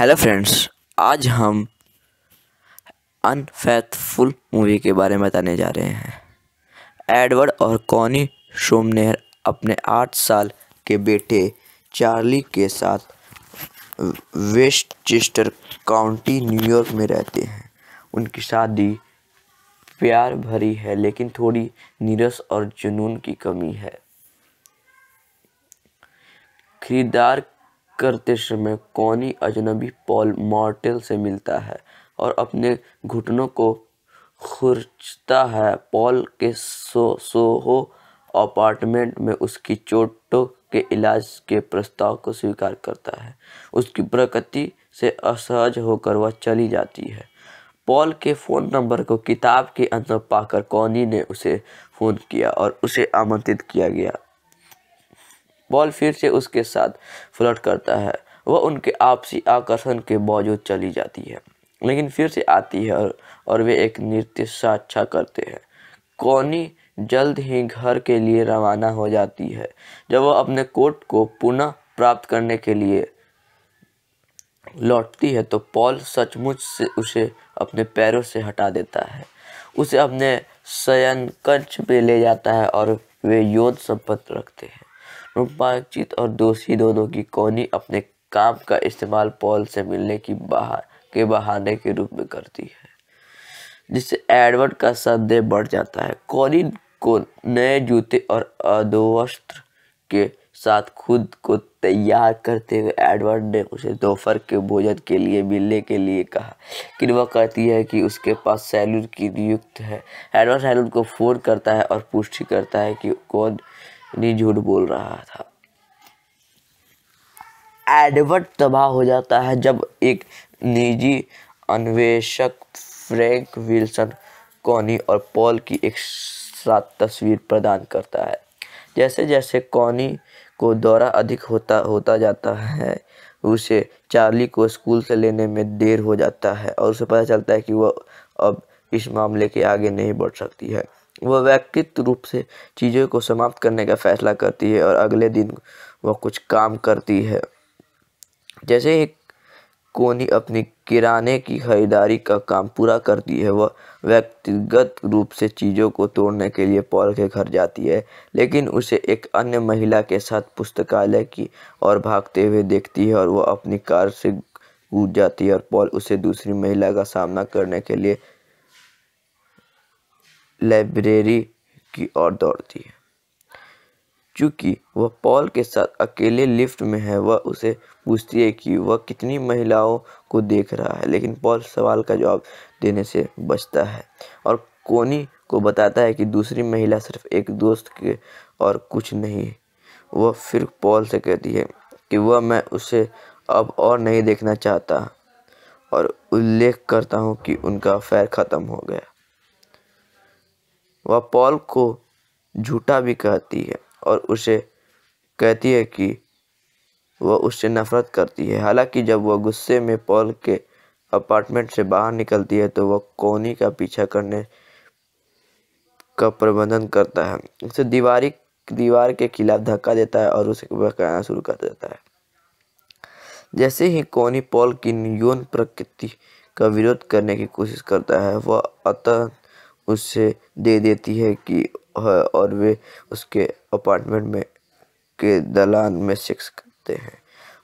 Hello friends आज हम unfaithful movie के बारे में बताने जा रहे हैं एडवर्ड और कॉनी शोमनेर अपने आठ साल के बेटे चार्ली के साथ वेस्टचेस्टर काउंटी न्यूयॉर्क में रहते हैं उनकी शादी प्यार भरी है लेकिन थोड़ी नीरस और जुनून की कमी है खरीदार करते समय कौनी अजनबी पॉल मॉर्टेल से मिलता है और अपने घुटनों को खुरचता है पॉल के सो सोहो अपार्टमेंट में उसकी चोटों के इलाज के प्रस्ताव को स्वीकार करता है उसकी प्रकृति से असहज होकर वह चली जाती है पॉल के फ़ोन नंबर को किताब के अंदर पाकर कौनी ने उसे फ़ोन किया और उसे आमंत्रित किया गया बॉल फिर से उसके साथ फ्लट करता है वह उनके आपसी आकर्षण के बावजूद चली जाती है लेकिन फिर से आती है और, और वे एक नृत्य साक्षा करते हैं कौनी जल्द ही घर के लिए रवाना हो जाती है जब वह अपने कोट को पुनः प्राप्त करने के लिए लौटती है तो पॉल सचमुच से उसे अपने पैरों से हटा देता है उसे अपने शयन कंच पे ले जाता है और वे योद्ध संपत्त रखते हैं बातचीत और दोषी दोनों की कोनी अपने काम का इस्तेमाल पॉल से मिलने की बहा के बहाने के रूप में करती है जिससे एडवर्ड का संदेह बढ़ जाता है कोनी को नए जूते और अधोवस्त्र के साथ खुद को तैयार करते हुए एडवर्ड ने उसे दोपहर के भोजन के लिए मिलने के लिए कहा लेकिन वह कहती है कि उसके पास सैलून की नियुक्त है एडवर्ड सैलून को फ़ोन करता है और पुष्टि करता है कि कौन नहीं झूठ बोल रहा था एडवर्ड तबाह हो जाता है जब एक निजी अन्वेषक फ्रैंक विल्सन कॉनी और पॉल की एक साथ तस्वीर प्रदान करता है जैसे जैसे कॉनी को दौरा अधिक होता होता जाता है उसे चार्ली को स्कूल से लेने में देर हो जाता है और उसे पता चलता है कि वह अब इस मामले के आगे नहीं बढ़ सकती है वह व्यक्तित्व रूप से चीज़ों को समाप्त करने का फैसला करती है और अगले दिन वह कुछ काम करती है जैसे एक कोनी अपनी किराने की खरीदारी का काम पूरा करती है वह व्यक्तिगत रूप से चीज़ों को तोड़ने के लिए पॉल के घर जाती है लेकिन उसे एक अन्य महिला के साथ पुस्तकालय की ओर भागते हुए देखती है और वह अपनी कार से कूद जाती है और पॉल उसे दूसरी महिला का सामना करने के लिए लाइब्रेरी की ओर दौड़ती है चूँकि वह पॉल के साथ अकेले लिफ्ट में है वह उसे पूछती है कि वह कितनी महिलाओं को देख रहा है लेकिन पॉल सवाल का जवाब देने से बचता है और कोनी को बताता है कि दूसरी महिला सिर्फ एक दोस्त के और कुछ नहीं वह फिर पॉल से कहती है कि वह मैं उसे अब और नहीं देखना चाहता और उल्लेख करता हूँ कि उनका अफेयर ख़त्म हो गया वह पॉल को झूठा भी कहती है और उसे कहती है कि वह उससे नफरत करती है हालांकि जब वह गुस्से में पॉल के अपार्टमेंट से बाहर निकलती है तो वह कोनी का पीछा करने का प्रबंधन करता है उसे दीवारी दीवार के खिलाफ धक्का देता है और उसे कहना शुरू कर देता है जैसे ही कोनी पॉल की यौन प्रकृति का विरोध करने की कोशिश करता है वह अतः उससे दे देती है कि और वे उसके अपार्टमेंट में के दलान में सेक्स करते हैं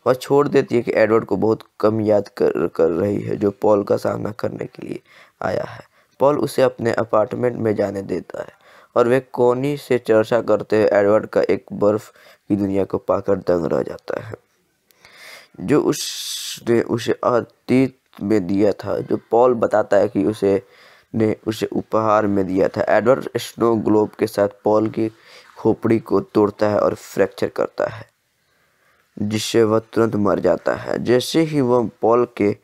वह छोड़ देती है कि एडवर्ड को बहुत कम याद कर कर रही है जो पॉल का सामना करने के लिए आया है पॉल उसे अपने अपार्टमेंट में जाने देता है और वे कोनी से चर्चा करते हुए एडवर्ड का एक बर्फ की दुनिया को पाकर दंग रह जाता है जो उसने उसे अतीत में दिया था जो पॉल बताता है कि उसे ने उसे उपहार में दिया था एडवर्ड स्नो ग्लोब के साथ पॉल की खोपड़ी को तोड़ता है और फ्रैक्चर करता है जिससे वह तुरंत मर जाता है जैसे ही वह पॉल के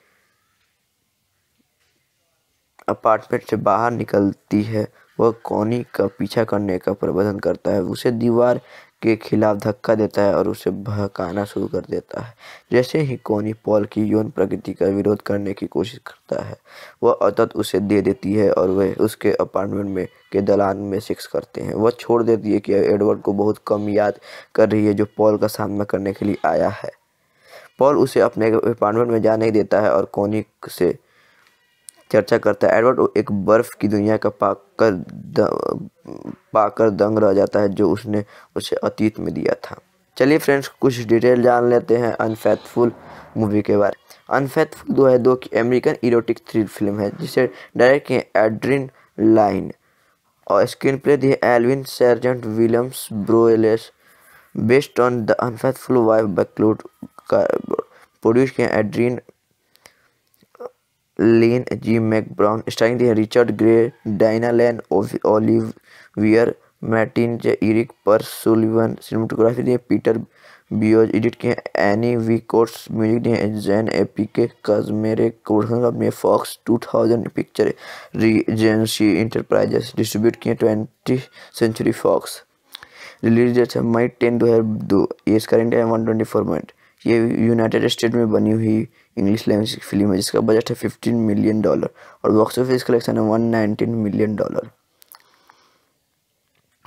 अपार्टमेंट से बाहर निकलती है वह कॉनी का पीछा करने का प्रबंधन करता है उसे दीवार के खिलाफ धक्का देता है और उसे बहकाना शुरू कर देता है जैसे ही कोनी पॉल की यौन प्रकृति का विरोध करने की कोशिश करता है वह अतत उसे दे देती है और वह उसके अपार्टमेंट में के दलान में सिक्स करते हैं वह छोड़ देती है कि एडवर्ड को बहुत कम याद कर रही है जो पॉल का सामना करने के लिए आया है पॉल उसे अपने अपार्टमेंट में जाने देता है और कोनी से चर्चा करता है एडवर्ड एक बर्फ की दुनिया का पाकर द, पाकर दंग रह जाता है जो उसने उसे अतीत में दिया था चलिए फ्रेंड्स कुछ डिटेल जान लेते हैं अनफेथफुल मूवी के बारे में अनफेथफुल दो है दो की अमेरिकन इरोटिक थ्रिल फिल्म है जिसे डायरेक्ट किए एड्रिन लाइन और स्क्रीन प्ले दिए Alvin Sargent Williams Broyles based on the unfaithful wife बैक्लूड का प्रोड्यूस किए Adrian Lyne Lane, G. Stein दिया Richard grey डाइना Lane Lane, wear मैटिन इरिक पर सुलिवन सिनेमाटोग्राफी दिए पीटर बियोज एडिट किए Anne V Coates music दिए Jan AP के Kaczmarek production Fox two thousand picture Regency enterprises distribute किए twenty century Fox release date है May ten दो हज़ार दो ये इसका India one twenty four minute ये यूनाइटेड स्टेट में बनी हुई इंग्लिश लैंग्वेज की फिल्म है जिसका बजट है फिफ्टीन मिलियन डॉलर और बॉक्स ऑफिस कलेक्शन है वन नाइनटीन मिलियन डॉलर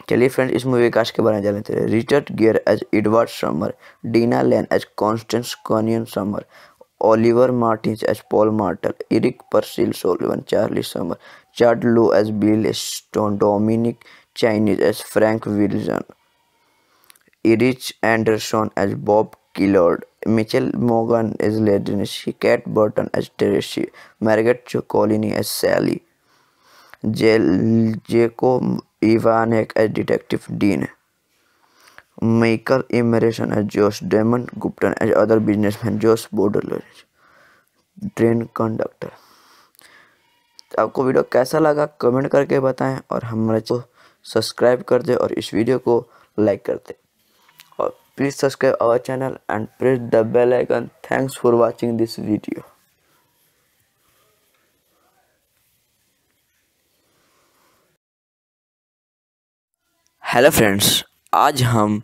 चलिए फ्रेंड्स इस मूवी कास्ट के बारे में जान लेते हैं Richard Gere as Edward Sumner डीना Lane as Constance कॉनियन Sumner Oliver Martin as Paul Martel Erik Per Sullivan Charlie Sumner Chad Lowe as Bill Stone Dominic Chianese as Frank Wilson Erich Anderson as Bob Gaylord Michelle Morgan as Ladinishi, Kate Burton as Tereshi, Margaret Chocolini as Sally, Jacob Ivanek as Detective Dean, Michael Emerson as Josh Damon, Gupta as other businessman Josh Borderless, train conductor आपको video कैसा लगा comment करके बताएं और हमारे को subscribe कर दें और इस वीडियो को लाइक कर दें Please subscribe our channel and press the bell icon. Thanks for watching this video. Hello friends आज हम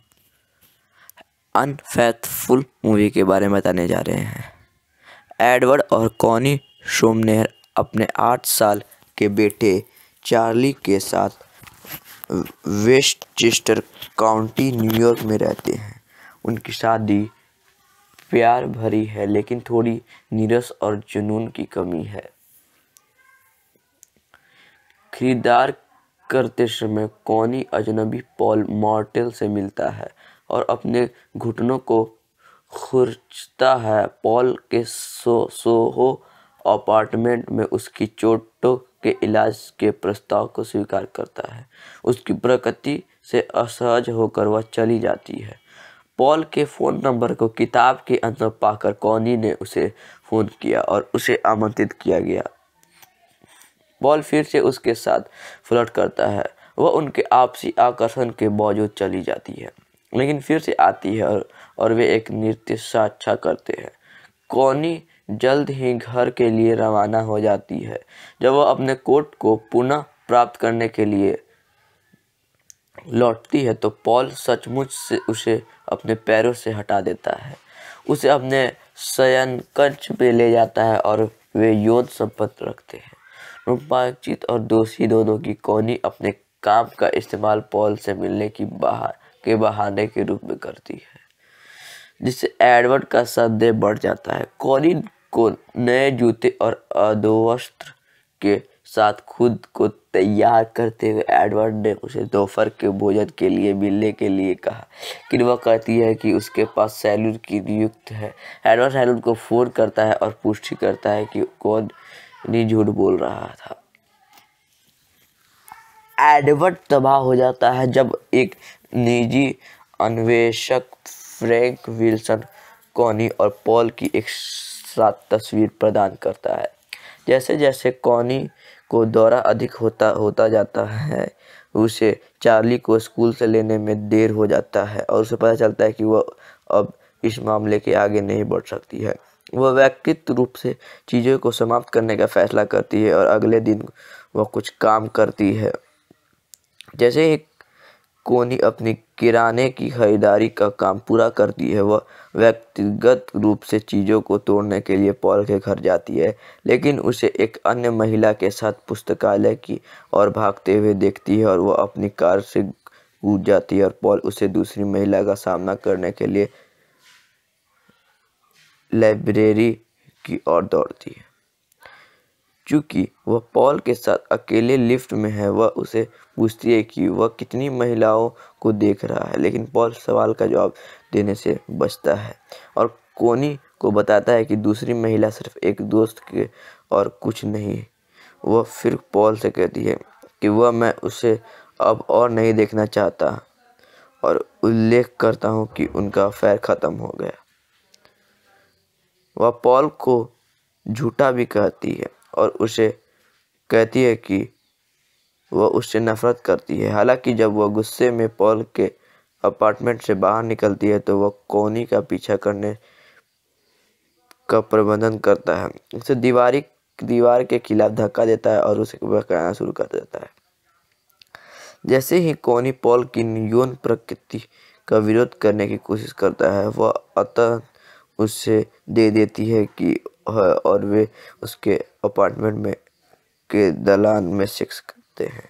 अनफेथफुल मूवी के बारे में बताने जा रहे हैं एडवर्ड और कॉनी शोमनेर अपने आठ साल के बेटे चार्ली के साथ वेस्टचेस्टर काउंटी न्यूयॉर्क में रहते हैं उनकी शादी प्यार भरी है लेकिन थोड़ी नीरस और जुनून की कमी है खरीदार करते समय कौनी अजनबी पॉल मॉर्टेल से मिलता है और अपने घुटनों को खुरचता है पॉल के सो सोहो अपार्टमेंट में उसकी चोटों के इलाज के प्रस्ताव को स्वीकार करता है उसकी प्रकृति से असहज होकर वह चली जाती है पॉल के फ़ोन नंबर को किताब के अंदर पाकर कॉनी ने उसे फ़ोन किया और उसे आमंत्रित किया गया पॉल फिर से उसके साथ फ्लर्ट करता है वह उनके आपसी आकर्षण के बावजूद चली जाती है लेकिन फिर से आती है और, और वे एक नृत्य साक्षा करते हैं कॉनी जल्द ही घर के लिए रवाना हो जाती है जब वह अपने कोट को पुनः प्राप्त करने के लिए लौटती है तो पॉल सचमुच से उसे अपने पैरों से हटा देता है उसे अपने शयन कंच पे ले जाता है और वे यौन संपत्त रखते हैं रूपांचित और दोषी दोनों की कोनी अपने काम का इस्तेमाल पॉल से मिलने की बहा के बहाने के रूप में करती है जिससे एडवर्ड का संदेह बढ़ जाता है कॉनिन को नए जूते और अधोवस्त्र के साथ खुद को तैयार करते हुए एडवर्ड ने उसे दोपहर के भोजन के लिए मिलने के लिए कहा लेकिन वह कहती है कि उसके पास सैलून की नियुक्त है एडवर्ड सैलून को फ़ोन करता है और पुष्टि करता है कि कौन नहीं झूठ बोल रहा था एडवर्ड तबाह हो जाता है जब एक निजी अन्वेषक फ्रैंक विल्सन कॉनी और पॉल की एक साथ तस्वीर प्रदान करता है जैसे जैसे कॉनी को दौरा अधिक होता होता जाता है उसे चार्ली को स्कूल से लेने में देर हो जाता है और उसे पता चलता है कि वह अब इस मामले के आगे नहीं बढ़ सकती है वह व्यक्तित्व रूप से चीज़ों को समाप्त करने का फैसला करती है और अगले दिन वह कुछ काम करती है जैसे एक कोनी अपनी किराने की खरीदारी का काम पूरा करती है वह व्यक्तिगत रूप से चीज़ों को तोड़ने के लिए पॉल के घर जाती है लेकिन उसे एक अन्य महिला के साथ पुस्तकालय की ओर भागते हुए देखती है और वह अपनी कार से कूद जाती है और पॉल उसे दूसरी महिला का सामना करने के लिए लाइब्रेरी की ओर दौड़ती है चूंकि वह पॉल के साथ अकेले लिफ्ट में है वह उसे पूछती है कि वह कितनी महिलाओं को देख रहा है लेकिन पॉल सवाल का जवाब देने से बचता है और कोनी को बताता है कि दूसरी महिला सिर्फ एक दोस्त के और कुछ नहीं वह फिर पॉल से कहती है कि वह मैं उसे अब और नहीं देखना चाहता और उल्लेख करता हूँ कि उनका अफेयर ख़त्म हो गया वह पॉल को झूठा भी कहती है और उसे कहती है कि वह उससे नफरत करती है हालांकि जब वह गुस्से में पॉल के अपार्टमेंट से बाहर निकलती है तो वह कोनी का पीछा करने का प्रबंधन करता है उसे दीवारी दीवार के खिलाफ धक्का देता है और उसे बहकाना शुरू कर देता है जैसे ही कोनी पॉल की यौन प्रकृति का विरोध करने की कोशिश करता है वह अतः उससे दे देती है कि और वे उसके अपार्टमेंट में के दलान में सेक्स सकते हैं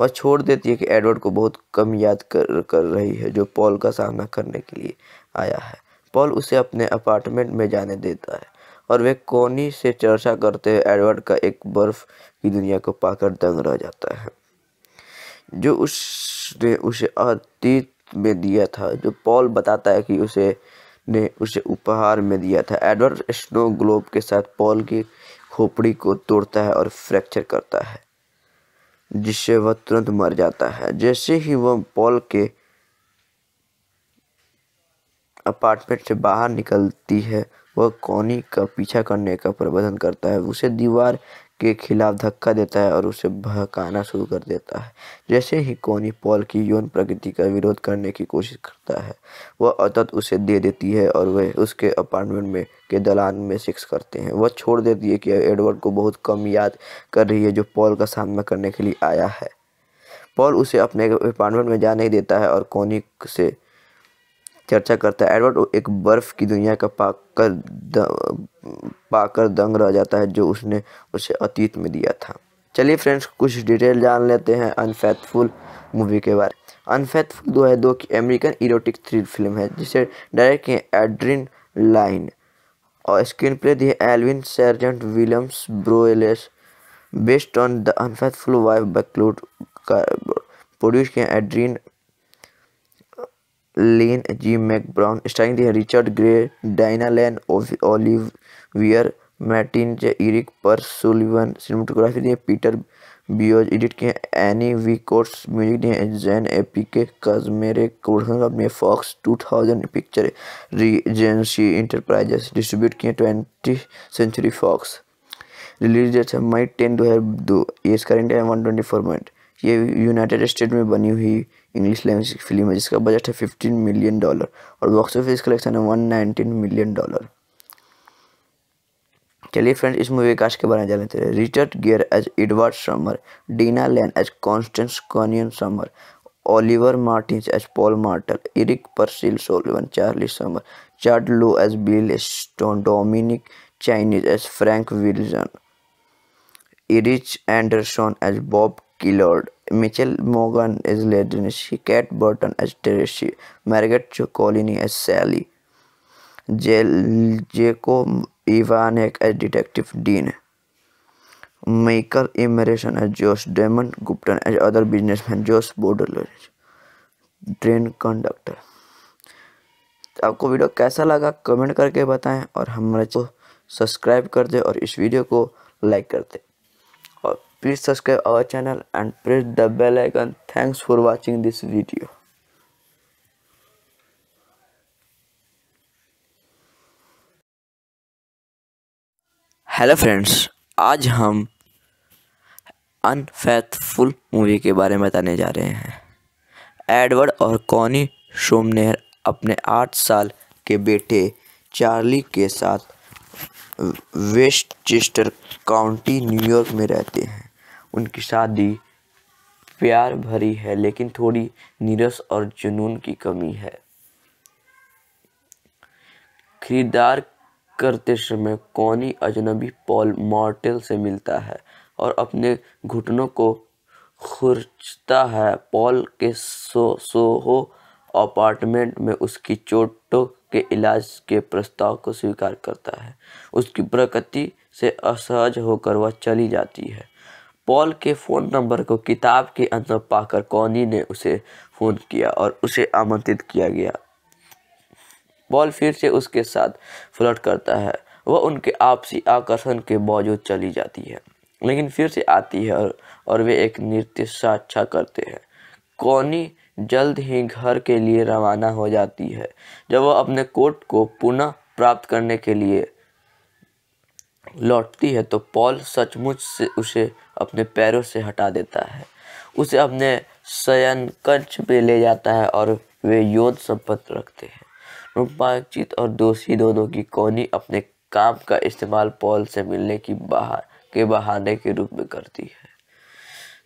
वह छोड़ देती है कि एडवर्ड को बहुत कम याद कर कर रही है जो पॉल का सामना करने के लिए आया है पॉल उसे अपने अपार्टमेंट में जाने देता है और वे कोनी से चर्चा करते हुए एडवर्ड का एक बर्फ की दुनिया को पाकर दंग रह जाता है जो उसने उसे अतीत में दिया था जो पॉल बताता है कि उसे ने उसे उपहार में दिया था एडवर्ड स्नो ग्लोब के साथ पॉल की खोपड़ी को तोड़ता है और फ्रैक्चर करता है जिससे वह तुरंत मर जाता है जैसे ही वह पॉल के अपार्टमेंट से बाहर निकलती है वह कॉनी का पीछा करने का प्रबंधन करता है उसे दीवार के खिलाफ धक्का देता है और उसे बहकाना शुरू कर देता है जैसे ही कोनी पॉल की यौन प्रकृति का विरोध करने की कोशिश करता है वह अतत उसे दे देती है और वह उसके अपार्टमेंट में के दलान में सिक्स करते हैं वह छोड़ देती है कि एडवर्ड को बहुत कम याद कर रही है जो पॉल का सामना करने के लिए आया है पॉल उसे अपने अपार्टमेंट में जा नहीं देता है और कोनी से चर्चा करता है एडवर्ड एक बर्फ़ की दुनिया का पाकर पाकर दंग रह जाता है जो उसने उसे अतीत में दिया था चलिए फ्रेंड्स कुछ डिटेल जान लेते हैं अनफेथफुल मूवी के बारे अनफेथफुल दो है दो की अमेरिकन इरोटिक थ्रिल फिल्म है जिसे डायरेक्ट किए एड्रिन लाइन और स्क्रीन प्ले दिए Alvin Sargent Williams Broyles based on the unfaithful wife बैक्लूड का प्रोड्यूस किए Adrian Lyne Lynn G. Stein दिया Richard grey डाइना Lane Lane, wear मैटिन इरिक पर सुलिवन सिनेमाटोग्राफी दिए पीटर बियोज एडिट किए Anne V Coates music दिए Jan AP के Kaczmarek production Fox two thousand picture Regency enterprises distribute किए twenty century Fox release date है May ten दो हज़ार दो ये इसका India one twenty four minute ये यूनाइटेड स्टेट में बनी हुई इंग्लिश लैंग्वेज की फिल्म है जिसका बजट है फिफ्टीन मिलियन डॉलर और बॉक्स ऑफिस कलेक्शन है वन नाइनटीन मिलियन डॉलर चलिए फ्रेंड्स इस मूवी कास्ट के बारे में जान लेते हैं Richard Gere as Edward Sumner डीना Lane as Constance कॉनियन Sumner Oliver Martin as Paul Martel Erik Per Sullivan Charlie Sumner Chad Lowe as Bill Stone Dominic Chianese as Frank Wilson Erich Anderson as Bob Gaylord Michelle Morgan as Ladynish, Kate Burton as Tereshi, Margaret Chocolini as Sally, Jacob Ivanek as Detective Dean, Michael Emerson as Josh Damon Gupta as other businessman Josh Borderless, train conductor आपको video कैसा लगा comment करके बताएं और हमारे को subscribe कर दें और इस वीडियो को लाइक कर दें Please subscribe our channel and press the bell icon. Thanks for watching this video. Hello friends आज हम अनफेथफुल मूवी के बारे में बताने जा रहे हैं एडवर्ड और कॉनी सोमनेर अपने आठ साल के बेटे चार्ली के साथ वेस्टचेस्टर काउंटी न्यूयॉर्क में रहते हैं उनकी शादी प्यार भरी है लेकिन थोड़ी नीरस और जुनून की कमी है खरीदार करते समय कौनी अजनबी पॉल मॉर्टेल से मिलता है और अपने घुटनों को खुरचता है पॉल के सो सोहो अपार्टमेंट में उसकी चोटों के इलाज के प्रस्ताव को स्वीकार करता है उसकी प्रकृति से असहज होकर वह चली जाती है पॉल के फ़ोन नंबर को किताब के अंदर पाकर कॉनी ने उसे फ़ोन किया और उसे आमंत्रित किया गया पॉल फिर से उसके साथ फ्लर्ट करता है वह उनके आपसी आकर्षण के बावजूद चली जाती है लेकिन फिर से आती है और, और वे एक नृत्य साक्षा करते हैं कॉनी जल्द ही घर के लिए रवाना हो जाती है जब वह अपने कोट को पुनः प्राप्त करने के लिए लौटती है तो पॉल सचमुच से उसे अपने पैरों से हटा देता है उसे अपने शयन कक्ष पे ले जाता है और वे यौन संपत्त रखते हैं रूपांचित और दोषी दोनों की कोनी अपने काम का इस्तेमाल पॉल से मिलने की बाहर के बहाने के रूप में करती है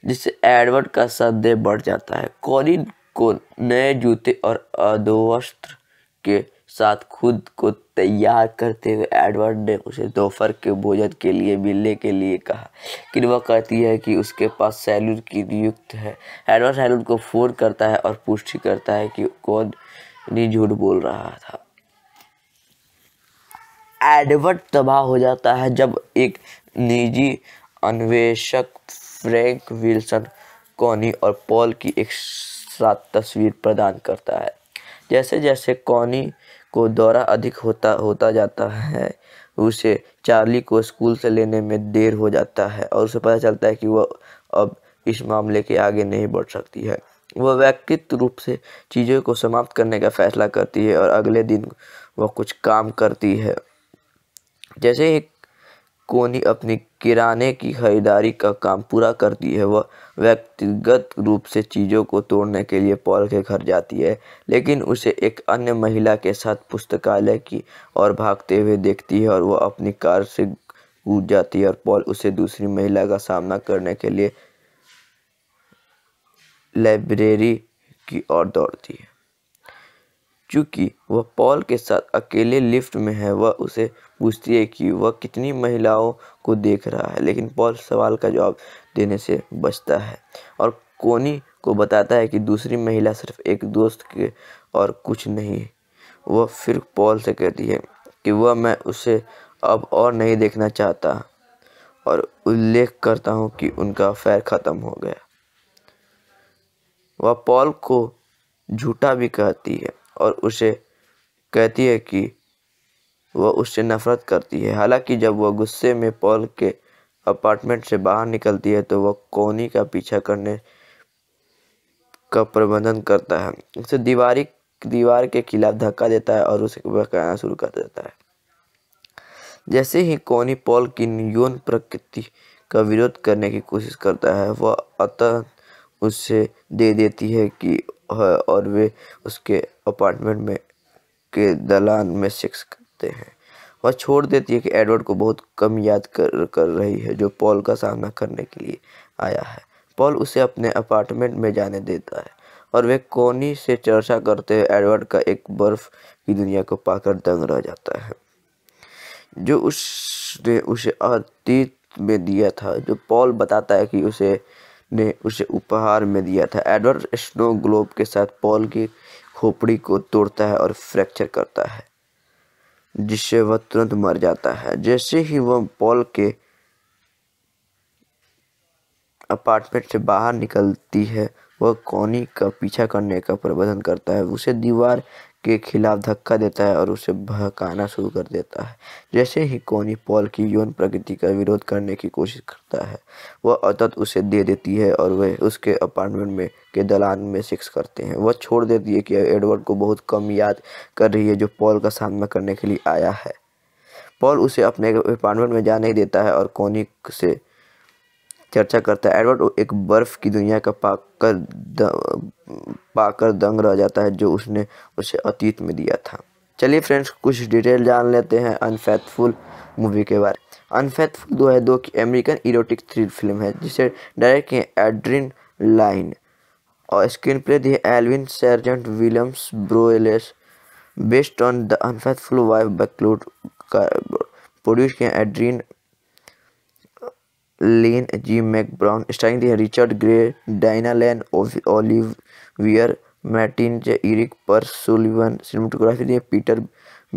जिससे एडवर्ड का संदेह बढ़ जाता है कोनी को नए जूते और अधोवस्त्र के साथ खुद को तैयार करते हुए एडवर्ड ने उसे दोपहर के भोजन के लिए मिलने के लिए कहा लेकिन वह कहती है कि उसके पास सैलून की नियुक्त है एडवर्ड सैलून को फ़ोन करता है और पुष्टि करता है कि कौन नहीं झूठ बोल रहा था एडवर्ड तबाह हो जाता है जब एक निजी अन्वेषक फ्रैंक विल्सन कॉनी और पॉल की एक साथ तस्वीर प्रदान करता है जैसे जैसे कॉनी को दौरा अधिक होता होता जाता है उसे चार्ली को स्कूल से लेने में देर हो जाता है और उसे पता चलता है कि वह अब इस मामले के आगे नहीं बढ़ सकती है वह व्यक्तित्व रूप से चीज़ों को समाप्त करने का फैसला करती है और अगले दिन वह कुछ काम करती है जैसे एक कोनी अपनी किराने की खरीदारी का काम पूरा करती है वह व्यक्तिगत रूप से चीज़ों को तोड़ने के लिए पॉल के घर जाती है लेकिन उसे एक अन्य महिला के साथ पुस्तकालय की ओर भागते हुए देखती है और वह अपनी कार से कूद जाती है और पॉल उसे दूसरी महिला का सामना करने के लिए लाइब्रेरी की ओर दौड़ती है चूंकि वह पॉल के साथ अकेले लिफ्ट में है वह उसे पूछती है कि वह कितनी महिलाओं को देख रहा है लेकिन पॉल सवाल का जवाब देने से बचता है और कोनी को बताता है कि दूसरी महिला सिर्फ एक दोस्त के और कुछ नहीं वह फिर पॉल से कहती है कि वह मैं उसे अब और नहीं देखना चाहता और उल्लेख करता हूँ कि उनका अफेयर ख़त्म हो गया वह पॉल को झूठा भी कहती है और उसे कहती है कि वह उससे नफरत करती है हालांकि जब वह गुस्से में पॉल के अपार्टमेंट से बाहर निकलती है तो वह कोनी का पीछा करने का प्रबंधन करता है उसे दीवारी दीवार के खिलाफ धक्का देता है और उसे बहकाना शुरू कर देता है जैसे ही कोनी पॉल की यौन प्रकृति का विरोध करने की कोशिश करता है वह अतः उससे दे देती है कि और वे उसके अपार्टमेंट में के दलान में सेक्स करते हैं वह छोड़ देती है कि एडवर्ड को बहुत कम याद कर कर रही है जो पॉल का सामना करने के लिए आया है पॉल उसे अपने अपार्टमेंट में जाने देता है और वे कोनी से चर्चा करते हुए एडवर्ड का एक बर्फ की दुनिया को पाकर दंग रह जाता है जो उसने उसे अतीत में दिया था जो पॉल बताता है कि उसे ने उसे उपहार में दिया था एडवर्ड स्नो ग्लोब के साथ पॉल की खोपड़ी को तोड़ता है और फ्रैक्चर करता है जिससे वह तुरंत मर जाता है जैसे ही वह पॉल के अपार्टमेंट से बाहर निकलती है वह कॉनी का पीछा करने का प्रबंधन करता है उसे दीवार के खिलाफ धक्का देता है और उसे बहकाना शुरू कर देता है जैसे ही कोनी पॉल की यौन प्रकृति का विरोध करने की कोशिश करता है वह अतत उसे दे देती है और वह उसके अपार्टमेंट में के दलान में सिक्स करते हैं वह छोड़ देती है कि एडवर्ड को बहुत कम याद कर रही है जो पॉल का सामना करने के लिए आया है पॉल उसे अपने अपार्टमेंट में जा नहीं देता है और कोनी से चर्चा करता है एडवर्ड एक बर्फ़ की दुनिया का पाकर पाकर दंग रह जाता है जो उसने उसे अतीत में दिया था चलिए फ्रेंड्स कुछ डिटेल जान लेते हैं अनफेथफुल मूवी के बारे अनफेथफुल दो है दो की अमेरिकन इरोटिक थ्रिल फिल्म है जिसे डायरेक्ट किए एड्रिन लाइन और स्क्रीन प्ले दिए Alvin Sargent Williams Broyles based on the unfaithful wife by Claude का प्रोड्यूस किए Adrian Lyne Lynn, Jim Stein दिया Richard grey डाइना Lane Lane, wear मैटिन इरिक पर सुलिवन सिनेमाटोग्राफी दिए पीटर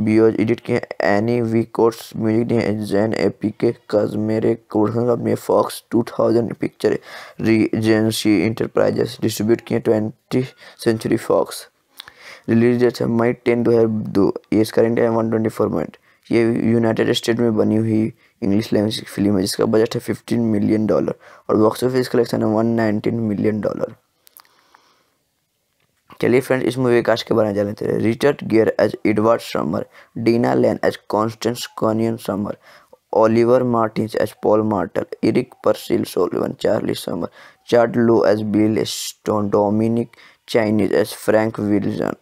बियोज एडिट किए Anne V Coates music दिए Jan AP के Kaczmarek production Fox two thousand picture Regency enterprises distribute किए twenty century Fox release date है May ten दो हज़ार दो ये इसका India one twenty four minute ये यूनाइटेड स्टेट में बनी हुई इंग्लिश लैंग्वेज की फिल्म है जिसका बजट है फिफ्टीन मिलियन डॉलर और बॉक्स ऑफिस कलेक्शन है वन नाइनटीन मिलियन डॉलर चलिए फ्रेंड्स इस मूवी कास्ट के बारे में जान लेते हैं Richard Gere as Edward Sumner डीना Lane as Constance कॉनियन Sumner Oliver Martin as Paul Martel Erik Per Sullivan Charlie Sumner Chad Lowe as Bill Stone Dominic Chianese as Frank Wilson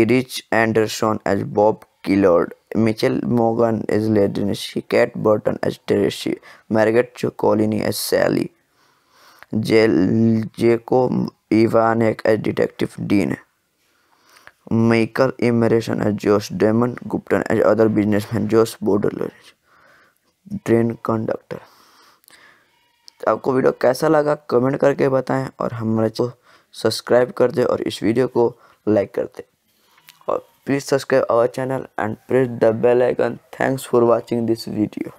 Erich Anderson as Bob किलर्ड Mitchell Morgan as Ladynishi, Kate Burton as Teresi, Margaret Chocolini as Sally, Jacob Ivanek as Detective Dean, Michael Emerson as Josh Damon, Gupton as other businessman, Josh Borderless, Train Conductor. आपको video कैसा लगा comment करके बताएं और हमारे को subscribe कर दें और इस वीडियो को लाइक कर दें Please subscribe our channel and press the bell icon. Thanks for watching this video.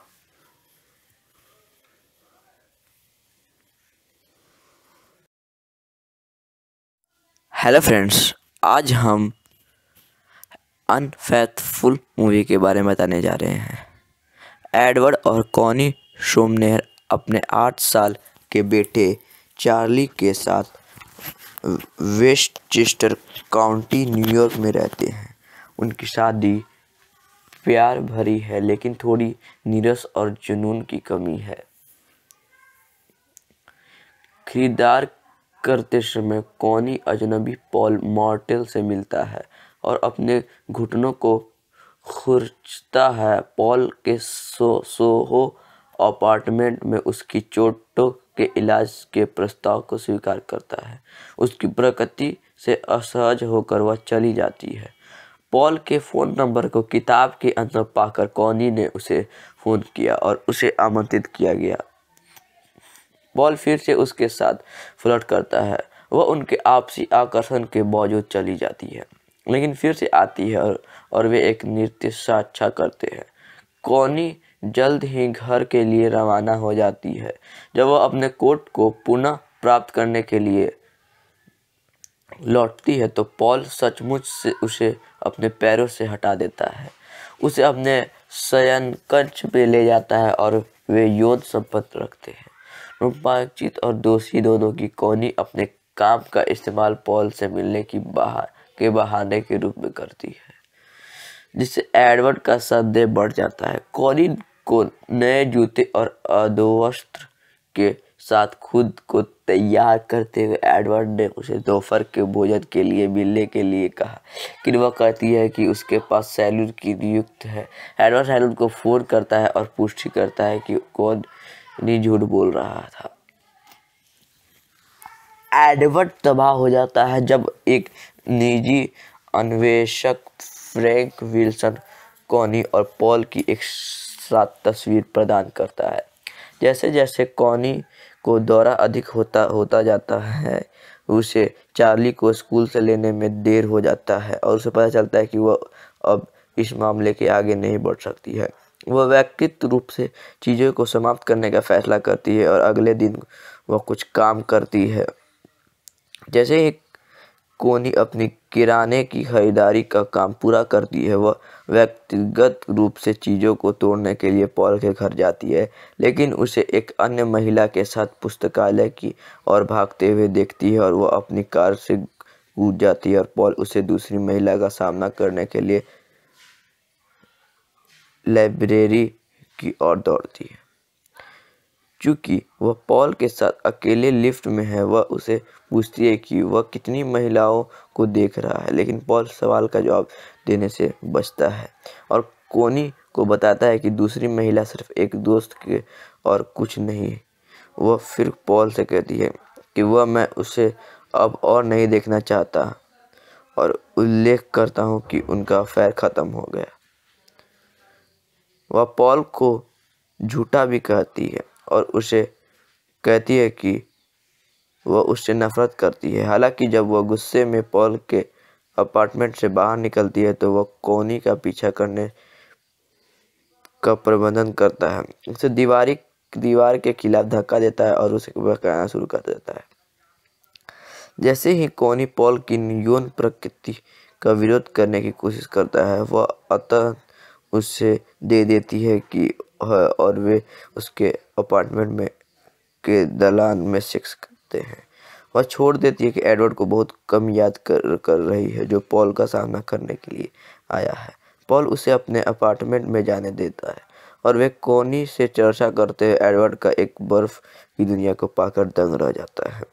Hello friends आज हम अनफेथफुल मूवी के बारे में बताने जा रहे हैं एडवर्ड और कॉनी शोमनेर अपने आठ साल के बेटे चार्ली के साथ वेस्टचेस्टर काउंटी न्यूयॉर्क में रहते हैं उनकी शादी प्यार भरी है लेकिन थोड़ी नीरस और जुनून की कमी है खरीदार करते समय कौनी अजनबी पॉल मॉर्टेल से मिलता है और अपने घुटनों को खुरचता है पॉल के सो सोहो अपार्टमेंट में उसकी चोटों के इलाज के प्रस्ताव को स्वीकार करता है उसकी प्रकृति से असहज होकर वह चली जाती है पॉल के फ़ोन नंबर को किताब के अंदर पाकर कॉनी ने उसे फ़ोन किया और उसे आमंत्रित किया गया पॉल फिर से उसके साथ फ्लर्ट करता है वह उनके आपसी आकर्षण के बावजूद चली जाती है लेकिन फिर से आती है और, और वे एक नृत्य साक्षा करते हैं कॉनी जल्द ही घर के लिए रवाना हो जाती है जब वह अपने कोट को पुनः प्राप्त करने के लिए लौटती है तो पॉल सचमुच से उसे अपने पैरों से हटा देता है उसे अपने शयन कंच पे ले जाता है और वे यौन संपत्त रखते हैं रूपांचित और दोषी दोनों की कोनी अपने काम का इस्तेमाल पॉल से मिलने की बहा के बहाने के रूप में करती है जिससे एडवर्ड का संदेह बढ़ जाता है कॉनिन को नए जूते और अधोवस्त्र के साथ खुद को तैयार करते हुए एडवर्ड ने उसे दोपहर के भोजन के लिए मिलने के लिए कहा किन वह कहती है कि उसके पास सैलून की नियुक्त है एडवर्ड सैलून को फ़ोन करता है और पुष्टि करता है कि कौन नहीं झूठ बोल रहा था एडवर्ड तबाह हो जाता है जब एक निजी अन्वेषक फ्रैंक विल्सन कॉनी और पॉल की एक साथ तस्वीर प्रदान करता है जैसे जैसे कॉनी को दौरा अधिक होता होता जाता है उसे चार्ली को स्कूल से लेने में देर हो जाता है और उसे पता चलता है कि वह अब इस मामले के आगे नहीं बढ़ सकती है वह व्यक्तित्व रूप से चीज़ों को समाप्त करने का फैसला करती है और अगले दिन वह कुछ काम करती है जैसे ही कोनी अपनी किराने की खरीदारी का काम पूरा करती है वह व्यक्तिगत रूप से चीज़ों को तोड़ने के लिए पॉल के घर जाती है लेकिन उसे एक अन्य महिला के साथ पुस्तकालय की ओर भागते हुए देखती है और वह अपनी कार से कूद जाती है और पॉल उसे दूसरी महिला का सामना करने के लिए लाइब्रेरी की ओर दौड़ती है चूंकि वह पॉल के साथ अकेले लिफ्ट में है वह उसे पूछती है कि वह कितनी महिलाओं को देख रहा है लेकिन पॉल सवाल का जवाब देने से बचता है और कोनी को बताता है कि दूसरी महिला सिर्फ एक दोस्त के और कुछ नहीं वह फिर पॉल से कहती है कि वह मैं उसे अब और नहीं देखना चाहता और उल्लेख करता हूँ कि उनका अफेयर ख़त्म हो गया वह पॉल को झूठा भी कहती है और उसे कहती है कि वह उससे नफरत करती है हालांकि जब वह गुस्से में पॉल के अपार्टमेंट से बाहर निकलती है तो वह कोनी का पीछा करने का प्रबंधन करता है उसे दीवारी दीवार के खिलाफ धक्का देता है और उसे बहकाना शुरू कर देता है जैसे ही कोनी पॉल की यौन प्रकृति का विरोध करने की कोशिश करता है वह अतः उससे दे देती है कि है और वे उसके अपार्टमेंट में के दलान में सेक्स करते हैं वह छोड़ देती है कि एडवर्ड को बहुत कम याद कर कर रही है जो पॉल का सामना करने के लिए आया है पॉल उसे अपने अपार्टमेंट में जाने देता है और वे कोनी से चर्चा करते हुए एडवर्ड का एक बर्फ की दुनिया को पाकर दंग रह जाता है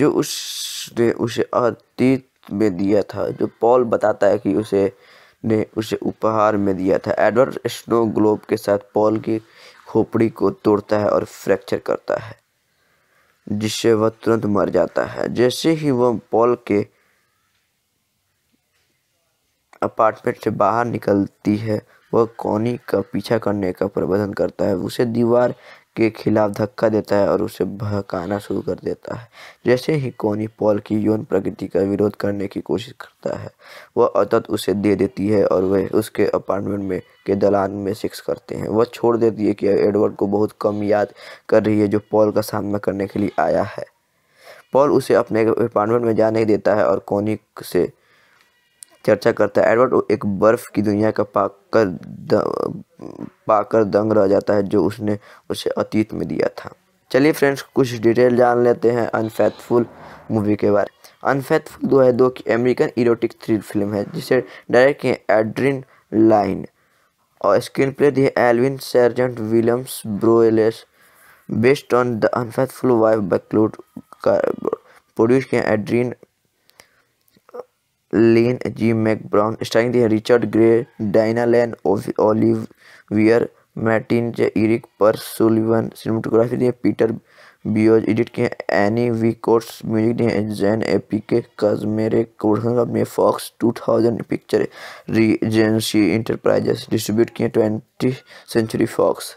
जो उसने उसे अतीत में दिया था जो पॉल बताता है कि उसे ने उसे उपहार में दिया था एडवर्ड स्नो ग्लोब के साथ पॉल की खोपड़ी को तोड़ता है और फ्रैक्चर करता है जिससे वह तुरंत मर जाता है जैसे ही वह पॉल के अपार्टमेंट से बाहर निकलती है वह कॉनी का पीछा करने का प्रबंधन करता है उसे दीवार के खिलाफ धक्का देता है और उसे बहकाना शुरू कर देता है जैसे ही कोनी पॉल की यौन प्रकृति का विरोध करने की कोशिश करता है वह अतत उसे दे देती है और वह उसके अपार्टमेंट में के दलान में सिक्स करते हैं वह छोड़ देती है कि एडवर्ड को बहुत कम याद कर रही है जो पॉल का सामना करने के लिए आया है पॉल उसे अपने अपार्टमेंट में जाने देता है और कोनी से चर्चा करता है एडवर्ड एक बर्फ़ की दुनिया का पाकर पाकर दंग रह जाता है जो उसने उसे अतीत में दिया था चलिए फ्रेंड्स कुछ डिटेल जान लेते हैं अनफेथफुल मूवी के बारे अनफेथफुल दो है दो की अमेरिकन इरोटिक थ्रिल फिल्म है जिसे डायरेक्ट किए एड्रिन लाइन और स्क्रीन प्ले दिए Alvin Sargent Williams Broyles based on the unfaithful wife बैक्लूड का प्रोड्यूस किए Adrian Lyne Lynn, Jim Stein दिया Richard grey डाइना Lane Lane, wear मैटिन इरिक पर सुलिवन सिनेमाटोग्राफी दिए पीटर बियोज एडिट किए Anne V Coates music दिए Jan AP के Kaczmarek production Fox two thousand picture Regency enterprises distribute किए twenty century Fox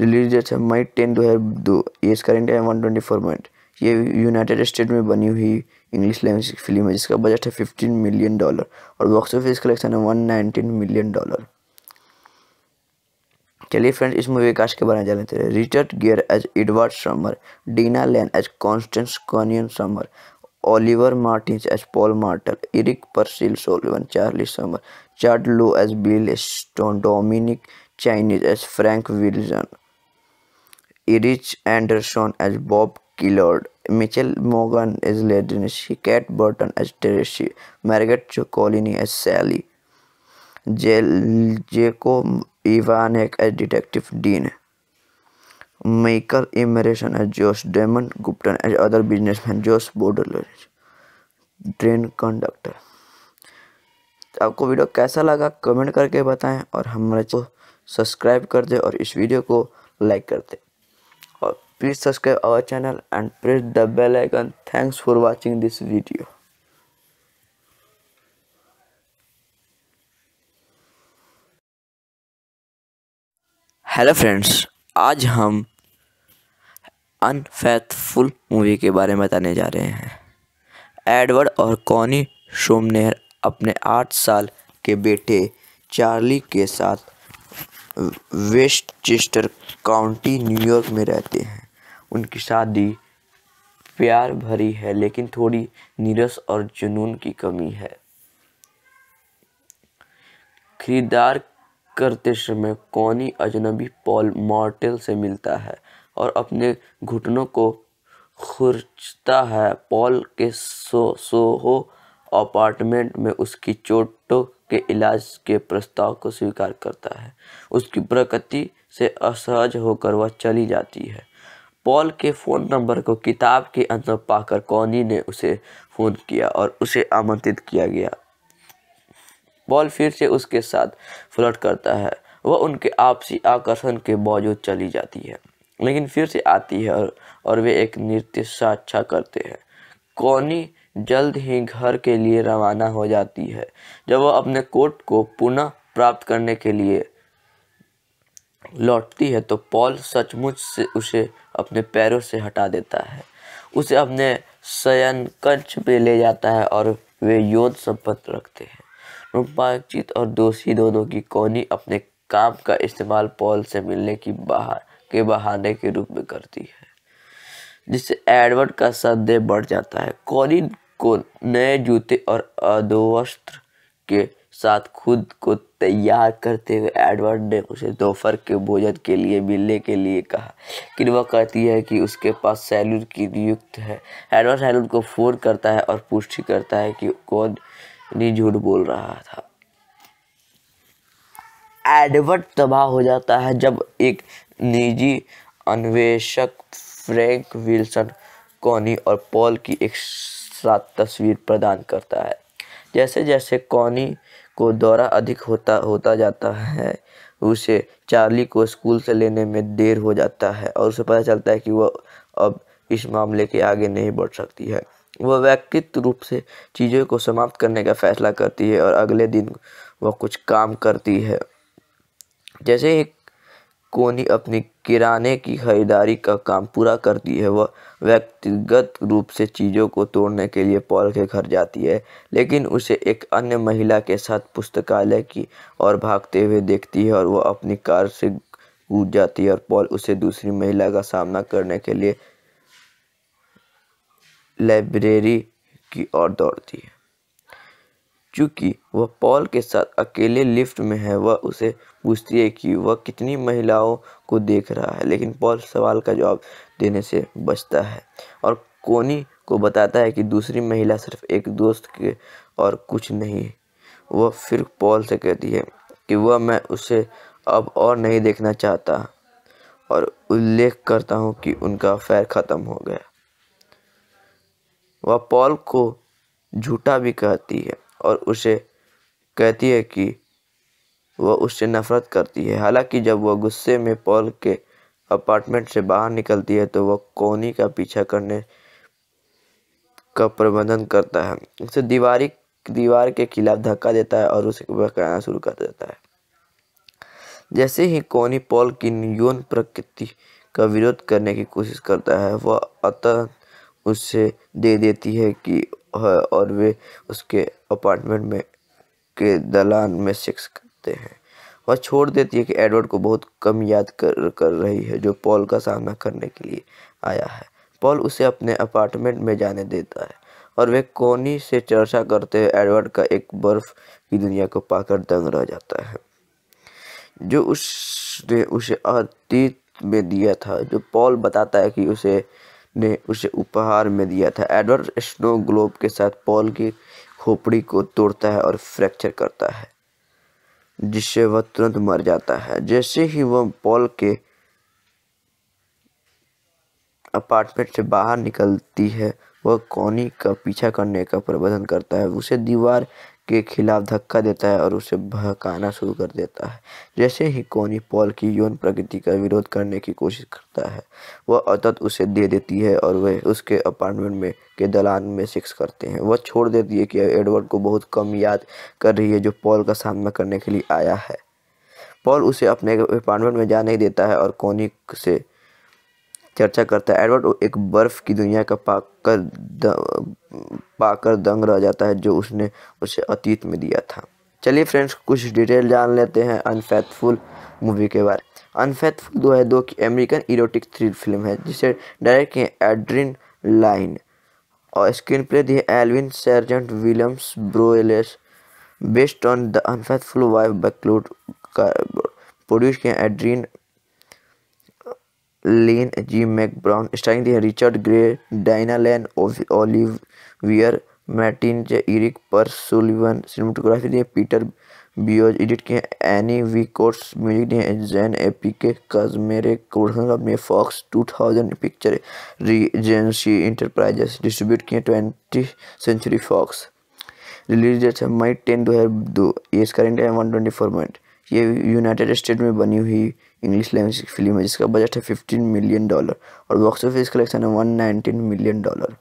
release date है May ten दो हज़ार दो ये इसका India one twenty four minute ये यूनाइटेड स्टेट में बनी हुई इंग्लिश लैंग्वेज की फिल्म है जिसका बजट है फिफ्टीन मिलियन डॉलर और बॉक्स ऑफिस कलेक्शन है वन नाइनटीन मिलियन डॉलर चलिए फ्रेंड्स इस मूवी कास्ट के बारे में जान लेते हैं Richard Gere as Edward Sumner डीना Lane as Constance कॉनियन Sumner Oliver Martin as Paul Martel Erik Per Sullivan Charlie Sumner Chad Lowe as Bill Stone Dominic Chianese as Frank Wilson Erich Anderson as Bob किलर्ड Mitchell Morgan as Ladynish, Kate Burton as Teresi, Margaret Chocolini as Sally, Jaco Ivanek as Detective Dean, Michael Emerson as Josh Damon Gupton as other businessman Josh Borderless, Train Conductor. आपको video कैसा लगा comment करके बताएं और हमारे को subscribe कर दें और इस वीडियो को लाइक कर दें Please subscribe our channel and press the bell icon. Thanks for watching this video. Hello friends आज हम अनफेथफुल मूवी के बारे में बताने जा रहे हैं एडवर्ड और कॉनी शोमनेर अपने आठ साल के बेटे चार्ली के साथ वेस्टचेस्टर काउंटी न्यूयॉर्क में रहते हैं उनकी शादी प्यार भरी है लेकिन थोड़ी नीरस और जुनून की कमी है खरीदार करते समय कौनी अजनबी पॉल मॉर्टेल से मिलता है और अपने घुटनों को खुरचता है पॉल के सो सोहो अपार्टमेंट में उसकी चोटों के इलाज के प्रस्ताव को स्वीकार करता है उसकी प्रकृति से असहज होकर वह चली जाती है पॉल के फ़ोन नंबर को किताब के अंदर पाकर कॉनी ने उसे फ़ोन किया और उसे आमंत्रित किया गया पॉल फिर से उसके साथ फ्लर्ट करता है वह उनके आपसी आकर्षण के बावजूद चली जाती है लेकिन फिर से आती है और, और वे एक नृत्य साक्षा करते हैं कॉनी जल्द ही घर के लिए रवाना हो जाती है जब वह अपने कोट को पुनः प्राप्त करने के लिए लौटती है तो पॉल सचमुच से उसे अपने पैरों से हटा देता है उसे अपने शयन कंच पे ले जाता है और वे यौन संपत्त रखते हैं रूपांचित और दोषी दोनों की कोनी अपने काम का इस्तेमाल पॉल से मिलने की बहा के बहाने के रूप में करती है जिससे एडवर्ड का संदेह बढ़ जाता है कोनी को नए जूते और अधोवस्त्र के साथ खुद को तैयार करते हुए एडवर्ड ने उसे दोपहर के भोजन के लिए मिलने के लिए कहा लेकिन वह कहती है कि उसके पास सैलून की नियुक्त है एडवर्ड सैलून को फ़ोन करता है और पुष्टि करता है कि कौन नहीं झूठ बोल रहा था एडवर्ड तबाह हो जाता है जब एक निजी अन्वेषक फ्रैंक विल्सन कॉनी और पॉल की एक साथ तस्वीर प्रदान करता है जैसे जैसे कॉनी को दौरा अधिक होता होता जाता है उसे चार्ली को स्कूल से लेने में देर हो जाता है और उसे पता चलता है कि वह अब इस मामले के आगे नहीं बढ़ सकती है वह व्यक्तित्व रूप से चीज़ों को समाप्त करने का फैसला करती है और अगले दिन वह कुछ काम करती है जैसे एक कोनी अपनी किराने की खरीदारी का काम पूरा करती है वह व्यक्तिगत रूप से चीज़ों को तोड़ने के लिए पॉल के घर जाती है लेकिन उसे एक अन्य महिला के साथ पुस्तकालय की ओर भागते हुए देखती है और वह अपनी कार से कूद जाती है और पॉल उसे दूसरी महिला का सामना करने के लिए लाइब्रेरी की ओर दौड़ती है चूंकि वह पॉल के साथ अकेले लिफ्ट में है वह उसे पूछती है कि वह कितनी महिलाओं को देख रहा है लेकिन पॉल सवाल का जवाब देने से बचता है और कोनी को बताता है कि दूसरी महिला सिर्फ एक दोस्त के और कुछ नहीं वह फिर पॉल से कहती है कि वह मैं उसे अब और नहीं देखना चाहता और उल्लेख करता हूँ कि उनका अफेयर ख़त्म हो गया वह पॉल को झूठा भी कहती है और उसे कहती है कि वह उससे नफ़रत करती है हालांकि जब वह गुस्से में पॉल के अपार्टमेंट से बाहर निकलती है तो वह कोनी का पीछा करने का प्रबंधन करता है उसे दीवारी दीवार के खिलाफ धक्का देता है और उसे बहकाना शुरू कर देता है जैसे ही कोनी पॉल की यौन प्रकृति का विरोध करने की कोशिश करता है वह अत उससे दे देती है कि और वे उसके अपार्टमेंट में के दलान में सेक्स करते हैं वह छोड़ देती है कि एडवर्ड को बहुत कम याद कर कर रही है जो पॉल का सामना करने के लिए आया है पॉल उसे अपने अपार्टमेंट में जाने देता है और वे कोनी से चर्चा करते हुए एडवर्ड का एक बर्फ की दुनिया को पाकर दंग रह जाता है जो उसने उसे अतीत में दिया था जो पॉल बताता है कि उसे ने उसे उपहार में दिया था एडवर्ड स्नो ग्लोब के साथ पॉल की खोपड़ी को तोड़ता है और फ्रैक्चर करता है जिससे वह तुरंत मर जाता है जैसे ही वह पॉल के अपार्टमेंट से बाहर निकलती है वह कॉनी का पीछा करने का प्रबंधन करता है उसे दीवार के खिलाफ धक्का देता है और उसे बहकाना शुरू कर देता है जैसे ही कोनी पॉल की यौन प्रकृति का विरोध करने की कोशिश करता है वह अतत उसे दे देती है और वह उसके अपार्टमेंट में के दलान में सिक्स करते हैं वह छोड़ देती है कि एडवर्ड को बहुत कम याद कर रही है जो पॉल का सामना करने के लिए आया है पॉल उसे अपने अपार्टमेंट में जा नहीं देता है और कोनी से चर्चा करता है एडवर्ड एक बर्फ़ की दुनिया का पाकर पाकर दंग रह जाता है जो उसने उसे अतीत में दिया था चलिए फ्रेंड्स कुछ डिटेल जान लेते हैं अनफेथफुल मूवी के बारे अनफेथफुल दो है दो की अमेरिकन इरोटिक थ्रिल फिल्म है जिसे डायरेक्ट किए एड्रिन लाइन और स्क्रीन प्ले दिए Alvin Sargent Williams Broyles based on the unfaithful wife बैक्लूड का प्रोड्यूस किए Adrian Lyne Lynn G. Stein दिया Richard grey डाइना Lane Lane, wear मैटिन इरिक पर सुलिवन सिनेमाटोग्राफी दिए पीटर बियोज एडिट किए Anne V Coates music दिए Jan AP के Kaczmarek production Fox two thousand picture Regency enterprises distribute किए twenty century Fox release date है May ten दो हज़ार दो ये इसका India one twenty four minute ये यूनाइटेड स्टेट में बनी हुई इंग्लिश लैंग्वेज की फिल्म है जिसका बजट है फिफ्टीन मिलियन डॉलर और बॉक्स ऑफिस कलेक्शन है वन नाइनटीन मिलियन डॉलर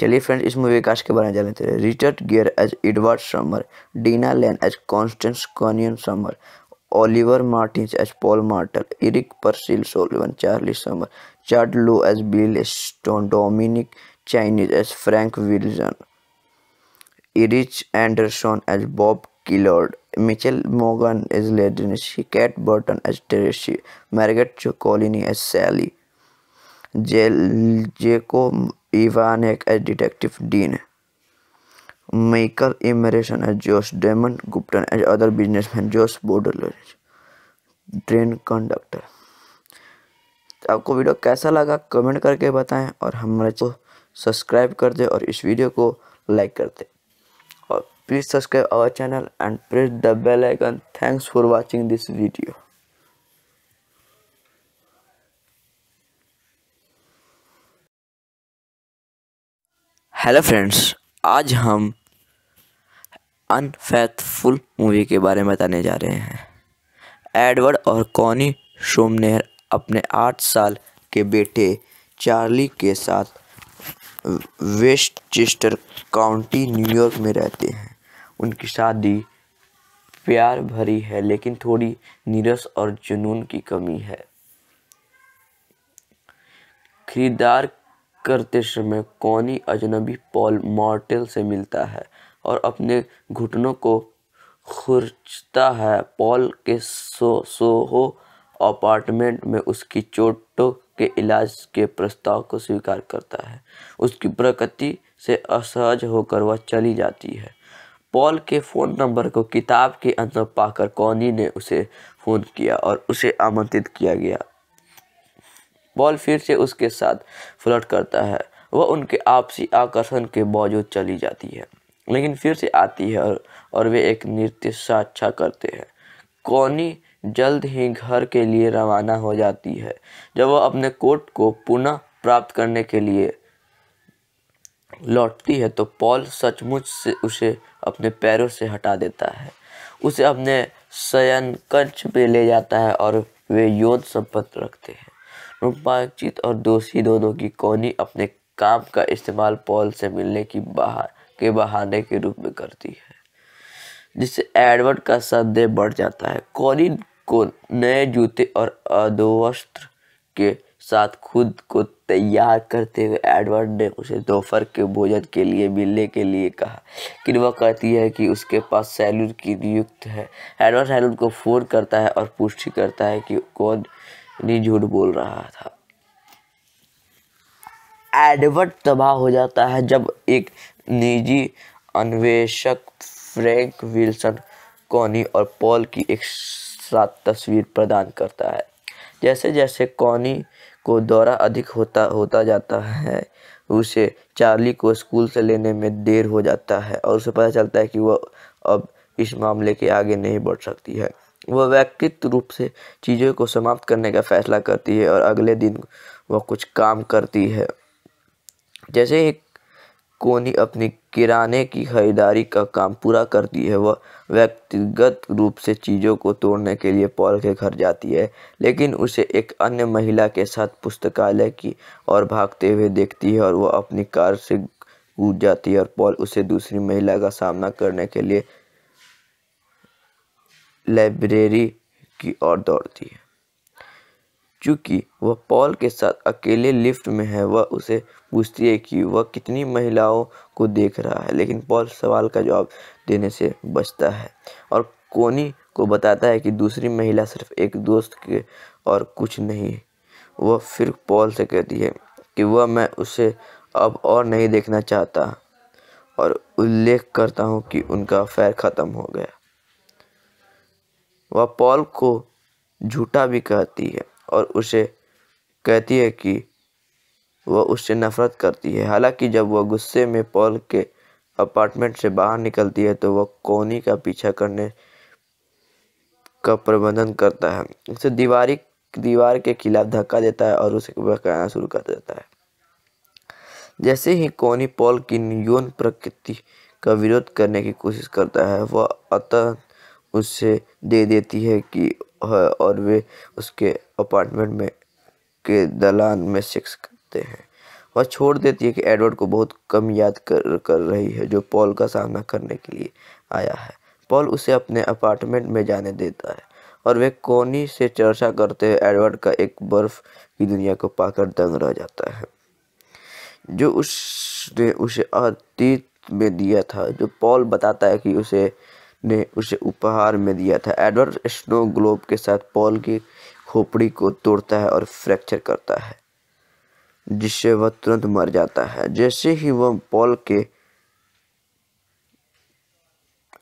चलिए फ्रेंड्स इस मूवी कास्ट के बारे में जान लेते हैं Richard Gere as Edward Sumner डीना Lane as Constance कॉनियन Sumner Oliver Martin as Paul Martel Erik Per Sullivan Charlie Sumner Chad Lowe as Bill Stone Dominic Chianese as Frank Wilson Erich Anderson as Bob Killard, Mitchell Morgan as Ladinishi, Kate Burton as Teresi, Margaret Chocolini as Sally, Jacob Ivanek as Detective Dean, Michael Emerson as Josh Damon, Gupton as other businessman Josh Borderless, Train Conductor. आपको video कैसा लगा comment करके बताएं और हमारे को subscribe कर दें और इस वीडियो को लाइक कर दें Please subscribe our channel and press the bell icon. Thanks for watching this video. Hello friends आज हम अनफेथफुल मूवी के बारे में बताने जा रहे हैं एडवर्ड और कॉनी शोमनेर अपने आठ साल के बेटे चार्ली के साथ वेस्टचेस्टर काउंटी न्यूयॉर्क में रहते हैं उनकी शादी प्यार भरी है लेकिन थोड़ी नीरस और जुनून की कमी है खरीदार करते समय कौनी अजनबी पॉल मॉर्टेल से मिलता है और अपने घुटनों को खुरचता है पॉल के सो सोहो अपार्टमेंट में उसकी चोटों के इलाज के प्रस्ताव को स्वीकार करता है उसकी प्रकृति से असहज होकर वह चली जाती है पॉल के फ़ोन नंबर को किताब के अंदर पाकर कॉनी ने उसे फ़ोन किया और उसे आमंत्रित किया गया पॉल फिर से उसके साथ फ्लर्ट करता है वह उनके आपसी आकर्षण के बावजूद चली जाती है लेकिन फिर से आती है और, और वे एक नृत्य साक्षा करते हैं कॉनी जल्द ही घर के लिए रवाना हो जाती है जब वह अपने कोट को पुनः प्राप्त करने के लिए लौटती है तो पॉल सचमुच से उसे अपने पैरों से हटा देता है उसे अपने शयन कक्ष पे ले जाता है और वे यौन संपत्त रखते हैं रूपांचित और दोषी दोनों की कोनी अपने काम का इस्तेमाल पॉल से मिलने की बहा के बहाने के रूप में करती है जिससे एडवर्ड का संदेह बढ़ जाता है कोनी को नए जूते और अधोवस्त्र के साथ खुद को तैयार करते हुए एडवर्ड ने उसे दोपहर के भोजन के लिए मिलने के लिए कहा किन वह कहती है कि उसके पास सैलून की नियुक्त है एडवर्ड सैलून को फ़ोन करता है और पुष्टि करता है कि कौन नहीं झूठ बोल रहा था एडवर्ड तबाह हो जाता है जब एक निजी अन्वेषक फ्रैंक विल्सन कॉनी और पॉल की एक साथ तस्वीर प्रदान करता है जैसे जैसे कॉनी को दौरा अधिक होता होता जाता है उसे चार्ली को स्कूल से लेने में देर हो जाता है और उसे पता चलता है कि वह अब इस मामले के आगे नहीं बढ़ सकती है वह व्यक्तित्व रूप से चीज़ों को समाप्त करने का फैसला करती है और अगले दिन वह कुछ काम करती है जैसे एक कोनी अपनी किराने की खरीदारी का काम पूरा करती है वह व्यक्तिगत रूप से चीज़ों को तोड़ने के लिए पॉल के घर जाती है लेकिन उसे एक अन्य महिला के साथ पुस्तकालय की ओर भागते हुए देखती है और वह अपनी कार से कूद जाती है और पॉल उसे दूसरी महिला का सामना करने के लिए लाइब्रेरी की ओर दौड़ती है चूँकि वह पॉल के साथ अकेले लिफ्ट में है वह उसे पूछती है कि वह कितनी महिलाओं को देख रहा है लेकिन पॉल सवाल का जवाब देने से बचता है और कोनी को बताता है कि दूसरी महिला सिर्फ एक दोस्त के और कुछ नहीं वह फिर पॉल से कहती है कि वह मैं उसे अब और नहीं देखना चाहता और उल्लेख करता हूँ कि उनका अफेयर ख़त्म हो गया वह पॉल को झूठा भी कहती है और उसे कहती है कि वह उससे नफरत करती है हालांकि जब वह गुस्से में पॉल के अपार्टमेंट से बाहर निकलती है तो वह कोनी का पीछा करने का प्रबंधन करता है उसे दीवारी दीवार के खिलाफ धक्का देता है और उसे बहकाना शुरू कर देता है जैसे ही कोनी पॉल की यौन प्रकृति का विरोध करने की कोशिश करता है वह अतः उससे दे देती है कि और वे उसके अपार्टमेंट में के दलान में सेक्स होते हैं वह छोड़ देती है कि एडवर्ड को बहुत कम याद कर कर रही है जो पॉल का सामना करने के लिए आया है पॉल उसे अपने अपार्टमेंट में जाने देता है और वे कोनी से चर्चा करते हुए एडवर्ड का एक बर्फ की दुनिया को पाकर दंग रह जाता है जो उसने उसे अतीत में दिया था जो पॉल बताता है कि उसे ने उसे उपहार में दिया था एडवर्ड स्नो ग्लोब के साथ पॉल की खोपड़ी को तोड़ता है और फ्रैक्चर करता है जिससे वह तुरंत मर जाता है जैसे ही वह पॉल के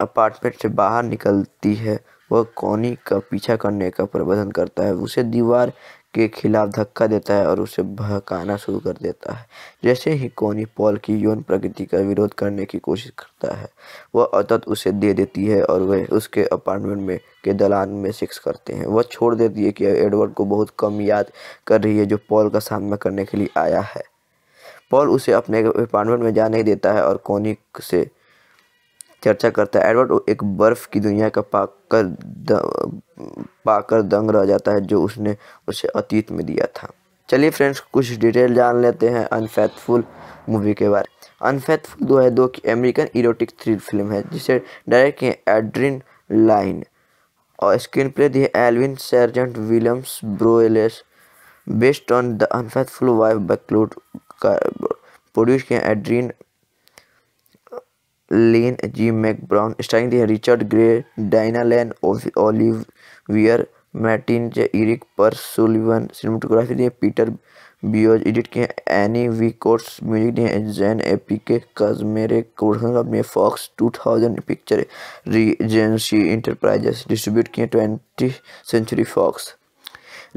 अपार्टमेंट से बाहर निकलती है वह कॉनी का पीछा करने का प्रबंधन करता है उसे दीवार के खिलाफ धक्का देता है और उसे बहकाना शुरू कर देता है जैसे ही कोनी पॉल की यौन प्रकृति का विरोध करने की कोशिश करता है वह अतत उसे दे देती है और वह उसके अपार्टमेंट में के दलान में सिक्स करते हैं वह छोड़ देती है कि एडवर्ड को बहुत कम याद कर रही है जो पॉल का सामना करने के लिए आया है पॉल उसे अपने अपार्टमेंट में जाने देता है और कोनी से चर्चा करता है एडवर्ड एक बर्फ़ की दुनिया का पाकर पाकर दंग रह जाता है जो उसने उसे अतीत में दिया था चलिए फ्रेंड्स कुछ डिटेल जान लेते हैं अनफेथफुल मूवी के बारे में अनफेथफुल दो है दो की अमेरिकन इरोटिक थ्रिल फिल्म है जिसे डायरेक्ट किए एड्रिन लाइन और स्क्रीन प्ले दिए Alvin Sargent Williams Broyles based on the unfaithful wife बैक्लूड का प्रोड्यूस किए Adrian Lyne Lynn, Jim Stein दिया Richard grey डाइना Lane Lane, wear मैटिन इरिक पर सुलिवन सिनेमाटोग्राफी दिए पीटर बियोज एडिट किए Anne V Coates music दिए Jan AP के Kaczmarek production company Fox two thousand picture Regency enterprises distribute किए twenty century Fox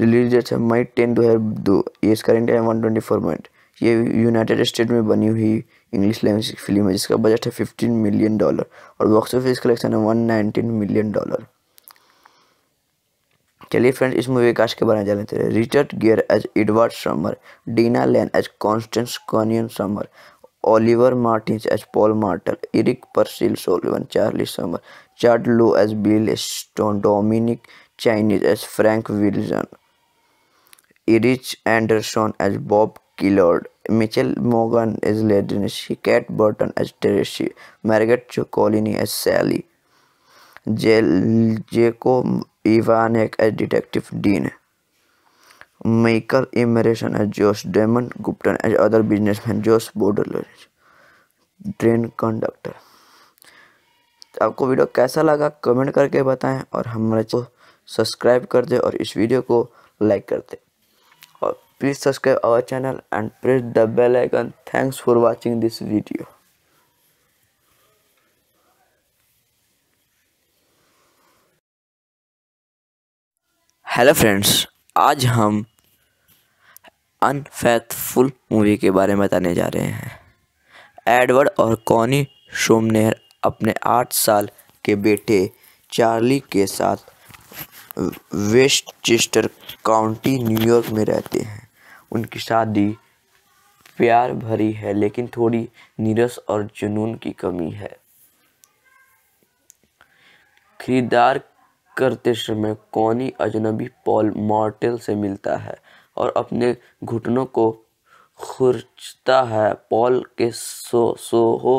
release date है May ten दो हज़ार दो ये इसका India one twenty four point ये यूनाइटेड स्टेट में बनी हुई इंग्लिश लैंग्वेज फिल्म है जिसका बजट है फिफ्टीन मिलियन डॉलर और बॉक्स ऑफिस कलेक्शन है वन नाइनटीन मिलियन डॉलर चलिए फ्रेंड्स इस मूवी कास्ट के बारे में जान लेते हैं Richard Gere as Edward Sumner डीना Lane as Constance कॉनियन Sumner Oliver Martin as Paul Martel Erik Per Sullivan Charlie Sumner Chad Lowe as Bill Stone Dominic Chianese as Frank Wilson Erich Anderson as Bob Killard, Mitchell Morgan as Ladynish, Kate Burton as Teresi, Margaret Chocolini as Sally, Jacob Ivanek as Detective Dean, Michael Emerson as Josh Damon, Gupton as other businessman Josh Borderless, Train Conductor. आपको video कैसा लगा comment करके बताएं और हमारे को subscribe कर दें और इस वीडियो को लाइक कर दें Please subscribe our channel and press the bell icon. Thanks for watching this video. Hello friends आज हम अनफैथफुल मूवी के बारे में बताने जा रहे हैं एडवर्ड और कॉनी शोमनेर अपने आठ साल के बेटे चार्ली के साथ वेस्टचेस्टर काउंटी न्यूयॉर्क में रहते हैं उनकी शादी प्यार भरी है लेकिन थोड़ी नीरस और जुनून की कमी है खरीदार करते समय कौनी अजनबी पॉल मॉर्टेल से मिलता है और अपने घुटनों को खुरचता है पॉल के सो सोहो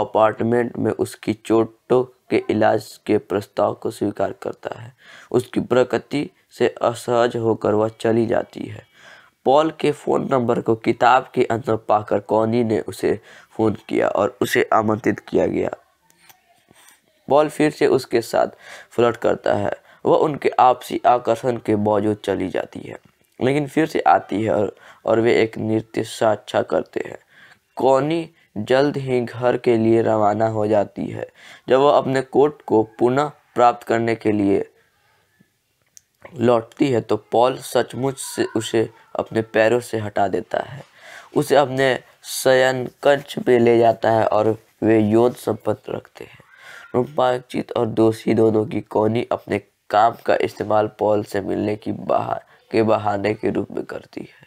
अपार्टमेंट में उसकी चोटों के इलाज के प्रस्ताव को स्वीकार करता है उसकी प्रकृति से असहज होकर वह चली जाती है पॉल के फ़ोन नंबर को किताब के अंदर पाकर कॉनी ने उसे फ़ोन किया और उसे आमंत्रित किया गया पॉल फिर से उसके साथ फ्लर्ट करता है वह उनके आपसी आकर्षण के बावजूद चली जाती है लेकिन फिर से आती है और, और वे एक नृत्य साक्षा करते हैं कॉनी जल्द ही घर के लिए रवाना हो जाती है जब वह अपने कोट को पुनः प्राप्त करने के लिए लौटती है तो पॉल सचमुच से उसे अपने पैरों से हटा देता है उसे अपने शयन कंच पे ले जाता है और वे यौन संपत्त रखते हैं रूपांचित और दोषी दोनों की कोनी अपने काम का इस्तेमाल पॉल से मिलने की बहा के बहाने के रूप में करती है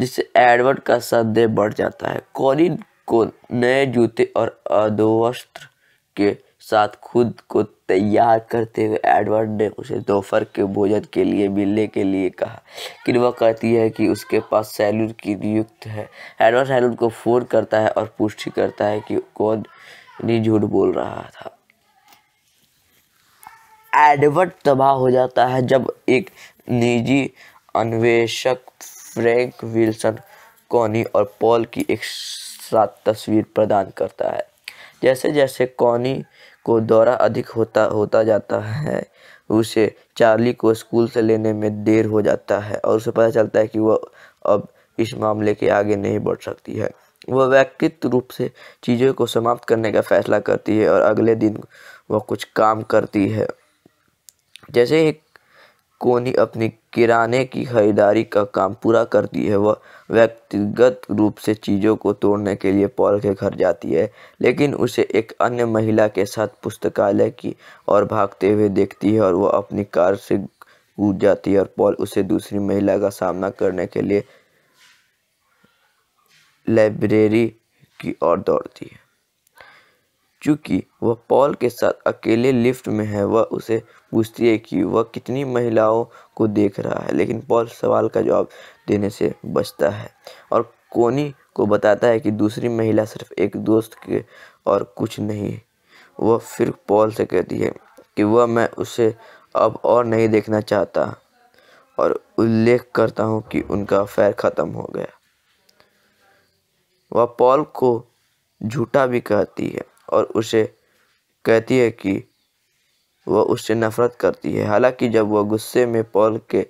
जिससे एडवर्ड का संदेह बढ़ जाता है कोनी को नए जूते और अधोवस्त्र के साथ खुद को तैयार करते हुए एडवर्ड ने उसे दोपहर के भोजन के लिए मिलने के लिए कहा लेकिन वह कहती है कि उसके पास सैलून की नियुक्त है एडवर्ड सैलून को फ़ोन करता है और पुष्टि करता है कि कौन नहीं झूठ बोल रहा था एडवर्ड तबाह हो जाता है जब एक निजी अन्वेषक फ्रैंक विल्सन कॉनी और पॉल की एक साथ तस्वीर प्रदान करता है जैसे जैसे कॉनी को दौरा अधिक होता होता जाता है उसे चार्ली को स्कूल से लेने में देर हो जाता है और उसे पता चलता है कि वह अब इस मामले के आगे नहीं बढ़ सकती है वह व्यक्तित्व रूप से चीज़ों को समाप्त करने का फैसला करती है और अगले दिन वह कुछ काम करती है जैसे ही कोनी अपनी किराने की खरीदारी का काम पूरा करती है वह व्यक्तिगत रूप से चीज़ों को तोड़ने के लिए पॉल के घर जाती है लेकिन उसे एक अन्य महिला के साथ पुस्तकालय की ओर भागते हुए देखती है और वह अपनी कार से कूद जाती है और पॉल उसे दूसरी महिला का सामना करने के लिए लाइब्रेरी की ओर दौड़ती है चूंकि वह पॉल के साथ अकेले लिफ्ट में है वह उसे पूछती है कि वह कितनी महिलाओं को देख रहा है लेकिन पॉल सवाल का जवाब देने से बचता है और कोनी को बताता है कि दूसरी महिला सिर्फ एक दोस्त के और कुछ नहीं वह फिर पॉल से कहती है कि वह मैं उसे अब और नहीं देखना चाहता और उल्लेख करता हूँ कि उनका अफेयर ख़त्म हो गया वह पॉल को झूठा भी कहती है और उसे कहती है कि वह उससे नफ़रत करती है हालांकि जब वह गुस्से में पॉल के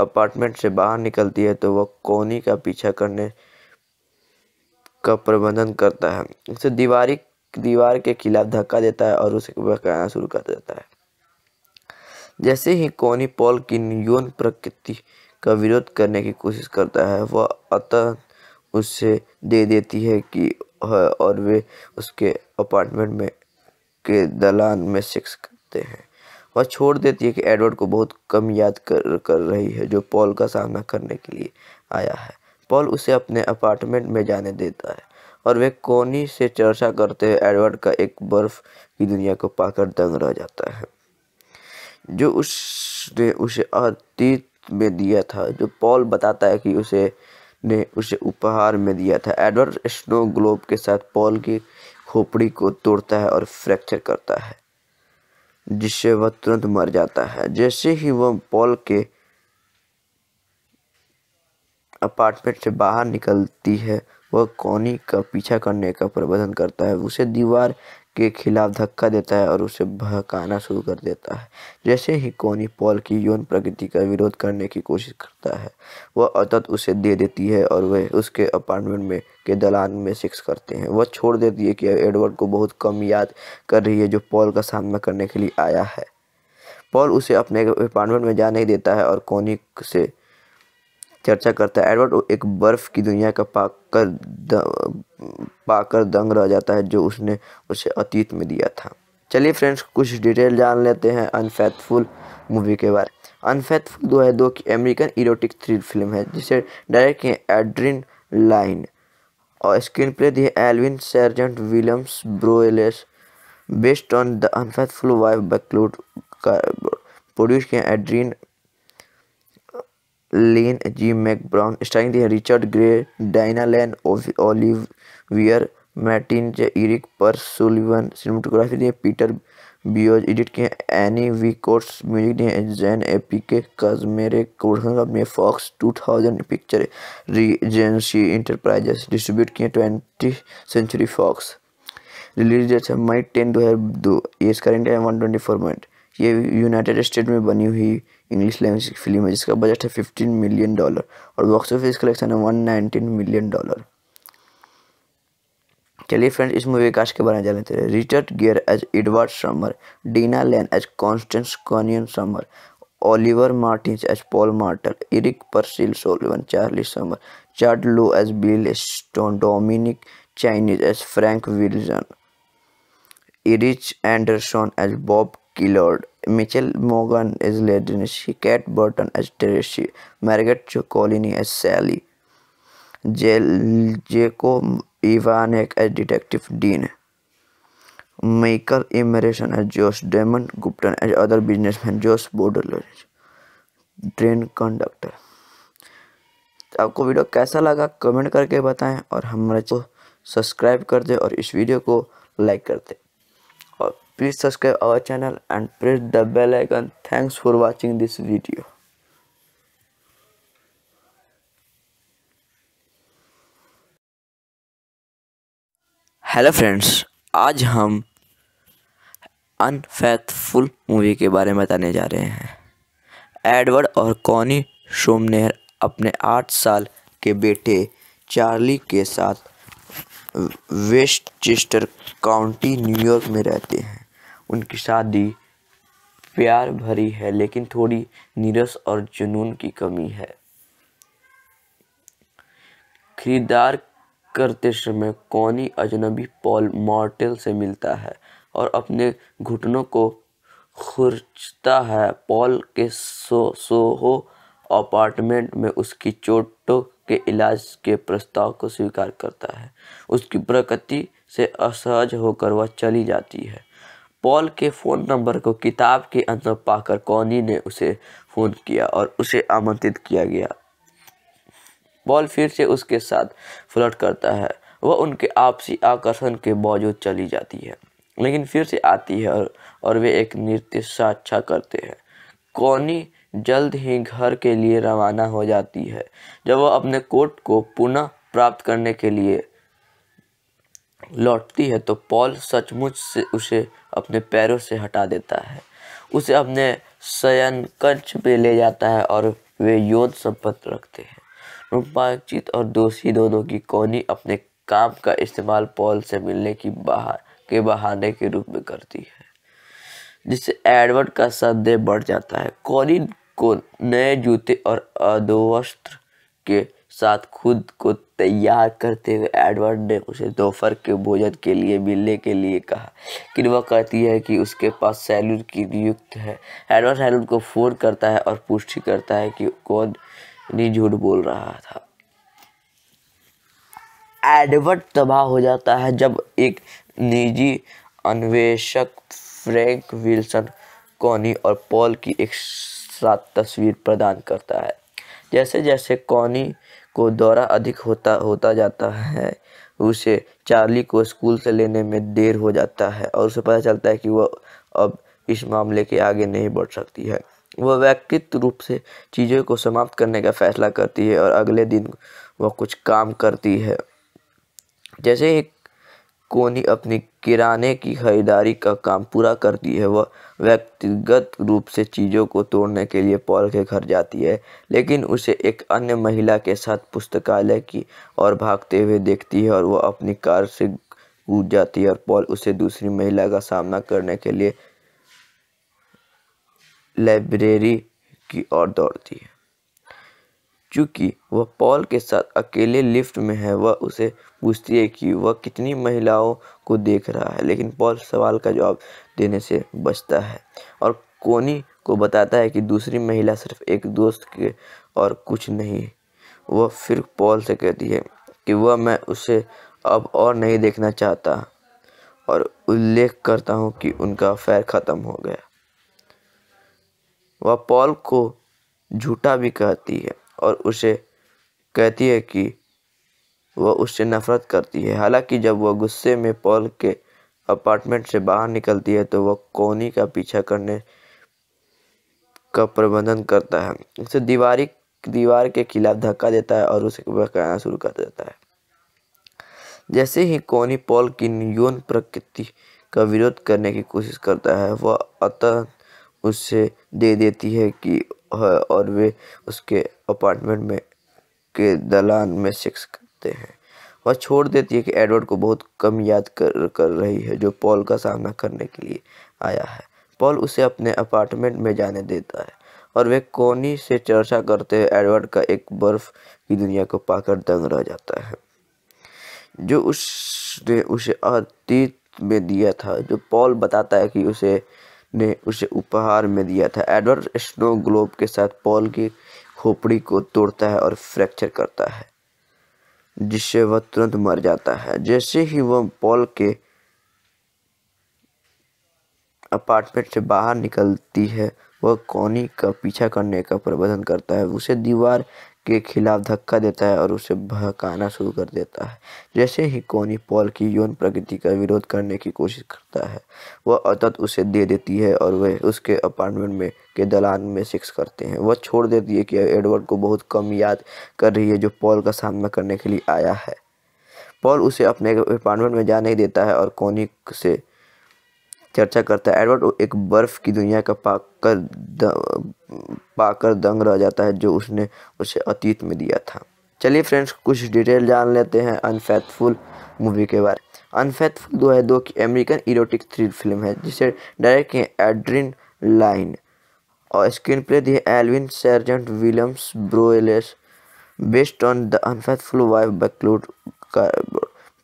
अपार्टमेंट से बाहर निकलती है तो वह कोनी का पीछा करने का प्रबंधन करता है उसे दीवारी दीवार के खिलाफ धक्का देता है और उसे बहकाना शुरू कर देता है जैसे ही कोनी पॉल की यौन प्रकृति का विरोध करने की कोशिश करता है वह अतः उससे दे देती है कि है और वे उसके अपार्टमेंट में के दलान में सेक्स करते हैं वह छोड़ देती है कि एडवर्ड को बहुत कम याद कर कर रही है जो पॉल का सामना करने के लिए आया है पॉल उसे अपने अपार्टमेंट में जाने देता है और वे कोनी से चर्चा करते हुए एडवर्ड का एक बर्फ की दुनिया को पाकर दंग रह जाता है जो उसने उसे अतीत में दिया था जो पॉल बताता है कि उसे ने उसे उपहार में दिया था एडवर्ड स्नो ग्लोब के साथ पॉल की खोपड़ी को तोड़ता है और फ्रैक्चर करता है जिससे वह तुरंत मर जाता है जैसे ही वह पॉल के अपार्टमेंट से बाहर निकलती है वह कॉनी का पीछा करने का प्रबंधन करता है उसे दीवार के खिलाफ धक्का देता है और उसे बहकाना शुरू कर देता है जैसे ही कोनी पॉल की यौन प्रकृति का विरोध करने की कोशिश करता है वह अतत उसे दे देती है और वह उसके अपार्टमेंट में के दलान में सिक्स करते हैं वह छोड़ देती है कि एडवर्ड को बहुत कम याद कर रही है जो पॉल का सामना करने के लिए आया है पॉल उसे अपने अपार्टमेंट में जा नहीं देता है और कोनी से चर्चा करता है एडवर्ड एक बर्फ़ की दुनिया का पाकर पाकर दंग रह जाता है जो उसने उसे अतीत में दिया था चलिए फ्रेंड्स कुछ डिटेल जान लेते हैं अनफेथफुल मूवी के बारे अनफेथफुल दो है दो की अमेरिकन इरोटिक थ्रिल फिल्म है जिसे डायरेक्ट किए एड्रिन लाइन और स्क्रीन प्ले दिए Alvin Sargent Williams Broyles based on the unfaithful wife बैक्लूड का प्रोड्यूस किए Adrian Lyne Lynn, Jim Stein दिया Richard grey डाइना Lane Lane, wear मैटिन इरिक पर सुलिवन सिनेमाटोग्राफी दिए पीटर बियोज एडिट किए Anne V Coates music दिए Jan AP के Kaczmarek production Fox two thousand picture Regency enterprises distribute किए twenty century Fox release date है May ten दो हज़ार दो ये इसका India one twenty four minute ये यूनाइटेड स्टेट में बनी हुई इंग्लिश लैंग्वेज की फिल्म है जिसका बजट है फिफ्टीन मिलियन डॉलर और बॉक्स ऑफिस कलेक्शन है वन नाइनटीन मिलियन डॉलर चलिए फ्रेंड्स इस मूवी कास्ट के बारे में जान लेते हैं Richard Gere as Edward Sumner डीना Lane as Constance कॉनियन Sumner Oliver Martin as Paul Martel Erik Per Sullivan Charlie Sumner Chad Lowe as Bill Stone Dominic Chianese as Frank Wilson Erich Anderson as Bob किलर्ड Mitchell Morgan as Ladynish, Kate Burton as Teresi, Margaret Chocolini as Sally, Jacob Ivanek as Detective Dean, Michael Emerson as Josh Damon, Gupton as other businessman, Josh Borderless, Train Conductor. आपको video कैसा लगा comment करके बताएं और हमारे को subscribe कर दें और इस वीडियो को लाइक कर दें Please subscribe our channel and press the bell icon. Thanks for watching this video. Hello friends आज हम अनफेथफुल मूवी के बारे में बताने जा रहे हैं एडवर्ड और कॉनी शोमनेर अपने आठ साल के बेटे चार्ली के साथ वेस्टचेस्टर काउंटी न्यूयॉर्क में रहते हैं उनकी शादी प्यार भरी है लेकिन थोड़ी नीरस और जुनून की कमी है खरीदार करते समय कौनी अजनबी पॉल मॉर्टेल से मिलता है और अपने घुटनों को खुरचता है पॉल के सो सोहो अपार्टमेंट में उसकी चोटों के इलाज के प्रस्ताव को स्वीकार करता है उसकी प्रकृति से असहज होकर वह चली जाती है पॉल के फ़ोन नंबर को किताब के अंदर पाकर कॉनी ने उसे फ़ोन किया और उसे आमंत्रित किया गया पॉल फिर से उसके साथ फ्लर्ट करता है वह उनके आपसी आकर्षण के बावजूद चली जाती है लेकिन फिर से आती है और, और वे एक नृत्य साक्षा करते हैं कॉनी जल्द ही घर के लिए रवाना हो जाती है जब वह अपने कोट को पुनः प्राप्त करने के लिए लौटती है तो पॉल सचमुच से उसे अपने पैरों से हटा देता है उसे अपने शयन कंच पे ले जाता है और वे यौन संपत्त रखते हैं रूपांचित और दोषी दोनों की कोनी अपने काम का इस्तेमाल पॉल से मिलने की बहा के बहाने के रूप में करती है जिससे एडवर्ड का संदेह बढ़ जाता है कॉनिन को नए जूते और अधोवस्त्र के साथ खुद को तैयार करते हुए एडवर्ड ने उसे दोपहर के भोजन के लिए मिलने के लिए कहा लेकिन वह कहती है कि उसके पास सैलून की नियुक्त है एडवर्ड सैलून को फ़ोन करता है और पुष्टि करता है कि कौन नहीं झूठ बोल रहा था एडवर्ड तबाह हो जाता है जब एक निजी अन्वेषक फ्रैंक विल्सन कॉनी और पॉल की एक साथ तस्वीर प्रदान करता है जैसे जैसे कॉनी को दौरा अधिक होता होता जाता है उसे चार्ली को स्कूल से लेने में देर हो जाता है और उसे पता चलता है कि वह अब इस मामले के आगे नहीं बढ़ सकती है वह व्यक्तित्व रूप से चीज़ों को समाप्त करने का फैसला करती है और अगले दिन वह कुछ काम करती है जैसे एक कोनी अपनी किराने की खरीदारी का काम पूरा करती है वह व्यक्तिगत रूप से चीज़ों को तोड़ने के लिए पॉल के घर जाती है लेकिन उसे एक अन्य महिला के साथ पुस्तकालय की ओर भागते हुए देखती है और वह अपनी कार से कूद जाती है और पॉल उसे दूसरी महिला का सामना करने के लिए लाइब्रेरी की ओर दौड़ती है क्योंकि वह पॉल के साथ अकेले लिफ्ट में है वह उसे पूछती है कि वह कितनी महिलाओं को देख रहा है लेकिन पॉल सवाल का जवाब देने से बचता है और कोनी को बताता है कि दूसरी महिला सिर्फ एक दोस्त के और कुछ नहीं वह फिर पॉल से कहती है कि वह मैं उसे अब और नहीं देखना चाहता और उल्लेख करता हूँ कि उनका अफेयर ख़त्म हो गया वह पॉल को झूठा भी कहती है और उसे कहती है कि वह उससे नफरत करती है हालांकि जब वह गुस्से में पॉल के अपार्टमेंट से बाहर निकलती है तो वह कोनी का पीछा करने का प्रबंधन करता है उसे दीवारी दीवार के खिलाफ धक्का देता है और उसे बहकाना शुरू कर देता है जैसे ही कोनी पॉल की यौन प्रकृति का विरोध करने की कोशिश करता है वह अतः उससे दे देती है कि है और वे उसके अपार्टमेंट में के दलान में सेक्स करते हैं वह छोड़ देती है कि एडवर्ड को बहुत कम याद कर कर रही है जो पॉल का सामना करने के लिए आया है पॉल उसे अपने अपार्टमेंट में जाने देता है और वे कोनी से चर्चा करते हुए एडवर्ड का एक बर्फ की दुनिया को पाकर दंग रह जाता है जो उसने उसे अतीत में दिया था जो पॉल बताता है कि उसे ने उसे उपहार में दिया था एडवर्ड स्नो ग्लोब के साथ पॉल की खोपड़ी को तोड़ता है और फ्रैक्चर करता है जिससे वह तुरंत मर जाता है जैसे ही वह पॉल के अपार्टमेंट से बाहर निकलती है वह कॉनी का पीछा करने का प्रबंधन करता है उसे दीवार के खिलाफ धक्का देता है और उसे बहकाना शुरू कर देता है जैसे ही कोनी पॉल की यौन प्रकृति का विरोध करने की कोशिश करता है वह अतत उसे दे देती है और वह उसके अपार्टमेंट में के दलान में सिक्स करते हैं वह छोड़ देती है कि एडवर्ड को बहुत कम याद कर रही है जो पॉल का सामना करने के लिए आया है पॉल उसे अपने अपार्टमेंट में जा नहीं देता है और कोनी से चर्चा करता है एडवर्ड एक बर्फ़ की दुनिया का पाकर पाकर दंग रह जाता है जो उसने उसे अतीत में दिया था चलिए फ्रेंड्स कुछ डिटेल जान लेते हैं अनफेथफुल मूवी के बारे अनफेथफुल दो है दो की अमेरिकन इरोटिक थ्रिल फिल्म है जिसे डायरेक्ट किए एड्रिन लाइन और स्क्रीन प्ले दिए Alvin Sargent Williams Broyles based on the unfaithful wife बैक्लूड का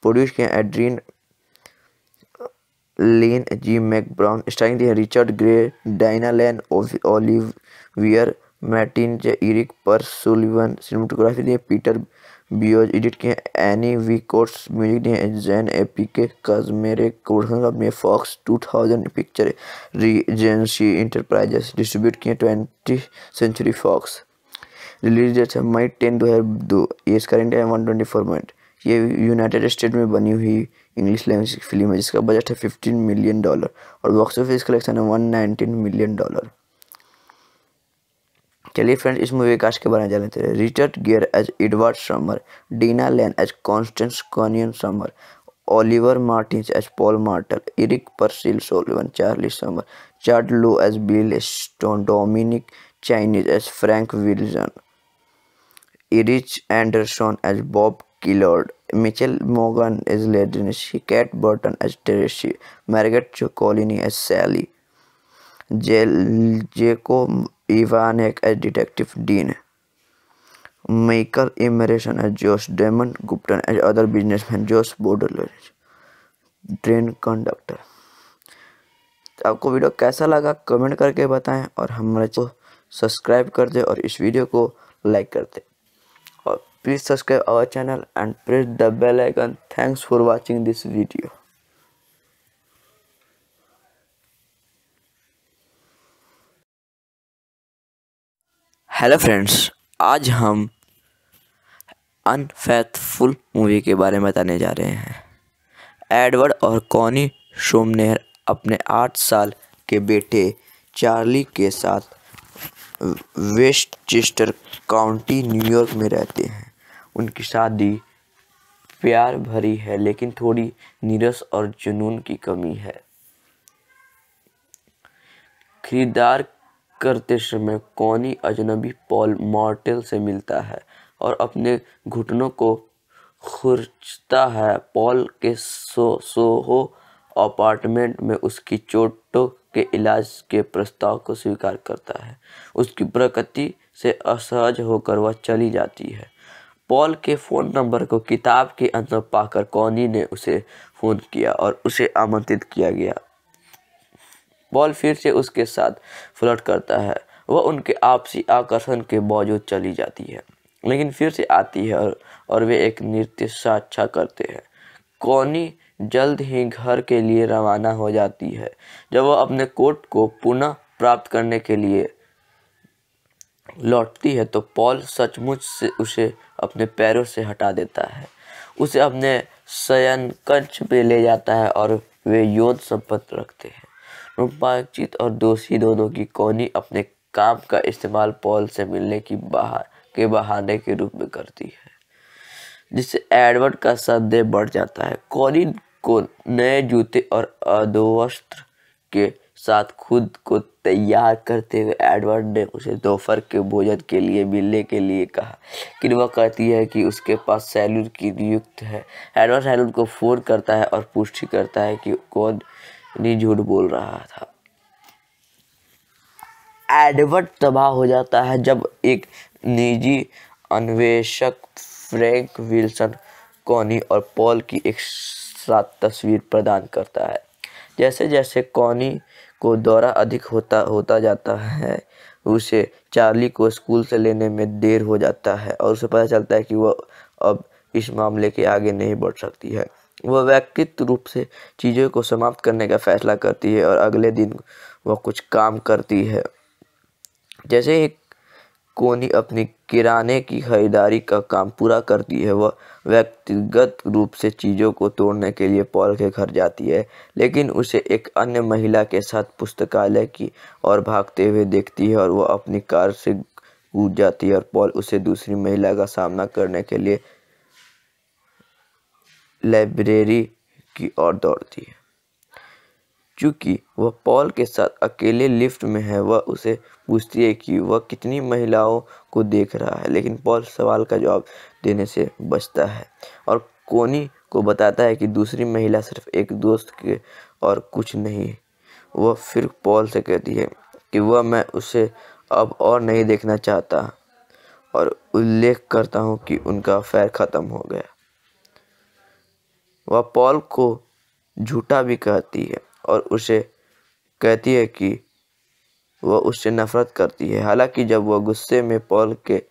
प्रोड्यूस किए Adrian Lyne Lynn, Jim Stein दिया Richard grey डाइना Lane Lane, wear मैटिन इरिक पर सुलिवन सिनेमाटोग्राफी दिए पीटर बियोज एडिट किए Anne V Coates music दिए Jan AP के Kaczmarek production Fox two thousand picture Regency enterprises distribute किए twenty century Fox release date है May ten दो हज़ार दो ये इसका India one twenty four minute ये यूनाइटेड स्टेट में बनी हुई इंग्लिश लैंग्वेज की फिल्म है जिसका बजट है फिफ्टीन मिलियन डॉलर और बॉक्स ऑफिस कलेक्शन है वन नाइनटीन मिलियन डॉलर चलिए फ्रेंड्स इस मूवी कास्ट के बारे में जान लेते हैं Richard Gere as Edward Sumner डीना Lane as Constance कॉनियन Sumner Oliver Martin as Paul Martel Erik Per Sullivan Charlie Sumner Chad Lowe as Bill Stone Dominic Chianese as Frank Wilson Erich Anderson as Bob किलर्ड Mitchell Morgan as Ladynish, Kate Burton as Teresi, Margaret Chocolini as Sally, Jacob Ivanek as Detective Dean, Michael Emerson as Josh Damon, Gupton as other businessman Josh Baudelaire, Train Conductor. आपको video कैसा लगा comment करके बताएं और हमारे channel subscribe कर दें और इस वीडियो को लाइक कर दें Please subscribe our channel and press the bell icon. Thanks for watching this video. Hello friends आज हम अनफेथफुल मूवी के बारे में बताने जा रहे हैं एडवर्ड और कॉनी शोमनेर अपने आठ साल के बेटे चार्ली के साथ वेस्टचेस्टर काउंटी न्यूयॉर्क में रहते हैं उनकी शादी प्यार भरी है लेकिन थोड़ी नीरस और जुनून की कमी है खरीदार करते समय कौनी अजनबी पॉल मॉर्टेल से मिलता है और अपने घुटनों को खुरचता है पॉल के सो सोहो अपार्टमेंट में उसकी चोटों के इलाज के प्रस्ताव को स्वीकार करता है उसकी प्रकृति से असहज होकर वह चली जाती है पॉल के फ़ोन नंबर को किताब के अंदर पाकर कॉनी ने उसे फ़ोन किया और उसे आमंत्रित किया गया पॉल फिर से उसके साथ फ्लर्ट करता है वह उनके आपसी आकर्षण के बावजूद चली जाती है लेकिन फिर से आती है और, और वे एक नृत्य साक्षा करते हैं कॉनी जल्द ही घर के लिए रवाना हो जाती है जब वह अपने कोट को पुनः प्राप्त करने के लिए लौटती है तो पॉल सचमुच से उसे अपने पैरों से हटा देता है उसे अपने शयन कंच पे ले जाता है और वे यौन संपत्त रखते हैं रूपांचित और दोषी दोनों की कोनी अपने काम का इस्तेमाल पॉल से मिलने की बहा के बहाने के रूप में करती है जिससे एडवर्ड का संदेह बढ़ जाता है कोनी को नए जूते और अधोवस्त्र के साथ खुद को तैयार करते हुए एडवर्ड ने उसे दोपहर के भोजन के लिए मिलने के लिए कहा लेकिन वह कहती है कि उसके पास सैलून की नियुक्त है एडवर्ड सैलून को फ़ोन करता है और पुष्टि करता है कि कौन नहीं झूठ बोल रहा था एडवर्ड तबाह हो जाता है जब एक निजी अन्वेषक फ्रैंक विल्सन कॉनी और पॉल की एक साथ तस्वीर प्रदान करता है जैसे जैसे कॉनी को दौरा अधिक होता होता जाता है उसे चार्ली को स्कूल से लेने में देर हो जाता है और उसे पता चलता है कि वह अब इस मामले के आगे नहीं बढ़ सकती है वह व्यक्तित्व रूप से चीज़ों को समाप्त करने का फैसला करती है और अगले दिन वह कुछ काम करती है जैसे एक कोनी अपनी किराने की खरीदारी का काम पूरा करती है वह व्यक्तिगत रूप से चीज़ों को तोड़ने के लिए पॉल के घर जाती है लेकिन उसे एक अन्य महिला के साथ पुस्तकालय की ओर भागते हुए देखती है और वह अपनी कार से कूद जाती है और पॉल उसे दूसरी महिला का सामना करने के लिए लाइब्रेरी की ओर दौड़ती है क्योंकि वह पॉल के साथ अकेले लिफ्ट में है वह उसे पूछती है कि वह कितनी महिलाओं को देख रहा है लेकिन पॉल सवाल का जवाब देने से बचता है और कोनी को बताता है कि दूसरी महिला सिर्फ एक दोस्त के और कुछ नहीं वह फिर पॉल से कहती है कि वह मैं उसे अब और नहीं देखना चाहता और उल्लेख करता हूँ कि उनका अफेयर ख़त्म हो गया वह पॉल को झूठा भी कहती है और उसे कहती है कि वह उससे नफरत करती है हालांकि जब वह गुस्से में पॉल के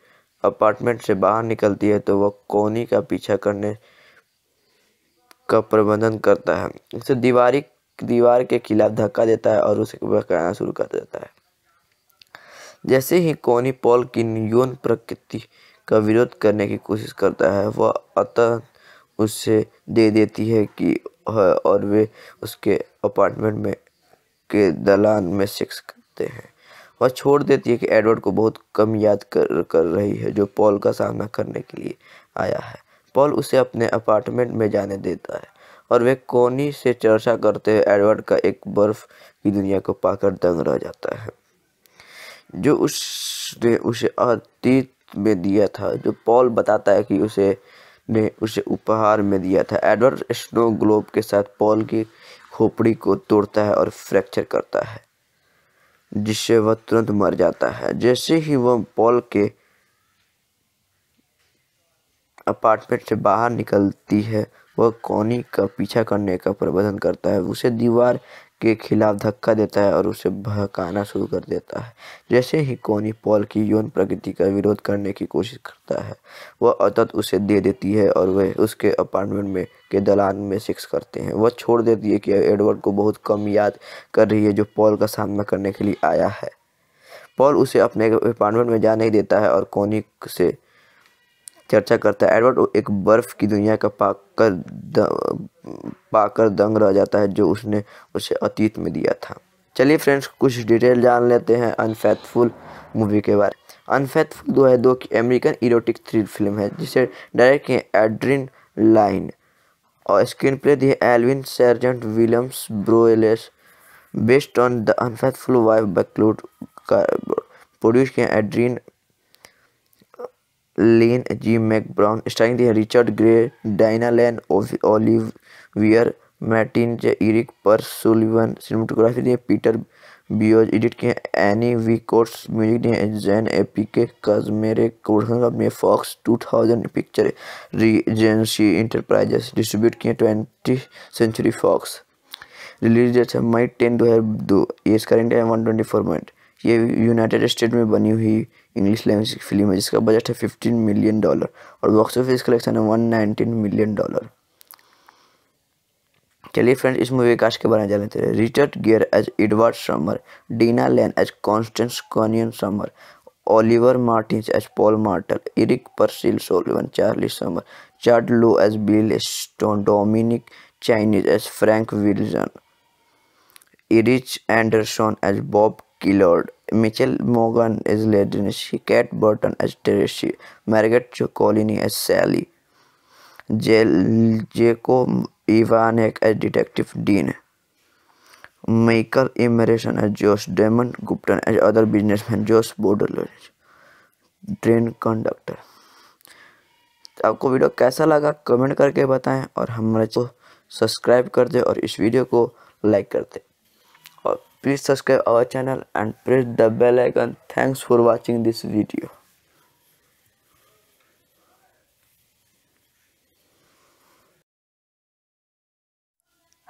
अपार्टमेंट से बाहर निकलती है तो वह कोनी का पीछा करने का प्रबंधन करता है उसे दीवारी दीवार के खिलाफ धक्का देता है और उसे बहकाना शुरू कर देता है जैसे ही कोनी पॉल की यौन प्रकृति का विरोध करने की कोशिश करता है वह अतः उससे दे देती है कि है और वे उसके अपार्टमेंट में के दलान में सेक्स करते हैं वह छोड़ देती है कि एडवर्ड को बहुत कम याद कर कर रही है जो पॉल का सामना करने के लिए आया है पॉल उसे अपने अपार्टमेंट में जाने देता है और वे कोनी से चर्चा करते हुए एडवर्ड का एक बर्फ की दुनिया को पाकर दंग रह जाता है जो उसने उसे अतीत में दिया था जो पॉल बताता है कि उसे ने उसे उपहार में दिया था एडवर्ड स्नो ग्लोब के साथ पॉल की खोपड़ी को तोड़ता है और फ्रैक्चर करता है जिससे वह तुरंत मर जाता है जैसे ही वह पॉल के अपार्टमेंट से बाहर निकलती है वह कॉनी का पीछा करने का प्रबंधन करता है उसे दीवार के खिलाफ धक्का देता है और उसे बहकाना शुरू कर देता है जैसे ही कोनी पॉल की यौन प्रगति का विरोध करने की कोशिश करता है वह अतत उसे दे देती है और वह उसके अपार्टमेंट में के दलान में सिक्स करते हैं वह छोड़ देती है कि एडवर्ड को बहुत कम याद कर रही है जो पॉल का सामना करने के लिए आया है पॉल उसे अपने अपार्टमेंट में जा नहीं देता है और कोनी से चर्चा करता है एडवर्ड एक बर्फ़ की दुनिया का पाकर पाकर दंग रह जाता है जो उसने उसे अतीत में दिया था चलिए फ्रेंड्स कुछ डिटेल जान लेते हैं अनफेथफुल मूवी के बारे अनफेथफुल दो है दो की अमेरिकन इरोटिक थ्रिल फिल्म है जिसे डायरेक्ट किए एड्रिन लाइन और स्क्रीन प्ले दिए Alvin Sargent Williams Broyles based on the unfaithful wife बैक्लूड का प्रोड्यूस किए Adrian Lyne Lane, G. Stein दिया Richard grey डाइना Lane Lane, wear मैटिन इरिक पर सुलिवन सिनेमाटोग्राफी दिए पीटर बियोज एडिट किए Anne V Coates music दिए Jan AP के Kaczmarek production Fox two thousand picture Regency enterprises distribute किए twenty century Fox release date है May ten दो हज़ार दो ये इसका India one twenty four minute ये यूनाइटेड स्टेट में बनी हुई इंग्लिश लैंग्वेज की फिल्म है जिसका बजट है फिफ्टीन मिलियन डॉलर और बॉक्स ऑफिस कलेक्शन है वन नाइनटीन मिलियन डॉलर चलिए फ्रेंड्स इस मूवी कास्ट के बारे में जान लेते हैं Richard Gere as Edward Sumner डीना Lane as Constance कॉनियन Sumner Oliver Martin as Paul Martel Erik Per Sullivan Charlie Sumner Chad Lowe as Bill Stone Dominic Chianese as Frank Wilson Erich Anderson as Bob किलर्ड Mitchell Morgan as Ladynish, Kate Burton as Teresi, Margaret Chocolini as Sally, Jacob Ivanek as Detective Dean, Michael Emerson as Josh Damon Gupton as other businessman Josh Borderless, Train Conductor. आपको video कैसा लगा comment करके बताएं और हमारे को subscribe कर दें और इस वीडियो को लाइक कर दें Please subscribe our channel and press the bell icon. Thanks for watching this video.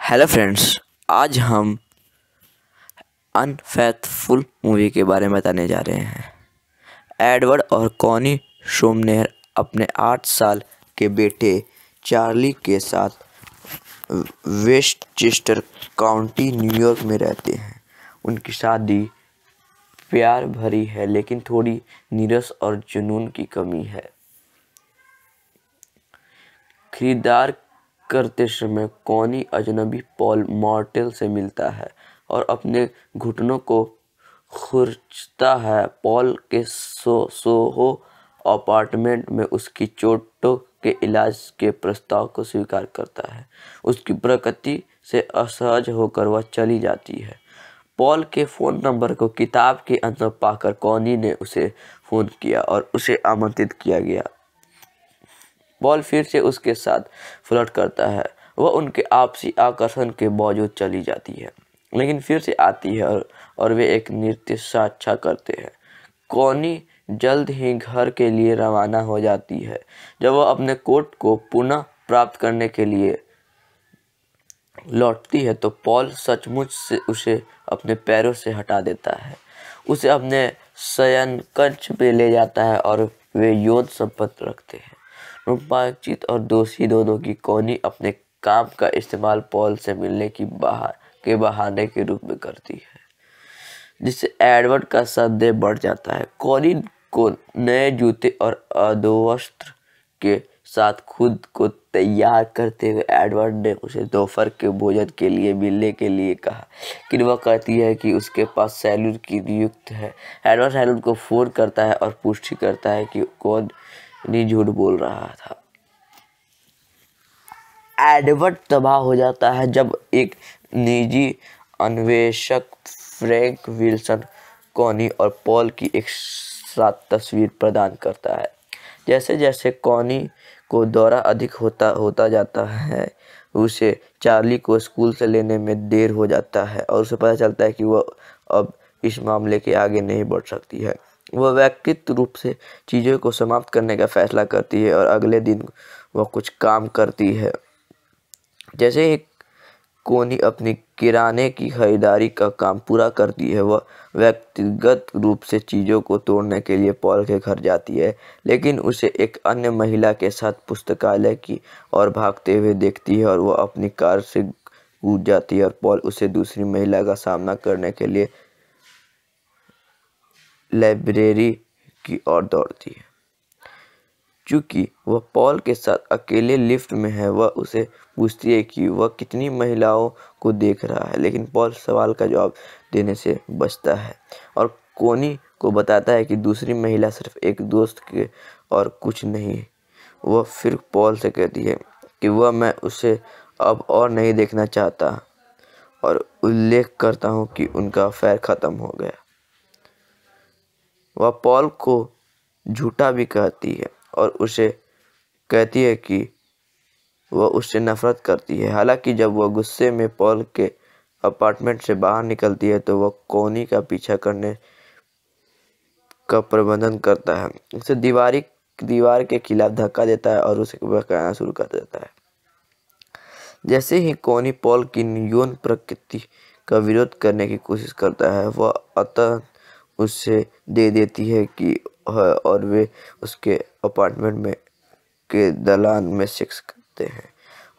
Hello friends आज हम अनफेथफुल मूवी के बारे में बताने जा रहे हैं एडवर्ड और कॉनी शोमनेर अपने आठ साल के बेटे चार्ली के साथ वेस्टचेस्टर काउंटी न्यूयॉर्क में रहते हैं उनकी शादी प्यार भरी है लेकिन थोड़ी नीरस और जुनून की कमी है खरीदार करते समय कौनी अजनबी पॉल मॉर्टेल से मिलता है और अपने घुटनों को खुरचता है पॉल के सो सोहो अपार्टमेंट में उसकी चोटों के इलाज के प्रस्ताव को स्वीकार करता है उसकी प्रकृति से असहज होकर वह चली जाती है पॉल के फ़ोन नंबर को किताब के अंदर पाकर कॉनी ने उसे फ़ोन किया और उसे आमंत्रित किया गया पॉल फिर से उसके साथ फ्लर्ट करता है वह उनके आपसी आकर्षण के बावजूद चली जाती है लेकिन फिर से आती है और, और वे एक नृत्य साक्षा करते हैं कॉनी जल्द ही घर के लिए रवाना हो जाती है जब वह अपने कोट को पुनः प्राप्त करने के लिए लौटती है तो पॉल सचमुच से उसे अपने पैरों से हटा देता है उसे अपने शयन कंच पे ले जाता है और वे यौन संपत्त रखते हैं रूपांचित और दोषी दोनों की कोनी अपने काम का इस्तेमाल पॉल से मिलने की बहा के बहाने के रूप में करती है जिससे एडवर्ड का संदेह बढ़ जाता है कोनी को नए जूते और अधोवस्त्र के साथ खुद को तैयार करते हुए एडवर्ड ने उसे दोपहर के भोजन के लिए मिलने के लिए कहा लेकिन वह कहती है कि उसके पास सैलून की नियुक्त है एडवर्ड सैलून को फ़ोन करता है और पुष्टि करता है कि कौन नहीं झूठ बोल रहा था एडवर्ड तबाह हो जाता है जब एक निजी अन्वेषक फ्रैंक विल्सन कॉनी और पॉल की एक साथ तस्वीर प्रदान करता है जैसे जैसे कॉनी को दौरा अधिक होता होता जाता है उसे चार्ली को स्कूल से लेने में देर हो जाता है और उसे पता चलता है कि वह अब इस मामले के आगे नहीं बढ़ सकती है वह व्यक्तित्व रूप से चीज़ों को समाप्त करने का फैसला करती है और अगले दिन वह कुछ काम करती है जैसे एक कोनी अपनी किराने की खरीदारी का काम पूरा करती है वह व्यक्तिगत रूप से चीज़ों को तोड़ने के लिए पॉल के घर जाती है लेकिन उसे एक अन्य महिला के साथ पुस्तकालय की ओर भागते हुए देखती है और वह अपनी कार से कूद जाती है और पॉल उसे दूसरी महिला का सामना करने के लिए लाइब्रेरी की ओर दौड़ती है चूंकि वह पॉल के साथ अकेले लिफ्ट में है वह उसे पूछती है कि वह कितनी महिलाओं को देख रहा है लेकिन पॉल सवाल का जवाब देने से बचता है और कोनी को बताता है कि दूसरी महिला सिर्फ एक दोस्त के और कुछ नहीं वह फिर पॉल से कहती है कि वह मैं उसे अब और नहीं देखना चाहता और उल्लेख करता हूँ कि उनका अफेयर ख़त्म हो गया वह पॉल को झूठा भी कहती है और उसे कहती है कि वह उससे नफरत करती है हालांकि जब वह गुस्से में पॉल के अपार्टमेंट से बाहर निकलती है तो वह कोनी का पीछा करने का प्रबंधन करता है उसे दीवारी दीवार के खिलाफ धक्का देता है और उसे बहकाना शुरू कर देता है जैसे ही कोनी पॉल की यौन प्रकृति का विरोध करने की कोशिश करता है वह अतः उससे दे देती है कि और वे उसके अपार्टमेंट में के दलान में सेक्स सकते हैं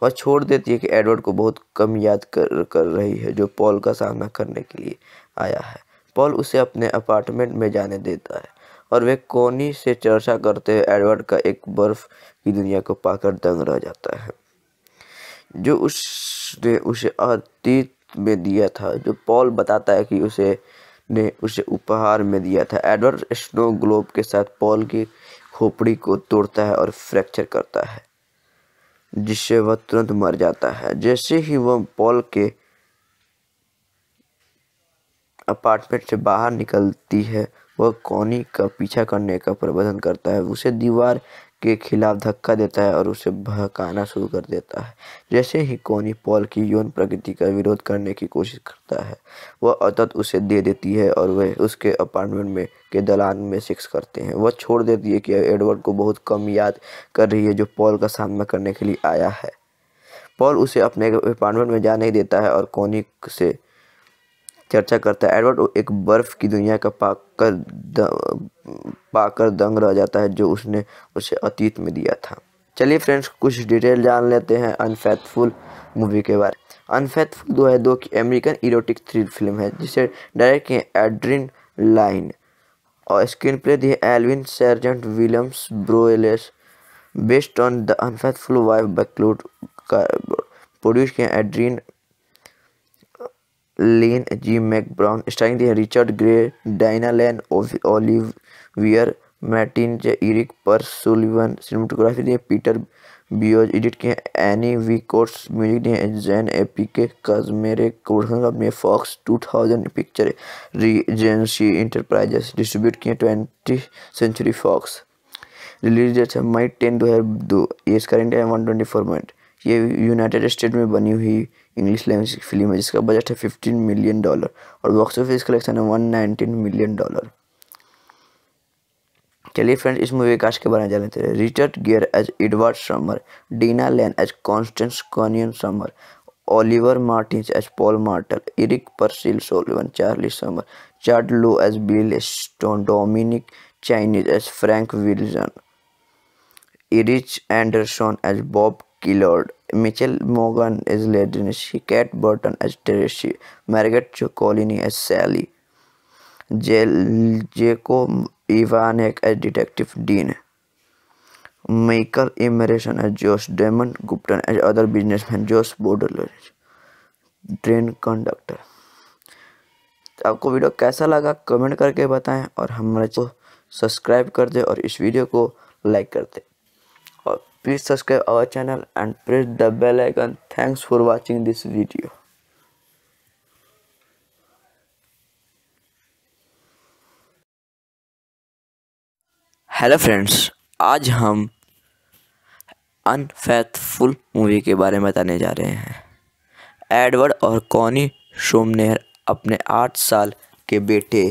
वह छोड़ देती है कि एडवर्ड को बहुत कम याद कर कर रही है जो पॉल का सामना करने के लिए आया है पॉल उसे अपने अपार्टमेंट में जाने देता है और वे कोनी से चर्चा करते हुए एडवर्ड का एक बर्फ की दुनिया को पाकर दंग रह जाता है जो उसने उसे अतीत में दिया था जो पॉल बताता है कि उसे ने उसे उपहार में दिया था एडवर्ड स्नो ग्लोब के साथ पॉल की खोपड़ी को तोड़ता है और फ्रैक्चर करता है जिससे वह तुरंत मर जाता है जैसे ही वह पॉल के अपार्टमेंट से बाहर निकलती है वह कॉनी का पीछा करने का प्रबंधन करता है उसे दीवार के खिलाफ धक्का देता है और उसे बहकाना शुरू कर देता है जैसे ही कोनी पॉल की यौन प्रकृति का विरोध करने की कोशिश करता है वह अतत उसे दे देती है और वह उसके अपार्टमेंट में के दलान में सिक्स करते हैं वह छोड़ देती है कि एडवर्ड को बहुत कम याद कर रही है जो पॉल का सामना करने के लिए आया है पॉल उसे अपने अपार्टमेंट में जा नहीं देता है और कोनी से चर्चा करता है एडवर्ड एक बर्फ़ की दुनिया का पाकर पाकर दंग रह जाता है जो उसने उसे अतीत में दिया था चलिए फ्रेंड्स कुछ डिटेल जान लेते हैं अनफेथफुल मूवी के बारे में अनफेथफुल दो है दो की अमेरिकन इरोटिक थ्रिल फिल्म है जिसे डायरेक्ट किए एड्रिन लाइन और स्क्रीन प्ले दिए Alvin Sargent Williams Broyles based on the unfaithful wife बकलूड का प्रोड्यूस किए Adrian Lyne Lynn, Jim Stein दिया Richard grey डाइना Lane Lane, wear मैटिन इरिक पर सुलिवन सिनेमाटोग्राफी दिए पीटर बियोज एडिट किए Anne V Coates music दिए Jan AP के Kaczmarek production Fox two thousand picture Regency enterprises distribute किए twenty century Fox release date है May ten दो हज़ार दो ये इसका India one twenty four minute ये यूनाइटेड स्टेट में बनी हुई इंग्लिश लैंग्वेज की फिल्म है जिसका बजट है फिफ्टीन मिलियन डॉलर और बॉक्स ऑफिस कलेक्शन है वन नाइनटीन मिलियन डॉलर चलिए फ्रेंड्स इस मूवी कास्ट के बारे में जान लेते हैं Richard Gere as Edward Sumner डीना Lane as Constance कॉनियन Sumner Oliver Martin as Paul Martel Erik Per Sullivan Charlie Sumner Chad Lowe as Bill Stone Dominic Chianese as Frank Wilson Erich Anderson as Bob किलर्ड Mitchell Morgan as Ladynish, Kate Burton as Teresi, Margaret Chocolini as Sally, Jacob Ivanek as Detective Dean, Michael Emerson as Josh Damon, Gupton as other businessman Josh Borderless, Train Conductor. आपको video कैसा लगा comment करके बताएं और हमारे को subscribe कर दें और इस वीडियो को लाइक कर दें Please subscribe our channel and press the bell icon. Thanks for watching this video. Hello friends आज हम अनफेथफुल मूवी के बारे में बताने जा रहे हैं एडवर्ड और कॉनी शोमनेर अपने आठ साल के बेटे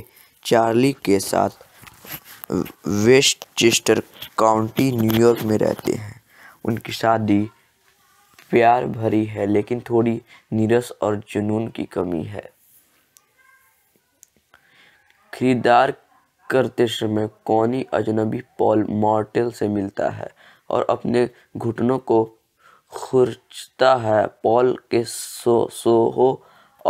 चार्ली के साथ वेस्टचेस्टर काउंटी न्यूयॉर्क में रहते हैं उनकी शादी प्यार भरी है लेकिन थोड़ी नीरस और जुनून की कमी है खरीदार करते समय कौनी अजनबी पॉल मॉर्टेल से मिलता है और अपने घुटनों को खुरचता है पॉल के सो सोहो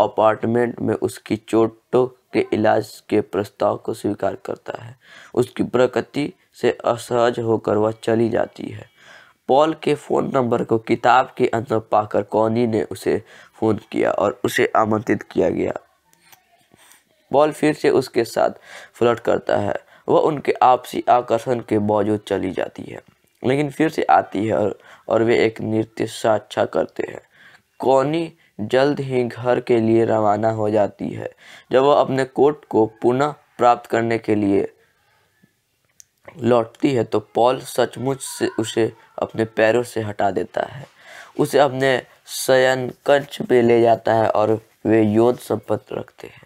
अपार्टमेंट में उसकी चोटों के इलाज के प्रस्ताव को स्वीकार करता है उसकी प्रकृति से असहज होकर वह चली जाती है पॉल के फ़ोन नंबर को किताब के अंदर पाकर कॉनी ने उसे फ़ोन किया और उसे आमंत्रित किया गया पॉल फिर से उसके साथ फ्लर्ट करता है वह उनके आपसी आकर्षण के बावजूद चली जाती है लेकिन फिर से आती है और, और वे एक नृत्य साक्षा करते हैं कॉनी जल्द ही घर के लिए रवाना हो जाती है जब वह अपने कोट को पुनः प्राप्त करने के लिए लौटती है तो पॉल सचमुच से उसे अपने पैरों से हटा देता है उसे अपने शयन कंच पे ले जाता है और वे यौन संपत्त रखते हैं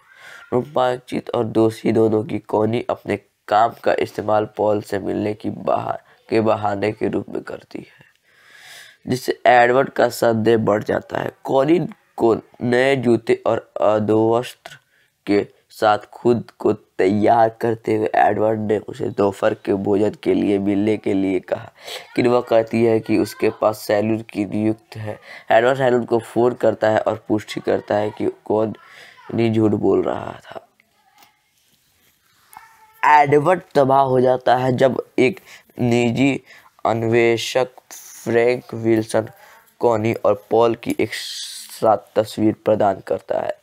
रूपांचित और दोषी दोनों की कोनी अपने काम का इस्तेमाल पॉल से मिलने की बहा के बहाने के रूप में करती है जिससे एडवर्ड का संदेह बढ़ जाता है कोनी को नए जूते और अधोवस्त्र के साथ खुद को तैयार करते हुए एडवर्ड ने उसे दोपहर के भोजन के लिए मिलने के लिए कहा लेकिन वह कहती है कि उसके पास सैलून की नियुक्त है एडवर्ड सैलून को फ़ोन करता है और पुष्टि करता है कि कौन नहीं झूठ बोल रहा था एडवर्ड तबाह हो जाता है जब एक निजी अन्वेषक फ्रैंक विल्सन कॉनी और पॉल की एक साथ तस्वीर प्रदान करता है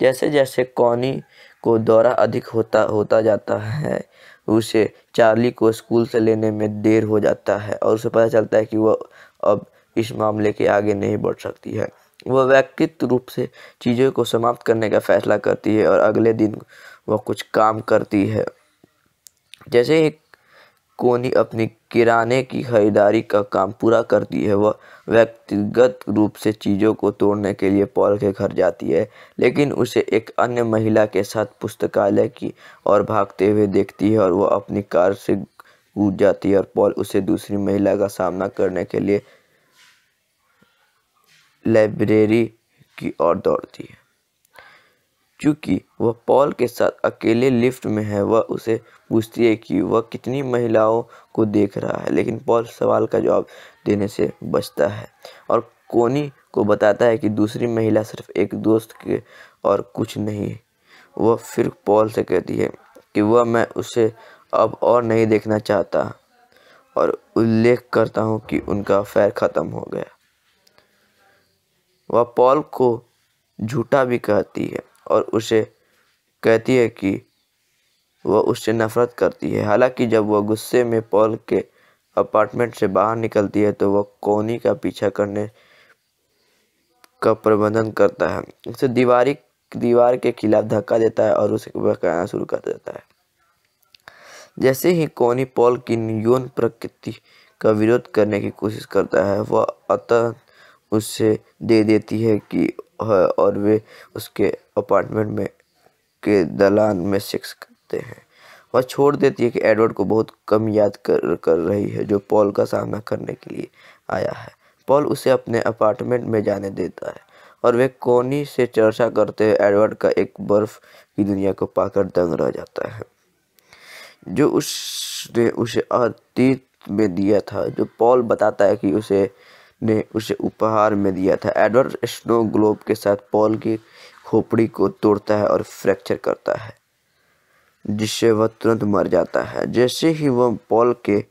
जैसे जैसे कॉनी को दौरा अधिक होता होता जाता है उसे चार्ली को स्कूल से लेने में देर हो जाता है और उसे पता चलता है कि वह अब इस मामले के आगे नहीं बढ़ सकती है वह व्यक्तित्व रूप से चीज़ों को समाप्त करने का फैसला करती है और अगले दिन वह कुछ काम करती है जैसे एक कोनी अपनी किराने की खरीदारी का काम पूरा करती है वह व्यक्तिगत रूप से चीज़ों को तोड़ने के लिए पॉल के घर जाती है लेकिन उसे एक अन्य महिला के साथ पुस्तकालय की ओर भागते हुए देखती है और वह अपनी कार से कूद जाती है और पॉल उसे दूसरी महिला का सामना करने के लिए लाइब्रेरी की ओर दौड़ती है क्योंकि वह पॉल के साथ अकेले लिफ्ट में है वह उसे पूछती है कि वह कितनी महिलाओं को देख रहा है लेकिन पॉल सवाल का जवाब देने से बचता है और कोनी को बताता है कि दूसरी महिला सिर्फ एक दोस्त के और कुछ नहीं वह फिर पॉल से कहती है कि वह मैं उसे अब और नहीं देखना चाहता और उल्लेख करता हूँ कि उनका अफेयर ख़त्म हो गया वह पॉल को झूठा भी कहती है और उसे कहती है कि वह उससे नफरत करती है हालांकि जब वह गुस्से में पॉल के अपार्टमेंट से बाहर निकलती है तो वह कोनी का पीछा करने का प्रबंधन करता है उसे दीवारी दीवार के खिलाफ धक्का देता है और उसे बहकाना शुरू कर देता है जैसे ही कोनी पॉल की यौन प्रकृति का विरोध करने की कोशिश करता है वह अतः उससे दे देती है कि और वे उसके अपार्टमेंट में के दलान में सेक्स करते हैं वह छोड़ देती है कि एडवर्ड को बहुत कम याद कर कर रही है जो पॉल का सामना करने के लिए आया है पॉल उसे अपने अपार्टमेंट में जाने देता है और वे कोनी से चर्चा करते हुए एडवर्ड का एक बर्फ की दुनिया को पाकर दंग रह जाता है जो उसने उसे अतीत में दिया था जो पॉल बताता है कि उसे ने उसे उपहार में दिया था एडवर्ड स्नो ग्लोब के साथ पॉल की खोपड़ी को तोड़ता है और फ्रैक्चर करता है जिससे वह तुरंत मर जाता है जैसे ही वह पॉल के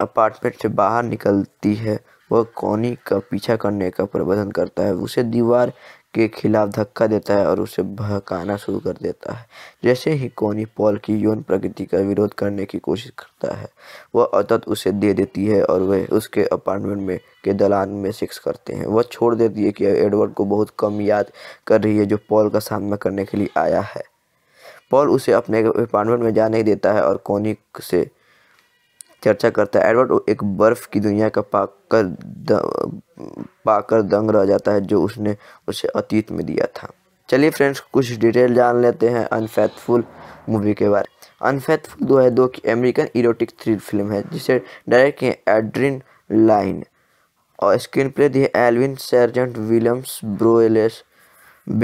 अपार्टमेंट से बाहर निकलती है वह कॉनी का पीछा करने का प्रबंधन करता है उसे दीवार के खिलाफ धक्का देता है और उसे बहकाना शुरू कर देता है जैसे ही कोनी पॉल की यौन प्रकृति का विरोध करने की कोशिश करता है वह अतत उसे दे देती है और वह उसके अपार्टमेंट में के दलान में सिक्स करते हैं वह छोड़ देती है कि एडवर्ड को बहुत कम याद कर रही है जो पॉल का सामना करने के लिए आया है पॉल उसे अपने अपार्टमेंट में जा नहीं देता है और कोनी से चर्चा करता है एडवर्ड एक बर्फ़ की दुनिया का पाकर द, पाकर दंग रह जाता है जो उसने उसे अतीत में दिया था चलिए फ्रेंड्स कुछ डिटेल जान लेते हैं अनफेथफुल मूवी के बारे में अनफेथफुल दो है दो की अमेरिकन इरोटिक थ्रिल फिल्म है जिसे डायरेक्ट किए एड्रिन लाइन और स्क्रीन प्ले दिए Alvin Sargent Williams Broyles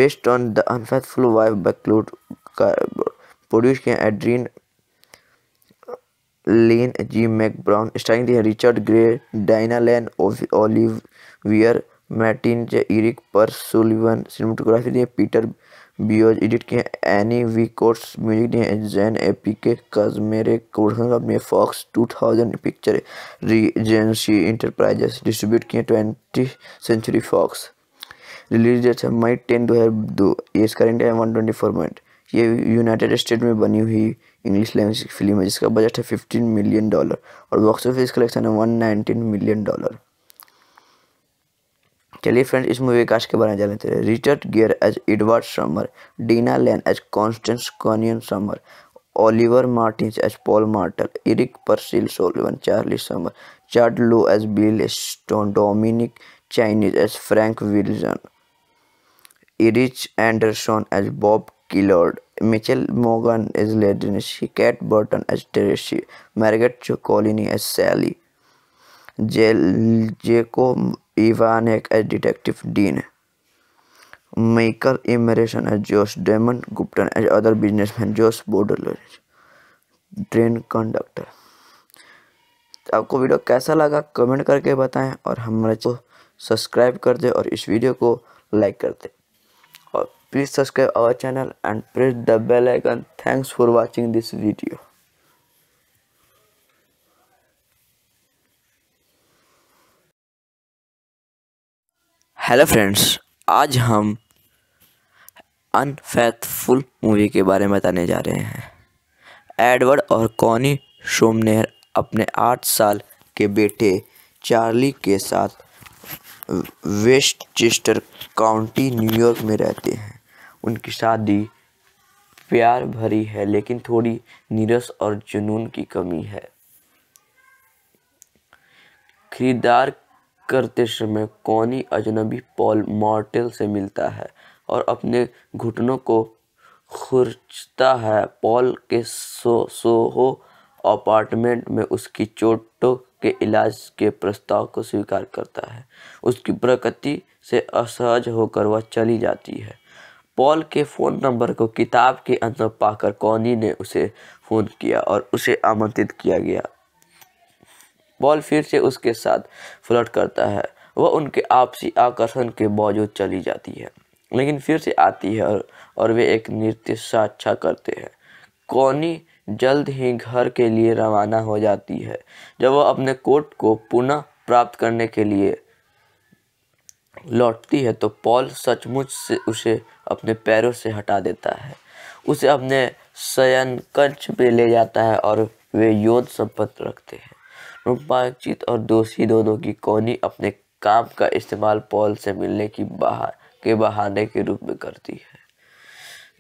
based on the unfaithful wife बैक्लूड का प्रोड्यूस किए Adrian Lyne Lane, G. Stein दिया Richard grey डाइना Lane Lane, wear मैटिन इरिक पर सुलिवन सिनेमाटोग्राफी दिए पीटर बियोज एडिट किए Anne V Coates music दिए Jan AP के Kaczmarek production company Fox two thousand picture Regency enterprises distribute किए twenty century Fox release date है May ten दो हज़ार दो ये इसका India one twenty four minute ये यूनाइटेड स्टेट में बनी हुई इंग्लिश लैंग्वेज की फिल्म है जिसका बजट है फिफ्टीन मिलियन डॉलर और बॉक्स ऑफिस कलेक्शन है वन नाइनटीन मिलियन डॉलर चलिए फ्रेंड्स इस मूवी कास्ट के बारे में जान लेते हैं Richard Gere as Edward Sumner डीना Lane as Constance कॉनियन Sumner Oliver Martin as Paul Martel Erik Per Sullivan Charlie Sumner Chad Lowe as Bill Stone Dominic Chianese as Frank Wilson Erich Anderson as Bob किलर्ड Mitchell Morgan as Ladynishi, Kate Burton as Teresi, Margaret Chocolini as Sally, Jacob Ivanek as Detective Dean, Michael Emerson as Josh Damon, Gupton as other businessman Josh Borderless, train conductor तो आपको video कैसा लगा comment करके बताएं और हमारे को subscribe कर दें और इस वीडियो को लाइक कर दें Please subscribe our channel and press the bell icon. Thanks for watching this video. Hello friends आज हम अनफेथफुल मूवी के बारे में बताने जा रहे हैं एडवर्ड और कॉनी शोमनेर अपने आठ साल के बेटे चार्ली के साथ वेस्टचेस्टर काउंटी न्यूयॉर्क में रहते हैं उनकी शादी प्यार भरी है लेकिन थोड़ी नीरस और जुनून की कमी है खरीदार करते समय कौनी अजनबी पॉल मॉर्टेल से मिलता है और अपने घुटनों को खुरचता है पॉल के सो सोहो अपार्टमेंट में उसकी चोटों के इलाज के प्रस्ताव को स्वीकार करता है उसकी प्रकृति से असहज होकर वह चली जाती है पॉल के फ़ोन नंबर को किताब के अंदर पाकर कॉनी ने उसे फ़ोन किया और उसे आमंत्रित किया गया पॉल फिर से उसके साथ फ्लर्ट करता है वह उनके आपसी आकर्षण के बावजूद चली जाती है लेकिन फिर से आती है और, और वे एक नृत्य साक्षा करते हैं कॉनी जल्द ही घर के लिए रवाना हो जाती है जब वह अपने कोट को पुनः प्राप्त करने के लिए लौटती है तो पॉल सचमुच से उसे अपने पैरों से हटा देता है उसे अपने शयन कंच पे ले जाता है और वे यौन संपत्त रखते हैं रूपांचित और दोषी दोनों की कोनी अपने काम का इस्तेमाल पॉल से मिलने की बहा के बहाने के रूप में करती है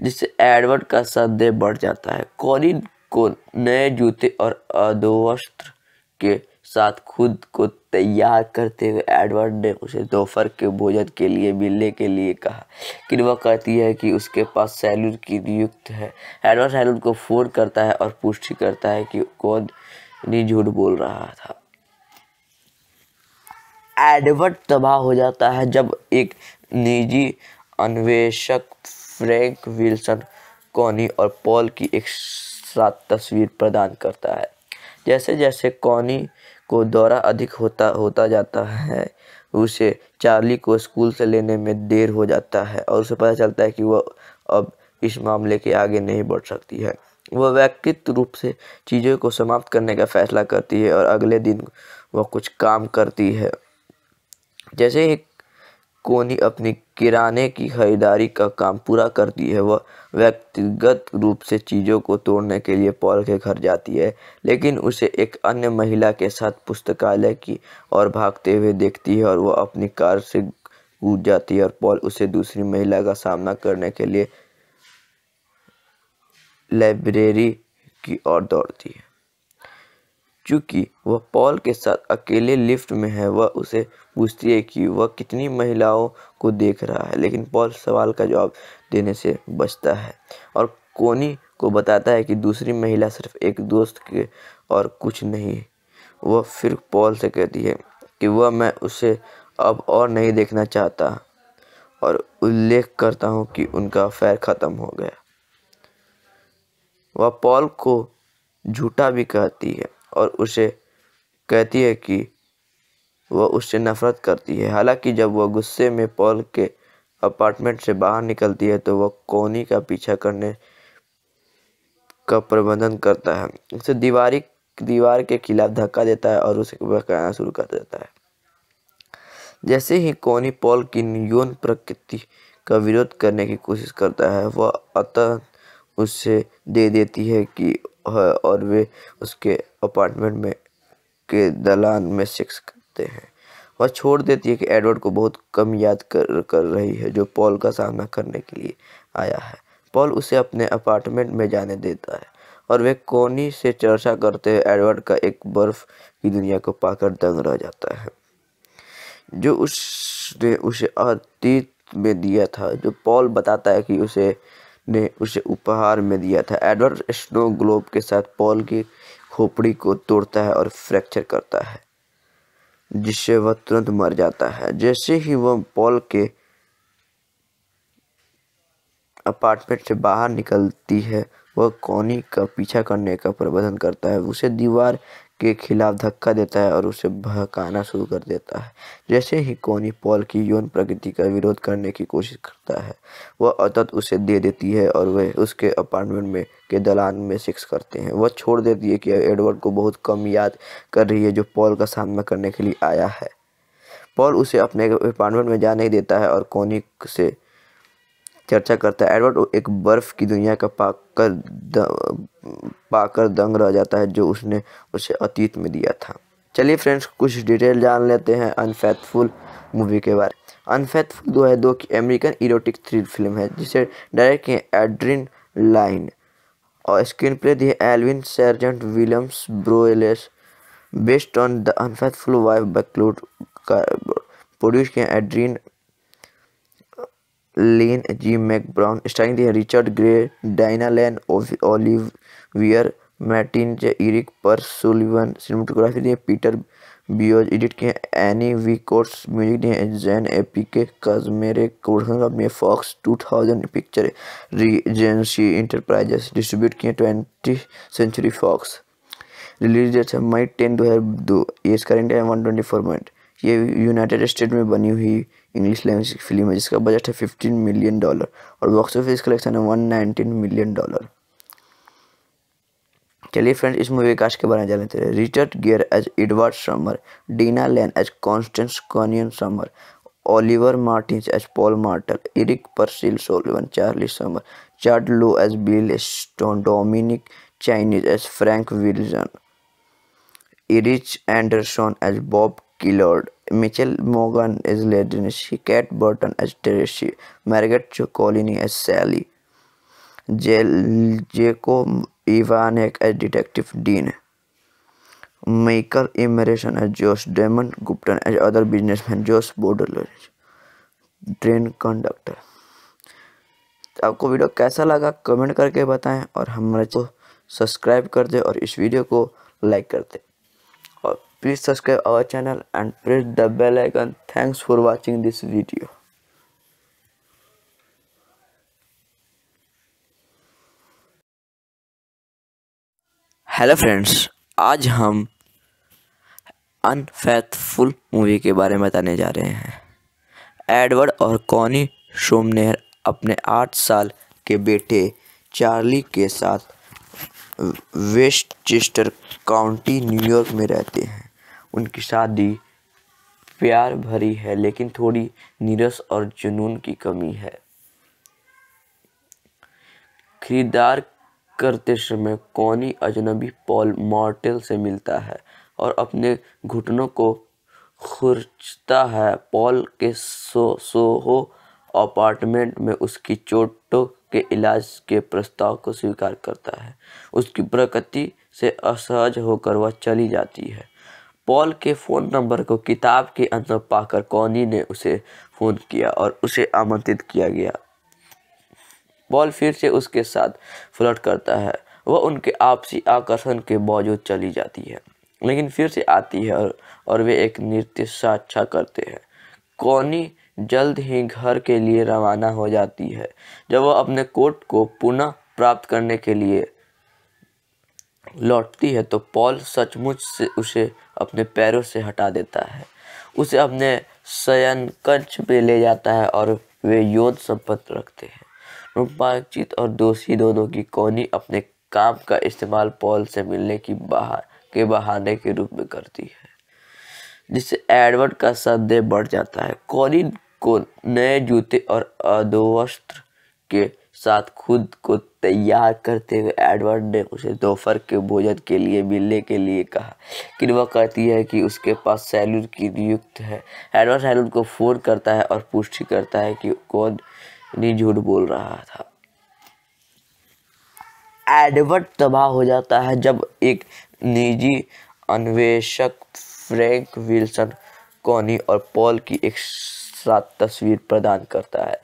जिससे एडवर्ड का संदेह बढ़ जाता है कोनी को नए जूते और अधोवस्त्र के साथ खुद को तैयार करते हुए एडवर्ड ने उसे दोपहर के भोजन के लिए मिलने के लिए कहा लेकिन वह कहती है कि उसके पास सैलून की नियुक्त है एडवर्ड सैलून को फ़ोन करता है और पुष्टि करता है कि कौन नहीं झूठ बोल रहा था एडवर्ड तबाह हो जाता है जब एक निजी अन्वेषक फ्रैंक विल्सन कॉनी और पॉल की एक साथ तस्वीर प्रदान करता है जैसे जैसे कॉनी को दौरा अधिक होता होता जाता है उसे चार्ली को स्कूल से लेने में देर हो जाता है और उसे पता चलता है कि वह अब इस मामले के आगे नहीं बढ़ सकती है वह व्यक्तित्व रूप से चीज़ों को समाप्त करने का फैसला करती है और अगले दिन वह कुछ काम करती है जैसे एक कोनी अपनी किराने की खरीदारी का काम पूरा करती है वह व्यक्तिगत रूप से चीज़ों को तोड़ने के लिए पॉल के घर जाती है लेकिन उसे एक अन्य महिला के साथ पुस्तकालय की ओर भागते हुए देखती है और वह अपनी कार से कूद जाती है और पॉल उसे दूसरी महिला का सामना करने के लिए लाइब्रेरी की ओर दौड़ती है चूंकि वह पॉल के साथ अकेले लिफ्ट में है वह उसे पूछती है कि वह कितनी महिलाओं को देख रहा है लेकिन पॉल सवाल का जवाब देने से बचता है और कोनी को बताता है कि दूसरी महिला सिर्फ एक दोस्त के और कुछ नहीं वह फिर पॉल से कहती है कि वह मैं उसे अब और नहीं देखना चाहता और उल्लेख करता हूँ कि उनका अफेयर ख़त्म हो गया वह पॉल को झूठा भी कहती है और उसे कहती है कि वह उससे नफ़रत करती है हालांकि जब वह गुस्से में पॉल के अपार्टमेंट से बाहर निकलती है तो वह कोनी का पीछा करने का प्रबंधन करता है उसे दीवारी दीवार के खिलाफ धक्का देता है और उसे बहकाना शुरू कर देता है जैसे ही कोनी पॉल की यौन प्रकृति का विरोध करने की कोशिश करता है वह अतः उससे दे देती है कि है और वे उसके अपार्टमेंट में के दलान में सेक्स करते हैं वह छोड़ देती है कि एडवर्ड को बहुत कम याद कर कर रही है जो पॉल का सामना करने के लिए आया है पॉल उसे अपने अपार्टमेंट में जाने देता है और वे कोनी से चर्चा करते हुए एडवर्ड का एक बर्फ की दुनिया को पाकर दंग रह जाता है जो उसने उसे अतीत में दिया था जो पॉल बताता है कि उसे ने उसे उपहार में दिया था एडवर्ड स्नो ग्लोब के साथ पॉल की खोपड़ी को तोड़ता है और फ्रैक्चर करता है जिससे वह तुरंत मर जाता है जैसे ही वह पॉल के अपार्टमेंट से बाहर निकलती है वह कॉनी का पीछा करने का प्रबंधन करता है उसे दीवार के खिलाफ धक्का देता है और उसे बहकाना शुरू कर देता है जैसे ही कोनी पॉल की यौन प्रकृति का विरोध करने की कोशिश करता है वह अतत उसे दे देती है और वह उसके अपार्टमेंट में के दलान में सिक्स करते हैं वह छोड़ देती है कि एडवर्ड को बहुत कम याद कर रही है जो पॉल का सामना करने के लिए आया है पॉल उसे अपने अपार्टमेंट में जा नहीं देता है और कोनी से चर्चा करता है एडवर्ड एक बर्फ़ की दुनिया का पाकर पाकर दंग रह जाता है जो उसने उसे अतीत में दिया था चलिए फ्रेंड्स कुछ डिटेल जान लेते हैं अनफेथफुल मूवी के बारे अनफेथफुल दो है दो की अमेरिकन इरोटिक थ्रिल फिल्म है जिसे डायरेक्ट किए एड्रिन लाइन और स्क्रीन प्ले दिए Alvin Sargent Williams Broyles based on the unfaithful wife बैक्लूड का प्रोड्यूस किए Adrian G G. McBrown, starring Richard Gray Gray, Diana Lane, wear मैटिन इरिक पर सुलिवन सिनेमाटोग्राफी दिए Peter Biziou edit किए Anne V Coates music दिए Jan AP के Kaczmarek production Fox two thousand picture Regency Enterprises distribute किए twenty century Fox release date है May ten दो हज़ार दो ये इसका India one twenty four minute ये यूनाइटेड स्टेट में बनी हुई इंग्लिश लैंग्वेज की फिल्म है जिसका बजट है फिफ्टीन मिलियन डॉलर और बॉक्स ऑफिस कलेक्शन है वन नाइनटीन मिलियन डॉलर चलिए फ्रेंड्स इस मूवी कास्ट के बारे में जान लेते हैं Richard Gere as Edward Sumner डीना Lane as Constance कॉनियन Sumner Oliver Martin as Paul Martel Erik Per Sullivan Charlie Sumner Chad Lowe as Bill Stone Dominic Chianese as Frank Wilson Erich Anderson as Bob किलर्ड Mitchell Morgan as Ladynish, Kate Burton as Teresi, Margaret Chocolini as Sally, Jacob Ivanek as Detective Dean, Michael Emerson as Josh Damon Gupton as other businessman Josh Bordler train conductor तो आपको video कैसा लगा comment करके बताएं और हमारे को subscribe कर दें और इस वीडियो को लाइक कर दें Please subscribe our channel and press the bell icon. Thanks for watching this video. Hello friends आज हम अनफेथफुल मूवी के बारे में बताने जा रहे हैं एडवर्ड और कॉनी शोमनेर अपने आठ साल के बेटे चार्ली के साथ वेस्टचेस्टर काउंटी न्यूयॉर्क में रहते हैं उनकी शादी प्यार भरी है लेकिन थोड़ी नीरस और जुनून की कमी है खरीदार करते समय कौनी अजनबी पॉल मॉर्टेल से मिलता है और अपने घुटनों को खुरचता है पॉल के सो सोहो अपार्टमेंट में उसकी चोटों के इलाज के प्रस्ताव को स्वीकार करता है उसकी प्रकृति से असहज होकर वह चली जाती है पॉल के फ़ोन नंबर को किताब के अंदर पाकर कॉनी ने उसे फ़ोन किया और उसे आमंत्रित किया गया पॉल फिर से उसके साथ फ्लर्ट करता है वह उनके आपसी आकर्षण के बावजूद चली जाती है लेकिन फिर से आती है और, और वे एक नृत्य साक्षा करते हैं कॉनी जल्द ही घर के लिए रवाना हो जाती है जब वह अपने कोट को पुनः प्राप्त करने के लिए लौटती है तो पॉल सचमुच से उसे अपने पैरों से हटा देता है उसे अपने शयन कंच पे ले जाता है और वे यौन संपत्त रखते हैं रूपांचित और दोषी दोनों की कोनी अपने काम का इस्तेमाल पॉल से मिलने की बहा के बहाने के रूप में करती है जिससे एडवर्ड का संदेह बढ़ जाता है कोनी को नए जूते और अधोवस्त्र के साथ खुद को तैयार करते हुए एडवर्ड ने उसे दोपहर के भोजन के लिए मिलने के लिए कहा किन वह कहती है कि उसके पास सैलून की नियुक्त है एडवर्ड सैलून को फ़ोन करता है और पुष्टि करता है कि कौन नहीं झूठ बोल रहा था एडवर्ड तबाह हो जाता है जब एक निजी अन्वेषक फ्रैंक विल्सन कॉनी और पॉल की एक साथ तस्वीर प्रदान करता है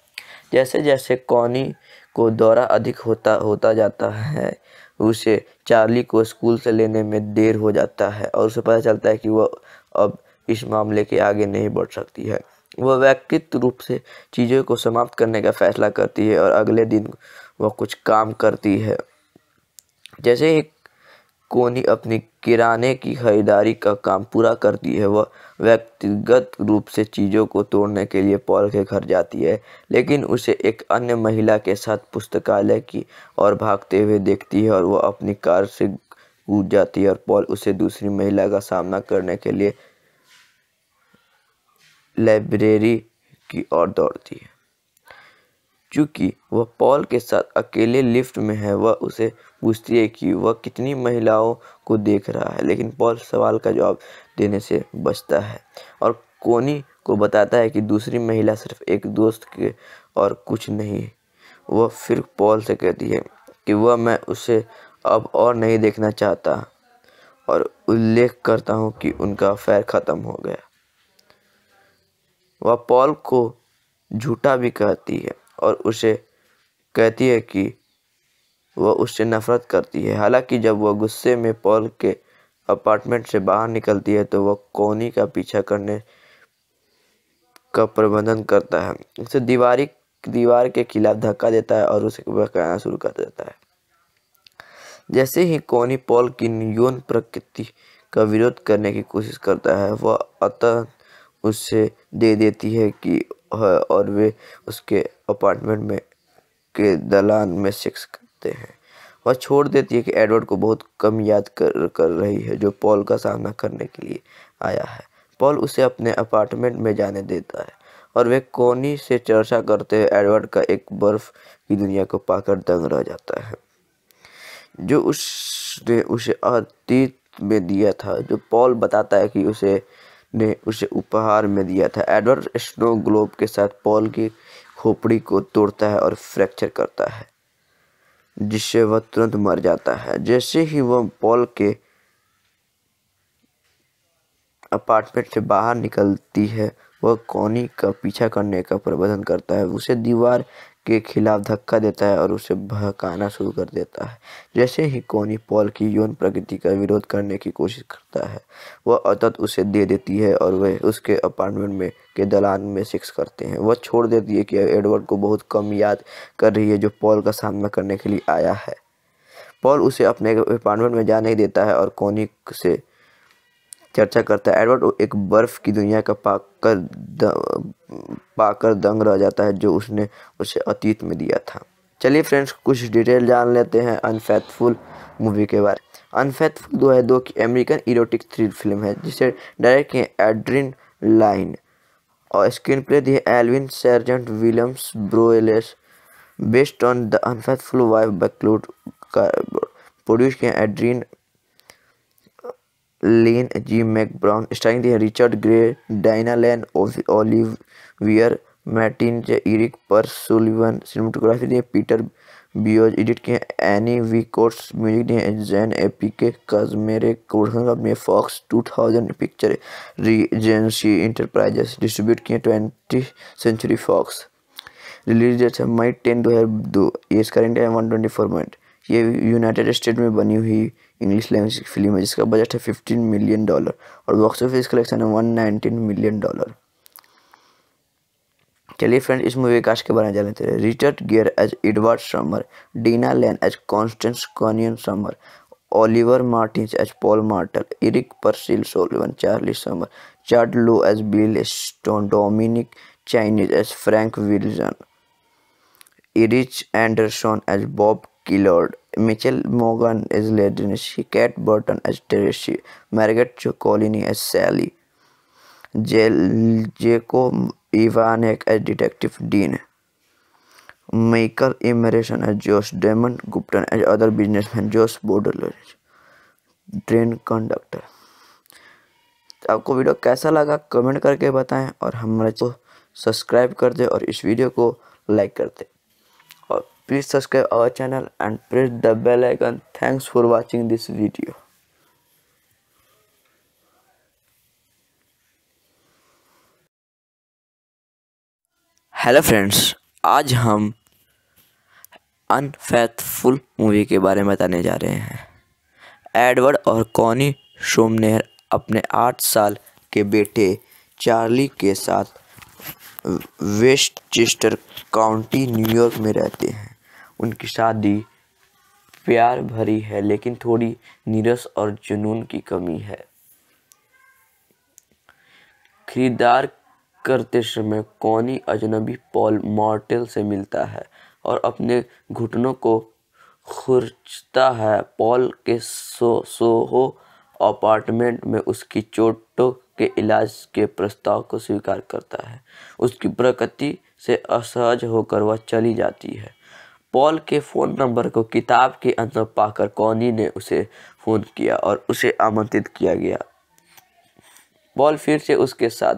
जैसे जैसे कॉनी को दौरा अधिक होता होता जाता है उसे चार्ली को स्कूल से लेने में देर हो जाता है और उसे पता चलता है कि वह अब इस मामले के आगे नहीं बढ़ सकती है वह व्यक्तित्व रूप से चीज़ों को समाप्त करने का फैसला करती है और अगले दिन वह कुछ काम करती है जैसे ही कोनी अपनी किराने की खरीदारी का काम पूरा करती है वह व्यक्तिगत रूप से चीज़ों को तोड़ने के लिए पॉल के घर जाती है लेकिन उसे एक अन्य महिला के साथ पुस्तकालय की ओर भागते हुए देखती है और वह अपनी कार से कूद जाती है और पॉल उसे दूसरी महिला का सामना करने के लिए लाइब्रेरी की ओर दौड़ती है चूँकि वह पॉल के साथ अकेले लिफ्ट में है वह उसे पूछती है कि वह कितनी महिलाओं को देख रहा है लेकिन पॉल सवाल का जवाब देने से बचता है और कोनी को बताता है कि दूसरी महिला सिर्फ एक दोस्त के और कुछ नहीं वह फिर पॉल से कहती है कि वह मैं उसे अब और नहीं देखना चाहता और उल्लेख करता हूँ कि उनका अफेयर ख़त्म हो गया वह पॉल को झूठा भी कहती है और उसे कहती है कि वह उससे नफरत करती है हालांकि जब वह गुस्से में पॉल के अपार्टमेंट से बाहर निकलती है तो वह कोनी का पीछा करने का प्रबंधन करता है उसे दीवारी दीवार के खिलाफ धक्का देता है और उसे बहकाना शुरू कर देता है जैसे ही कोनी पॉल की यौन प्रकृति का विरोध करने की कोशिश करता है वह अतः उससे दे देती है कि और वे उसके अपार्टमेंट में के दलान में सेक्स होते हैं वह छोड़ देती है कि एडवर्ड को बहुत कम याद कर कर रही है जो पॉल का सामना करने के लिए आया है पॉल उसे अपने अपार्टमेंट में जाने देता है और वे कोनी से चर्चा करते हुए एडवर्ड का एक बर्फ की दुनिया को पाकर दंग रह जाता है जो उसने उसे अतीत में दिया था जो पॉल बताता है कि उसे ने उसे उपहार में दिया था एडवर्ड स्नो ग्लोब के साथ पॉल की खोपड़ी को तोड़ता है और फ्रैक्चर करता है जिससे वह तुरंत मर जाता है जैसे ही वह पॉल के अपार्टमेंट से बाहर निकलती है वह कॉनी का पीछा करने का प्रबंधन करता है उसे दीवार के खिलाफ धक्का देता है और उसे बहकाना शुरू कर देता है जैसे ही कोनी पॉल की यौन प्रकृति का विरोध करने की कोशिश करता है वह अतत उसे दे देती है और वह उसके अपार्टमेंट में के दलान में सिक्स करते हैं वह छोड़ देती है कि एडवर्ड को बहुत कम याद कर रही है जो पॉल का सामना करने के लिए आया है पॉल उसे अपने अपार्टमेंट में जाने देता है और कोनी से चर्चा करता है एडवर्ड एक बर्फ़ की दुनिया का पाकर पाकर दंग रह जाता है जो उसने उसे अतीत में दिया था चलिए फ्रेंड्स कुछ डिटेल जान लेते हैं अनफेथफुल मूवी के बारे में अनफेथफुल दो है दो की अमेरिकन इरोटिक थ्रिल फिल्म है जिसे डायरेक्ट किए एड्रिन लाइन और स्क्रीन प्ले दिए Alvin Sargent Williams Broyles based on the unfaithful wife बैक्लूड का प्रोड्यूस किए Adrian Lyne Lynn, Jim Stein दिया Richard grey डाइना Lane Lane, wear मैटिन इरिक पर सुलिवन सिनेमाटोग्राफी दिए पीटर बियोज एडिट किए Anne V Coates music दिए Jan AP के Kaczmarek production Fox two thousand picture Regency enterprises distribute किए twenty century Fox release date है May ten दो हज़ार दो ये इसका India one twenty four minute ये यूनाइटेड स्टेट में बनी हुई इंग्लिश लैंग्वेज की फिल्म है जिसका बजट है फिफ्टीन मिलियन डॉलर और बॉक्स ऑफिस कलेक्शन है वन नाइनटीन मिलियन डॉलर चलिए फ्रेंड इस मूवी कास्ट के बारे में जान लेते हैं Richard Gere as Edward Sumner डीना Lane as Constance कॉनियन Sumner Oliver Martin as Paul Martel Erik Per Sullivan Charlie Sumner Chad Lowe as Bill Stone Dominic Chianese as Frank Wilson Erich Anderson as Bob Killard, Mitchell Morgan as Ladinishi, Cat Burton as Teresi, Margaret Chocolini as Sally, Jacob Ivanek as Detective Dean, Michael Emerson as Josh Damon, Gupton as other businessman Josh Borderless, Train Conductor. आपको video कैसा लगा comment करके बताएं और हमारे को subscribe कर दें और इस वीडियो को लाइक कर दें Please subscribe our channel and press the bell icon. Thanks for watching this video. Hello friends आज हम अनफेथफुल मूवी के बारे में बताने जा रहे हैं एडवर्ड और कॉनी शोमनेर अपने आठ साल के बेटे चार्ली के साथ वेस्टचेस्टर काउंटी न्यूयॉर्क में रहते हैं उनकी शादी प्यार भरी है लेकिन थोड़ी नीरस और जुनून की कमी है खरीदार करते समय कौनी अजनबी पॉल मॉर्टेल से मिलता है और अपने घुटनों को खुरचता है पॉल के सो सोहो अपार्टमेंट में उसकी चोटों के इलाज के प्रस्ताव को स्वीकार करता है उसकी प्रकृति से असहज होकर वह चली जाती है पॉल के फ़ोन नंबर को किताब के अंदर पाकर कॉनी ने उसे फ़ोन किया और उसे आमंत्रित किया गया पॉल फिर से उसके साथ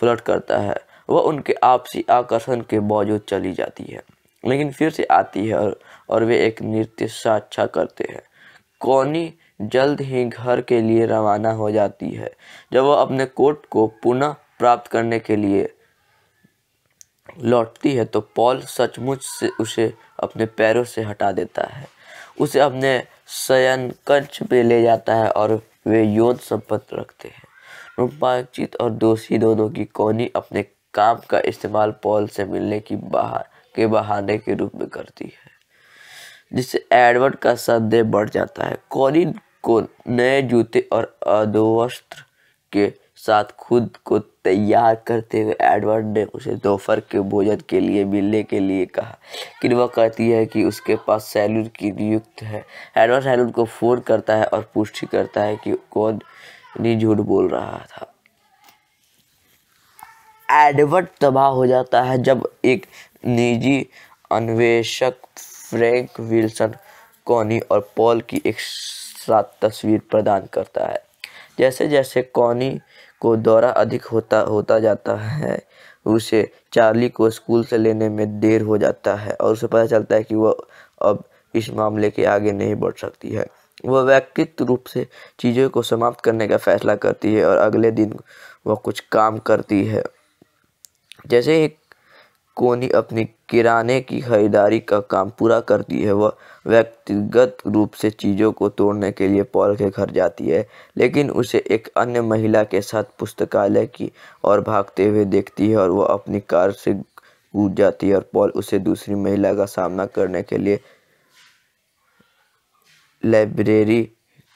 फ्लर्ट करता है वह उनके आपसी आकर्षण के बावजूद चली जाती है लेकिन फिर से आती है और, और वे एक नृत्य साक्षा करते हैं कॉनी जल्द ही घर के लिए रवाना हो जाती है जब वह अपने कोट को पुनः प्राप्त करने के लिए लौटती है तो पॉल सचमुच से उसे अपने पैरों से हटा देता है उसे अपने शयन कंच पे ले जाता है और वे यौन संपत्त रखते हैं रूपांचित और दोषी दोनों की कोनी अपने काम का इस्तेमाल पॉल से मिलने की बहा के बहाने के रूप में करती है जिससे एडवर्ड का संदेह बढ़ जाता है कोनी को नए जूते और अधोवस्त्र के साथ खुद को तैयार करते हुए एडवर्ड ने उसे दोपहर के भोजन के लिए मिलने के लिए कहा लेकिन वह कहती है कि उसके पास सैलून की नियुक्त है एडवर्ड सैलून को फ़ोन करता है और पुष्टि करता है कि कौन नहीं झूठ बोल रहा था एडवर्ड तबाह हो जाता है जब एक निजी अन्वेषक फ्रैंक विल्सन कॉनी और पॉल की एक साथ तस्वीर प्रदान करता है जैसे जैसे कॉनी को दौरा अधिक होता होता जाता है उसे चार्ली को स्कूल से लेने में देर हो जाता है और उसे पता चलता है कि वह अब इस मामले के आगे नहीं बढ़ सकती है वह व्यक्तित्व रूप से चीज़ों को समाप्त करने का फैसला करती है और अगले दिन वह कुछ काम करती है जैसे एक कोनी अपनी किराने की खरीदारी का काम पूरा करती है वह व्यक्तिगत रूप से चीज़ों को तोड़ने के लिए पॉल के घर जाती है लेकिन उसे एक अन्य महिला के साथ पुस्तकालय की ओर भागते हुए देखती है और वह अपनी कार से कूद जाती है और पॉल उसे दूसरी महिला का सामना करने के लिए लाइब्रेरी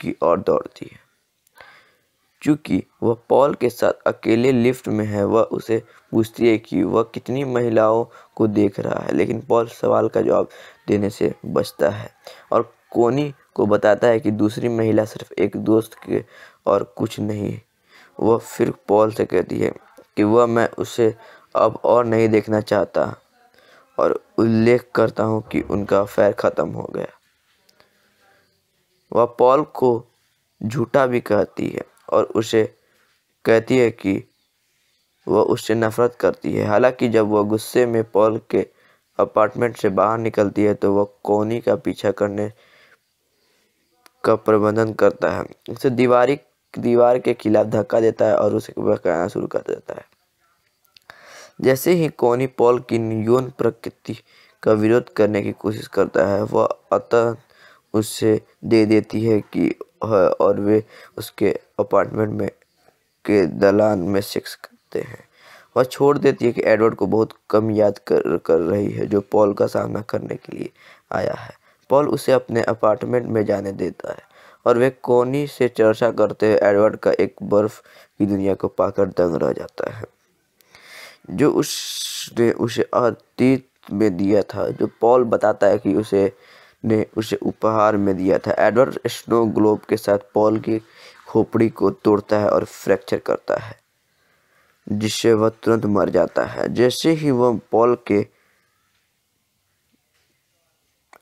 की ओर दौड़ती है चूँकि वह पॉल के साथ अकेले लिफ्ट में है वह उसे पूछती है कि वह कितनी महिलाओं को देख रहा है लेकिन पॉल सवाल का जवाब देने से बचता है और कोनी को बताता है कि दूसरी महिला सिर्फ एक दोस्त के और कुछ नहीं वह फिर पॉल से कहती है कि वह मैं उसे अब और नहीं देखना चाहता और उल्लेख करता हूँ कि उनका अफेयर ख़त्म हो गया वह पॉल को झूठा भी कहती है और उसे कहती है कि वह उससे नफरत करती है हालांकि जब वह गुस्से में पॉल के अपार्टमेंट से बाहर निकलती है तो वह कोनी का पीछा करने का प्रबंधन करता है उसे दीवारी दीवार के खिलाफ धक्का देता है और उसे बहकाना शुरू कर देता है जैसे ही कोनी पॉल की यौन प्रकृति का विरोध करने की कोशिश करता है वह अतः उससे दे देती है कि और वे उसके अपार्टमेंट में के दलान में सेक्स होते हैं वह छोड़ देती है कि एडवर्ड को बहुत कम याद कर कर रही है जो पॉल का सामना करने के लिए आया है पॉल उसे अपने अपार्टमेंट में जाने देता है और वे कोनी से चर्चा करते हुए एडवर्ड का एक बर्फ की दुनिया को पाकर दंग रह जाता है जो उसने उसे अतीत में दिया था जो पॉल बताता है कि उसे ने उसे उपहार में दिया था एडवर्ड स्नो ग्लोब के साथ पॉल की खोपड़ी को तोड़ता है और फ्रैक्चर करता है जिससे वह तुरंत मर जाता है जैसे ही वह पॉल के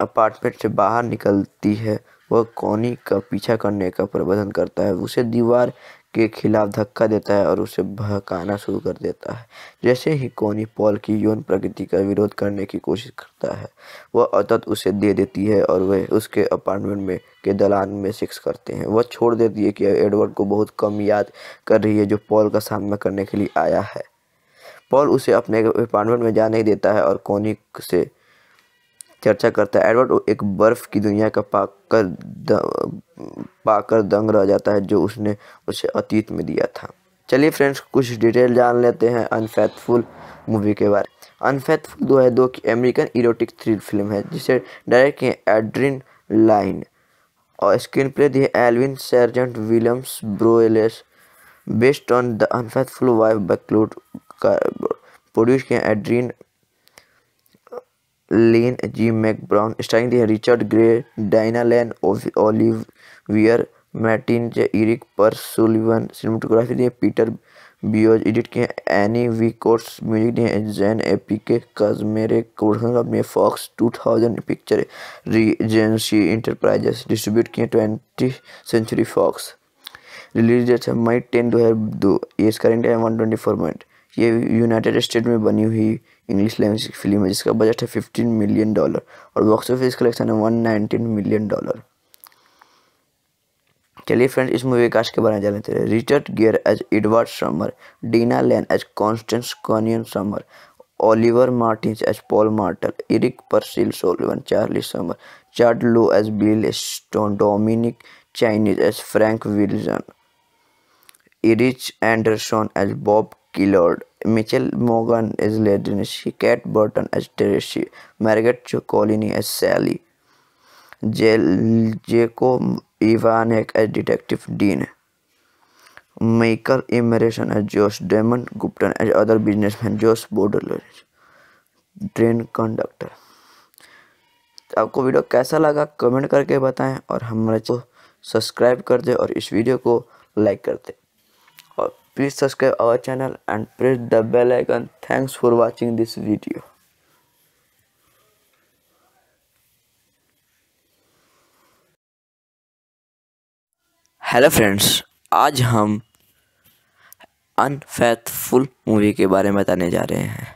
अपार्टमेंट से बाहर निकलती है वह कॉनी का पीछा करने का प्रबंधन करता है उसे दीवार के खिलाफ धक्का देता है और उसे बहकाना शुरू कर देता है जैसे ही कोनी पॉल की यौन प्रकृति का विरोध करने की कोशिश करता है वह अतत उसे दे देती है और वह उसके अपार्टमेंट में के दलान में सिक्स करते हैं वह छोड़ देती है कि एडवर्ड को बहुत कम याद कर रही है जो पॉल का सामना करने के लिए आया है पॉल उसे अपने अपार्टमेंट में जा नहीं देता है और कोनी से चर्चा करता है एडवर्ड एक बर्फ़ की दुनिया का पाकर पाकर दंग रह जाता है जो उसने उसे अतीत में दिया था चलिए फ्रेंड्स कुछ डिटेल जान लेते हैं अनफेथफुल मूवी के बारे में अनफेथफुल दो है दो की अमेरिकन इरोटिक थ्रिल फिल्म है जिसे डायरेक्ट किए एड्रिन लाइन और स्क्रीन प्ले दिए Alvin Sargent Williams Broyles based on the unfaithful wife बैक्लूड का प्रोड्यूस किए एड्रीन जी G. स्टाइन दिया Richard grey डाइना Lane Lane, wear मैटिन इरिक पर सुलिवन सिनेमाटोग्राफी दिए पीटर बियोज एडिट किए Anne V Coates music दिए Jan AP के Kaczmarek production Fox two thousand picture Regency Enterprises distribute किए twenty century Fox release date है May ten दो हज़ार दो ये इसका इंडिया है वन ट्वेंटी फोर मिनट ये यूनाइटेड स्टेट में बनी हुई इंग्लिश लैंग्वेज की फिल्म है जिसका बजट है फिफ्टीन मिलियन डॉलर और बॉक्स ऑफिस कलेक्शन है वन नाइनटीन मिलियन डॉलर चलिए फ्रेंड्स इस मूवी कास्ट के बारे में जान लेते हैं Richard Gere as Edward Sumner डीना Lane as Constance कॉनियन Sumner Oliver Martin as Paul Martel Erik Per Sullivan Charlie Sumner Chad Lowe as Bill Stone Dominic Chianese as Frank Wilson Erich Anderson as Bob Killard, Mitchell Morgan as Ladynish, Cat Burton as Teresi, Margaret Chocolini as Sally, Jacob Ivanek as Detective Dean, Michael Emerson as Josh Damon Gupton as other businessman Josh Borderless, Train Conductor. आपको video कैसा लगा comment करके बताएं और हमारे को subscribe कर दें और इस वीडियो को लाइक कर दें Please subscribe our channel and press the bell icon. Thanks for watching this video. Hello friends आज हम अनफेथफुल मूवी के बारे में बताने जा रहे हैं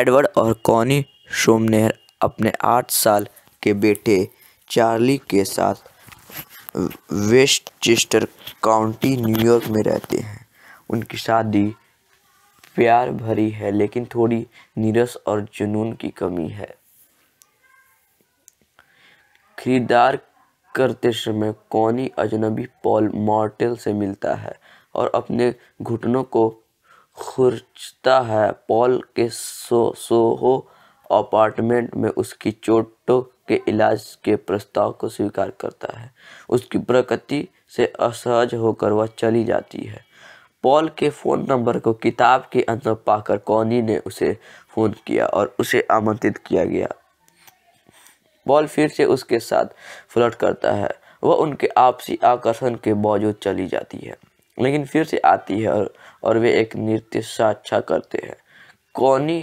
एडवर्ड और कॉनी सोमनेर अपने आठ साल के बेटे चार्ली के साथ वेस्टचेस्टर काउंटी न्यूयॉर्क में रहते हैं उनकी शादी प्यार भरी है लेकिन थोड़ी नीरस और जुनून की कमी है खरीदार करते समय कौनी अजनबी पॉल मॉर्टेल से मिलता है और अपने घुटनों को खुरचता है पॉल के सो सोहो अपार्टमेंट में उसकी चोटों के इलाज के प्रस्ताव को स्वीकार करता है उसकी प्रकृति से असहज होकर वह चली जाती है पॉल के फ़ोन नंबर को किताब के अंदर पाकर कॉनी ने उसे फ़ोन किया और उसे आमंत्रित किया गया पॉल फिर से उसके साथ फ्लर्ट करता है वह उनके आपसी आकर्षण के बावजूद चली जाती है लेकिन फिर से आती है और, और वे एक नृत्य साक्षा करते हैं कॉनी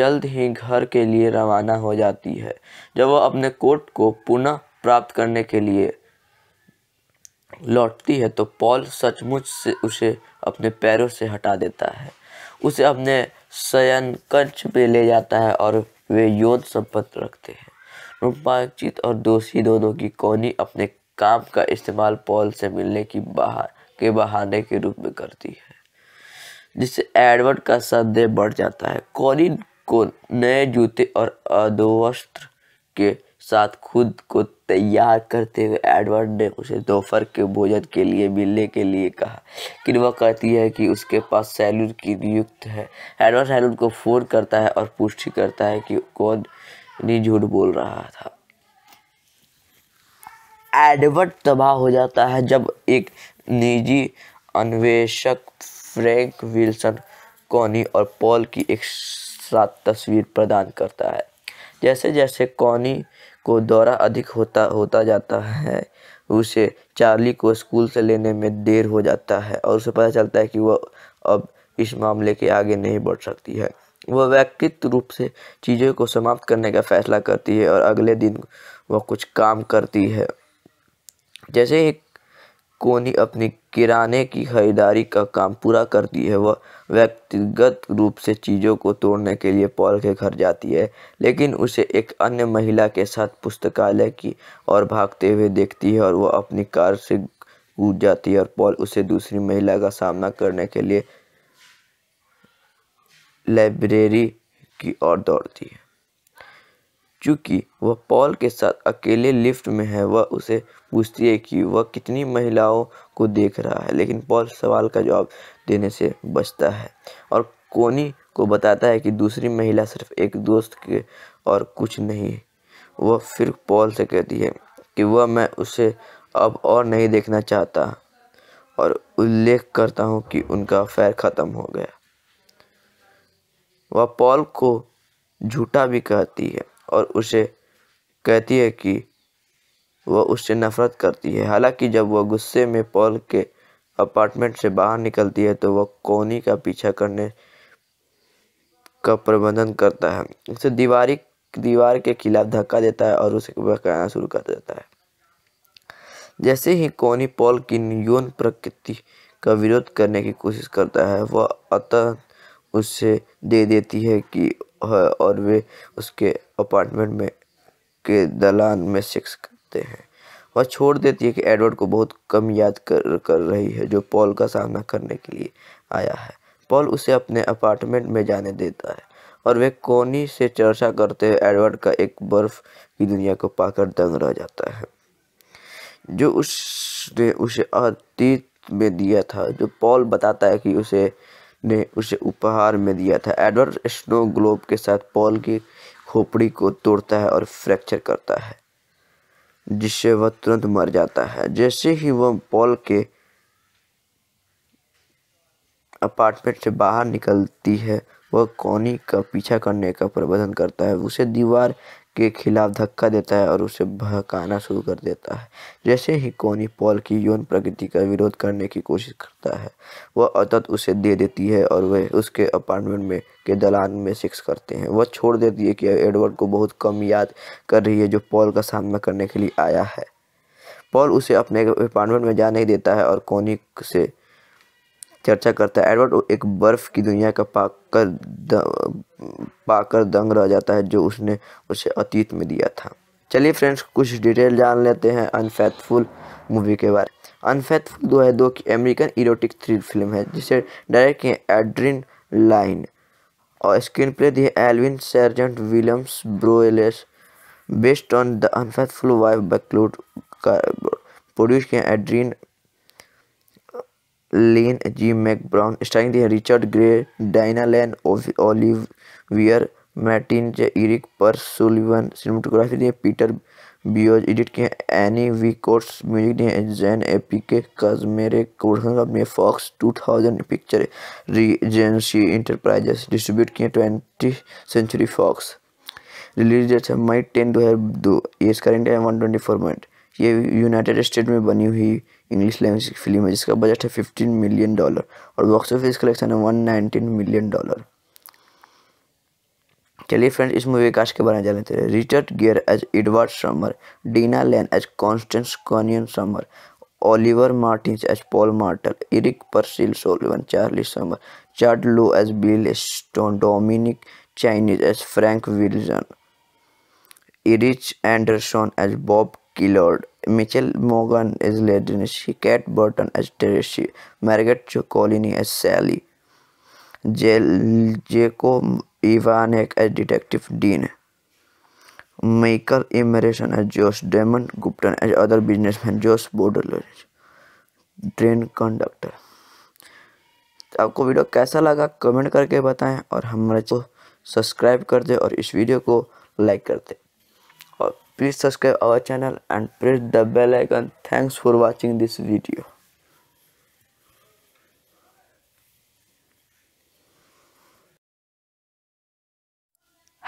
जल्द ही घर के लिए रवाना हो जाती है जब वह अपने कोट को पुनः प्राप्त करने के लिए लौटती है तो पॉल सचमुच से उसे अपने पैरों से हटा देता है उसे अपने शयन कंच पे ले जाता है और वे यौन संपत्त रखते हैं रूपांचित और दोषी दोनों की कोनी अपने काम का इस्तेमाल पॉल से मिलने की बहा के बहाने के रूप में करती है जिससे एडवर्ड का संदेह बढ़ जाता है कोनी को नए जूते और अधोवस्त्र के साथ खुद को तैयार करते हुए एडवर्ड ने उसे दोपहर के भोजन के लिए मिलने के लिए कहा लेकिन वह कहती है कि उसके पास सैलून की नियुक्त है एडवर्ड सैलून को फ़ोन करता है और पुष्टि करता है कि कौन नहीं झूठ बोल रहा था एडवर्ड तबाह हो जाता है जब एक निजी अन्वेषक फ्रैंक विल्सन कॉनी और पॉल की एक साथ तस्वीर प्रदान करता है जैसे जैसे कॉनी को दौरा अधिक होता होता जाता है उसे चार्ली को स्कूल से लेने में देर हो जाता है और उसे पता चलता है कि वह अब इस मामले के आगे नहीं बढ़ सकती है वह व्यक्तित्व रूप से चीज़ों को समाप्त करने का फैसला करती है और अगले दिन वह कुछ काम करती है जैसे एक कोनी अपनी किराने की खरीदारी का काम पूरा करती है वह व्यक्तिगत रूप से चीज़ों को तोड़ने के लिए पॉल के घर जाती है लेकिन उसे एक अन्य महिला के साथ पुस्तकालय की ओर भागते हुए देखती है और वह अपनी कार से कूद जाती है और पॉल उसे दूसरी महिला का सामना करने के लिए लाइब्रेरी की ओर दौड़ती है चूंकि वह पॉल के साथ अकेले लिफ्ट में है वह उसे पूछती है कि वह कितनी महिलाओं को देख रहा है लेकिन पॉल सवाल का जवाब देने से बचता है और कोनी को बताता है कि दूसरी महिला सिर्फ एक दोस्त के और कुछ नहीं वह फिर पॉल से कहती है कि वह मैं उसे अब और नहीं देखना चाहता और उल्लेख करता हूँ कि उनका अफेयर ख़त्म हो गया वह पॉल को झूठा भी कहती है और उसे कहती है कि वह उससे नफरत करती है हालांकि जब वह गुस्से में पॉल के अपार्टमेंट से बाहर निकलती है तो वह कोनी का पीछा करने का प्रबंधन करता है उसे दीवारी दीवार के खिलाफ धक्का देता है और उसे बहकाना शुरू कर देता है जैसे ही कोनी पॉल की यौन प्रकृति का विरोध करने की कोशिश करता है वह अतः उससे दे देती है कि है और वे उसके अपार्टमेंट में के दलान में सेक्स करते हैं वह छोड़ देती है कि एडवर्ड को बहुत कम याद कर कर रही है जो पॉल का सामना करने के लिए आया है पॉल उसे अपने अपार्टमेंट में जाने देता है और वे कोनी से चर्चा करते हुए एडवर्ड का एक बर्फ की दुनिया को पाकर दंग रह जाता है जो उसने उसे अतीत में दिया था जो पॉल बताता है कि उसे ने उसे उपहार में दिया था एडवर्ड स्नो ग्लोब के साथ पॉल की खोपड़ी को तोड़ता है और फ्रैक्चर करता है जिससे वह तुरंत मर जाता है जैसे ही वह पॉल के अपार्टमेंट से बाहर निकलती है वह कॉनी का पीछा करने का प्रबंधन करता है उसे दीवार के खिलाफ धक्का देता है और उसे बहकाना शुरू कर देता है जैसे ही कोनी पॉल की यौन प्रकृति का विरोध करने की कोशिश करता है वह अतत उसे दे देती है और वह उसके अपार्टमेंट में के दलान में सिक्स करते हैं वह छोड़ देती है कि एडवर्ड को बहुत कम याद कर रही है जो पॉल का सामना करने के लिए आया है पॉल उसे अपने अपार्टमेंट में जा नहीं देता है और कोनी से चर्चा करता है एडवर्ड एक बर्फ़ की दुनिया का पाकर पाकर दंग रह जाता है जो उसने उसे अतीत में दिया था चलिए फ्रेंड्स कुछ डिटेल जान लेते हैं अनफेथफुल मूवी के बारे में अनफेथफुल दो है दो की अमेरिकन इरोटिक थ्रिल फिल्म है जिसे डायरेक्ट किए एड्रिन लाइन और स्क्रीन प्ले दिए Alvin Sargent Williams Broyles based on the unfaithful wife बैक्लूड का प्रोड्यूस किए एड्रीन जी मैकब्राउन स्टाइन दिया Richard grey डाइना Lane Lane, wear मैटिन इरिक पर सुलिवन सिनेमाटोग्राफी दिए पीटर बियोज एडिट किए Anne V Coates music दिए Jan AP के Kaczmarek Fox two thousand picture Regency Enterprises distribute किए twenty century Fox release date है May ten दो हज़ार दो ये इसका India one twenty four minute ये यूनाइटेड स्टेट में बनी हुई इंग्लिश लैंग्वेज की फिल्म है जिसका बजट है फिफ्टीन मिलियन डॉलर और बॉक्स ऑफिस कलेक्शन है वन नाइनटीन मिलियन डॉलर चलिए फ्रेंड्स इस मूवी कास्ट के बारे में जान लेते हैं Richard Gere as Edward Sumner डीना Lane as Constance कॉनियन Sumner Oliver Martin as Paul Martel Erik Per Sullivan Charlie Sumner Chad Lowe as Bill Stone Dominic Chianese as Frank Wilson Erich Anderson as Bob किलर्ड Mitchell Morgan as Ladynish, Kate Burton as Teresi, Margaret Chocolini as Sally, Jacob Ivanek as Detective Dean, Michael Emerson as Josh Damon, Gupton as other businessman, Josh Borderless, Train Conductor. आपको video कैसा लगा comment करके बताएं और हमारे channel subscribe कर दें और इस वीडियो को लाइक कर दें Please subscribe our channel and press the bell icon. Thanks for watching this video.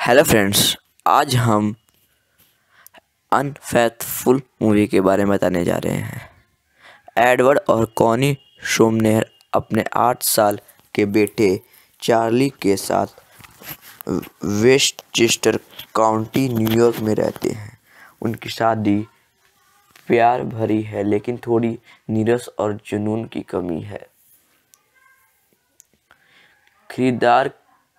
Hello friends आज हम अनफेथफुल मूवी के बारे में बताने जा रहे हैं एडवर्ड और कॉनी शोमनेर अपने आठ साल के बेटे चार्ली के साथ वेस्टचेस्टर काउंटी न्यूयॉर्क में रहते हैं उनकी शादी प्यार भरी है लेकिन थोड़ी नीरस और जुनून की कमी है खरीदार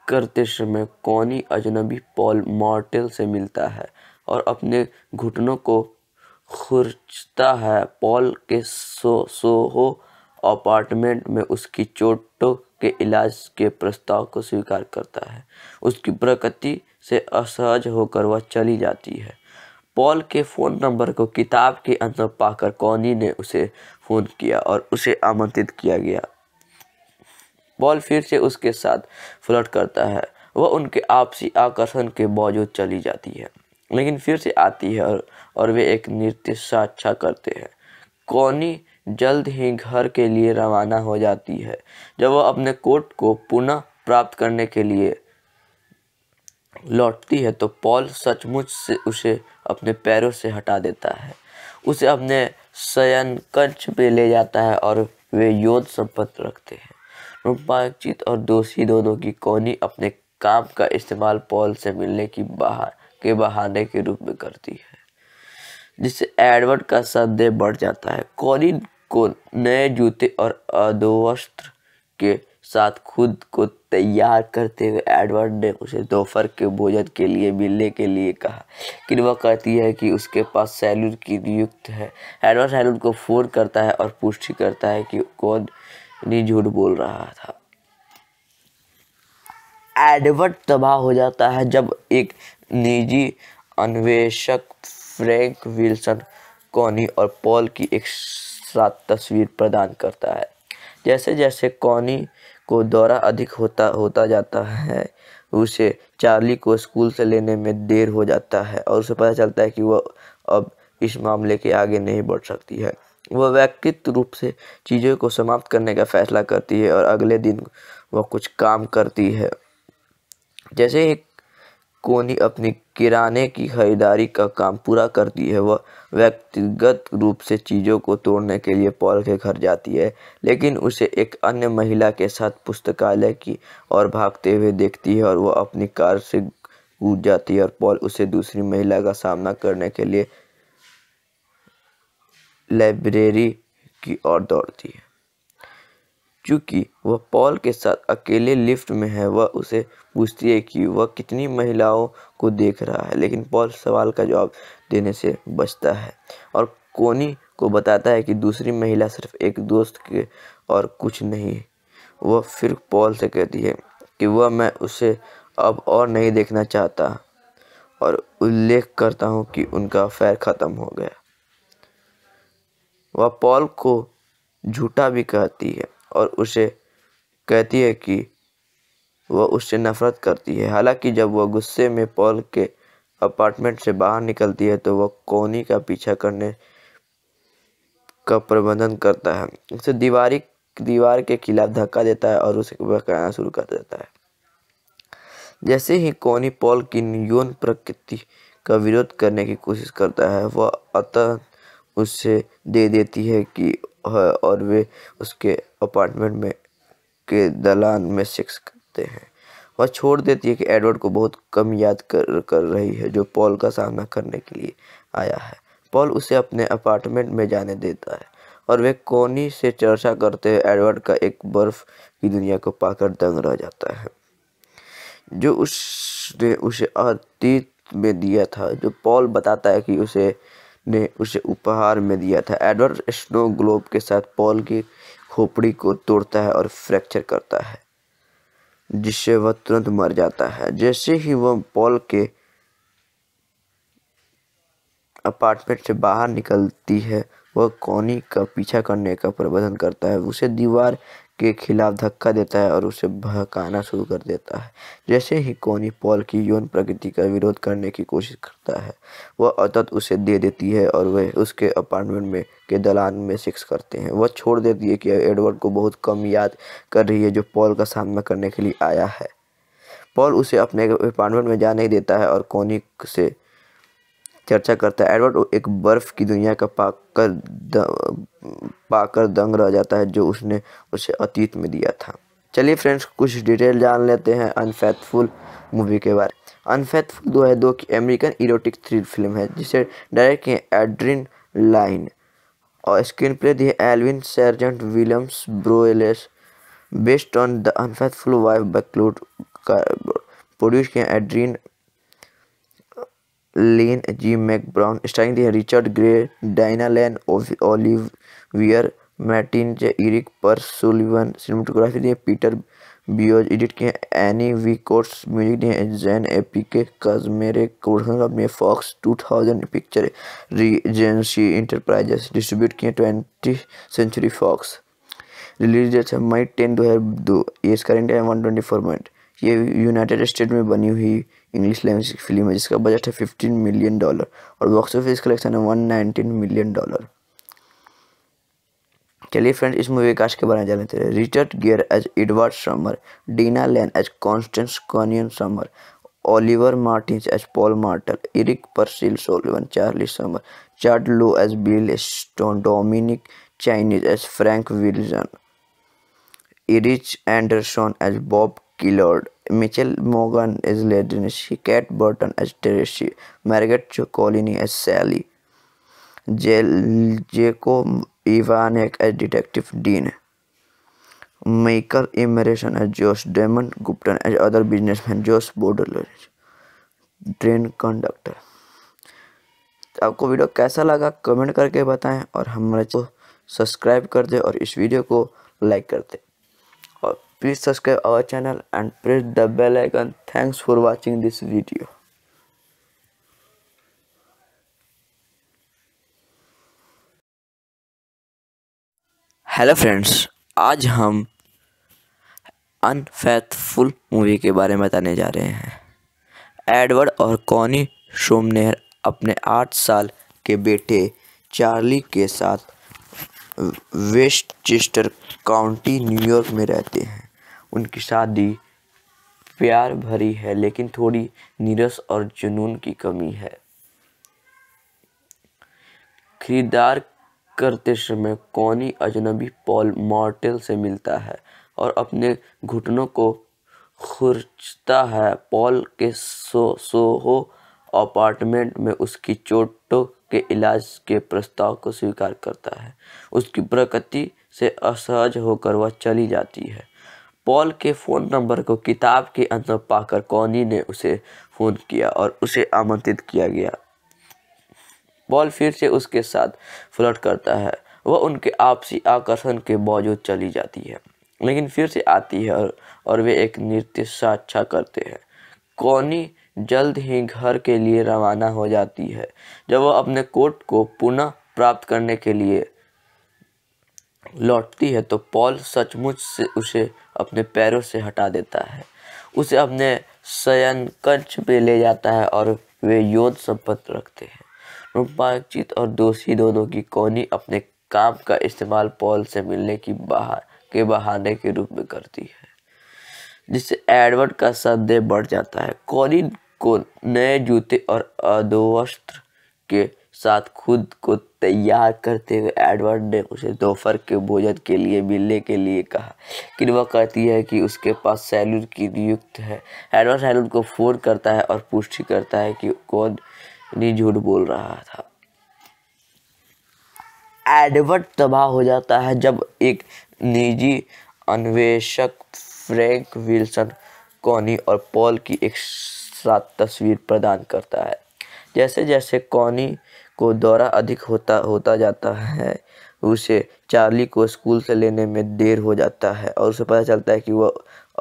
करते समय कौनी अजनबी पॉल मॉर्टेल से मिलता है और अपने घुटनों को खुरचता है पॉल के सो सोहो अपार्टमेंट में उसकी चोटों के इलाज के प्रस्ताव को स्वीकार करता है उसकी प्रकृति से असहज होकर वह चली जाती है पॉल के फ़ोन नंबर को किताब के अंदर पाकर कॉनी ने उसे फ़ोन किया और उसे आमंत्रित किया गया पॉल फिर से उसके साथ फ्लर्ट करता है वह उनके आपसी आकर्षण के बावजूद चली जाती है लेकिन फिर से आती है और, और वे एक नृत्य साक्षा करते हैं कॉनी जल्द ही घर के लिए रवाना हो जाती है जब वह अपने कोट को पुनः प्राप्त करने के लिए लौटती है तो पॉल सचमुच से उसे अपने पैरों से हटा देता है उसे अपने शयन कंच पे ले जाता है और वे यौन संपत्त रखते हैं रूपांचित और दोषी दोनों की कोनी अपने काम का इस्तेमाल पॉल से मिलने की बहा के बहाने के रूप में करती है जिससे एडवर्ड का संदेह बढ़ जाता है कोनी को नए जूते और अधोवस्त्र के साथ खुद को तैयार करते हुए एडवर्ड ने उसे दोपहर के भोजन के लिए मिलने के लिए कहा लेकिन वह कहती है कि उसके पास सैलून की नियुक्त है एडवर्ड सैलून को फ़ोन करता है और पुष्टि करता है कि कौन नहीं झूठ बोल रहा था एडवर्ड तबाह हो जाता है जब एक निजी अन्वेषक फ्रैंक विल्सन कॉनी और पॉल की एक साथ तस्वीर प्रदान करता है जैसे जैसे कॉनी को दौरा अधिक होता होता जाता है उसे चार्ली को स्कूल से लेने में देर हो जाता है और उसे पता चलता है कि वह अब इस मामले के आगे नहीं बढ़ सकती है वह व्यक्तित्व रूप से चीज़ों को समाप्त करने का फैसला करती है और अगले दिन वह कुछ काम करती है जैसे एक कोनी अपनी किराने की खरीदारी का काम पूरा करती है वह व्यक्तिगत रूप से चीज़ों को तोड़ने के लिए पॉल के घर जाती है लेकिन उसे एक अन्य महिला के साथ पुस्तकालय की ओर भागते हुए देखती है और वह अपनी कार से कूद जाती है और पॉल उसे दूसरी महिला का सामना करने के लिए लाइब्रेरी की ओर दौड़ती है चूंकि वह पॉल के साथ अकेले लिफ्ट में है वह उसे पूछती है कि वह कितनी महिलाओं को देख रहा है लेकिन पॉल सवाल का जवाब देने से बचता है और कोनी को बताता है कि दूसरी महिला सिर्फ एक दोस्त के और कुछ नहीं वह फिर पॉल से कहती है कि वह मैं उसे अब और नहीं देखना चाहता और उल्लेख करता हूँ कि उनका अफेयर ख़त्म हो गया वह पॉल को झूठा भी कहती है और उसे कहती है कि वह उससे नफ़रत करती है हालांकि जब वह गुस्से में पॉल के अपार्टमेंट से बाहर निकलती है तो वह कोनी का पीछा करने का प्रबंधन करता है उसे दीवारी दीवार के खिलाफ धक्का देता है और उसे बहकाना शुरू कर देता है जैसे ही कोनी पॉल की यौन प्रकृति का विरोध करने की कोशिश करता है वह अतः उससे दे देती है कि है और वे उसके अपार्टमेंट में के दलान में सेक्स करते हैं वह छोड़ देती है कि एडवर्ड को बहुत कम याद कर कर रही है जो पॉल का सामना करने के लिए आया है पॉल उसे अपने अपार्टमेंट में जाने देता है और वे कोनी से चर्चा करते हुए एडवर्ड का एक बर्फ की दुनिया को पाकर दंग रह जाता है जो उसने उसे अतीत में दिया था जो पॉल बताता है कि उसे ने उसे उपहार में दिया था एडवर्ड स्नो ग्लोब के साथ पॉल की खोपड़ी को तोड़ता है और फ्रैक्चर करता है जिससे वह तुरंत मर जाता है जैसे ही वह पॉल के अपार्टमेंट से बाहर निकलती है वह कॉनी का पीछा करने का प्रबंधन करता है उसे दीवार के खिलाफ धक्का देता है और उसे बहकाना शुरू कर देता है जैसे ही कोनी पॉल की यौन प्रकृति का विरोध करने की कोशिश करता है वह अतत उसे दे देती है और वह उसके अपार्टमेंट में के दलान में सिक्स करते हैं वह छोड़ देती है कि एडवर्ड को बहुत कम याद कर रही है जो पॉल का सामना करने के लिए आया है पॉल उसे अपने अपार्टमेंट में जा नहीं देता है और कोनी से चर्चा करता है एडवर्ड एक बर्फ़ की दुनिया का पाकर पाकर दंग रह जाता है जो उसने उसे अतीत में दिया था चलिए फ्रेंड्स कुछ डिटेल जान लेते हैं अनफेथफुल मूवी के बारे अनफेथफुल दो है दो की अमेरिकन इरोटिक थ्रिल फिल्म है जिसे डायरेक्ट किए एड्रिन लाइन और स्क्रीन प्ले दिए Alvin Sargent Williams Broyles based on the unfaithful wife बैक्लूड का प्रोड्यूस किए Adrian Lyne Lynn, Jim Stein दिया Richard grey डाइना Lane Lane, wear मैटिन इरिक पर सुलिवन सिनेमाटोग्राफी दिए पीटर बियोज एडिट किए Anne V Coates music दिए Jan AP के Kaczmarek production Fox two thousand picture Regency enterprises distribute किए twenty century Fox release date है May ten दो हज़ार दो ये इसका India one twenty four point ये यूनाइटेड स्टेट में बनी हुई इंग्लिश लैंग्वेज की फिल्म है जिसका बजट है फिफ्टीन मिलियन डॉलर और बॉक्स ऑफिस कलेक्शन है वन नाइनटीन मिलियन डॉलर चलिए फ्रेंड्स इस मूवी कास्ट के बारे में जान लेते हैं Richard Gere as Edward Sumner डीना Lane as Constance कॉनियन Sumner Oliver Martin as Paul Martel Erik Per Sullivan Charlie Sumner Chad Lowe as Bill Stone Dominic Chianese as Frank Wilson Erich Anderson as Bob Killard, Mitchell Morgan as Ladynish, Kate Burton as Teresi, Margaret Chocolini as Sally, Jacob Ivanek as Detective Dean, Michael Emerson as Josh Damon, Gupton as other businessman, Josh Borderless, Train Conductor. आपको video कैसा लगा comment करके बताएं और हमारे को subscribe कर दें और इस वीडियो को लाइक कर दें Please subscribe our channel and press the bell icon. Thanks for watching this video. Hello friends आज हम अनफेथफुल मूवी के बारे में बताने जा रहे हैं एडवर्ड और कॉनी शोमनेर अपने आठ साल के बेटे चार्ली के साथ वेस्टचेस्टर काउंटी न्यूयॉर्क में रहते हैं उनकी शादी प्यार भरी है लेकिन थोड़ी नीरस और जुनून की कमी है खरीदार करते समय कौनी अजनबी पॉल मॉर्टेल से मिलता है और अपने घुटनों को खुरचता है पॉल के सो सोहो अपार्टमेंट में उसकी चोटों के इलाज के प्रस्ताव को स्वीकार करता है उसकी प्रकृति से असहज होकर वह चली जाती है पॉल के फ़ोन नंबर को किताब के अंदर पाकर कॉनी ने उसे फ़ोन किया और उसे आमंत्रित किया गया पॉल फिर से उसके साथ फ्लर्ट करता है वह उनके आपसी आकर्षण के बावजूद चली जाती है लेकिन फिर से आती है और, और वे एक नृत्य साक्षा करते हैं कॉनी जल्द ही घर के लिए रवाना हो जाती है जब वह अपने कोट को पुनः प्राप्त करने के लिए लौटती है तो पॉल सचमुच से उसे अपने पैरों से हटा देता है उसे अपने शयन कंच पे ले जाता है और वे यौन संपत्त रखते हैं रूपांचित और दोषी दोनों की कोनी अपने काम का इस्तेमाल पॉल से मिलने की बहा के बहाने के रूप में करती है जिससे एडवर्ड का संदेह बढ़ जाता है कॉनिन को नए जूते और अधोवस्त्र के साथ खुद को तैयार करते हुए एडवर्ड ने उसे दोपहर के भोजन के लिए मिलने के लिए कहा लेकिन वह कहती है कि उसके पास सैलून की नियुक्त है एडवर्ड सैलून को फ़ोन करता है और पुष्टि करता है कि कौन नहीं झूठ बोल रहा था एडवर्ड तबाह हो जाता है जब एक निजी अन्वेषक फ्रैंक विल्सन कॉनी और पॉल की एक साथ तस्वीर प्रदान करता है जैसे जैसे कॉनी को दौरा अधिक होता होता जाता है उसे चार्ली को स्कूल से लेने में देर हो जाता है और उसे पता चलता है कि वह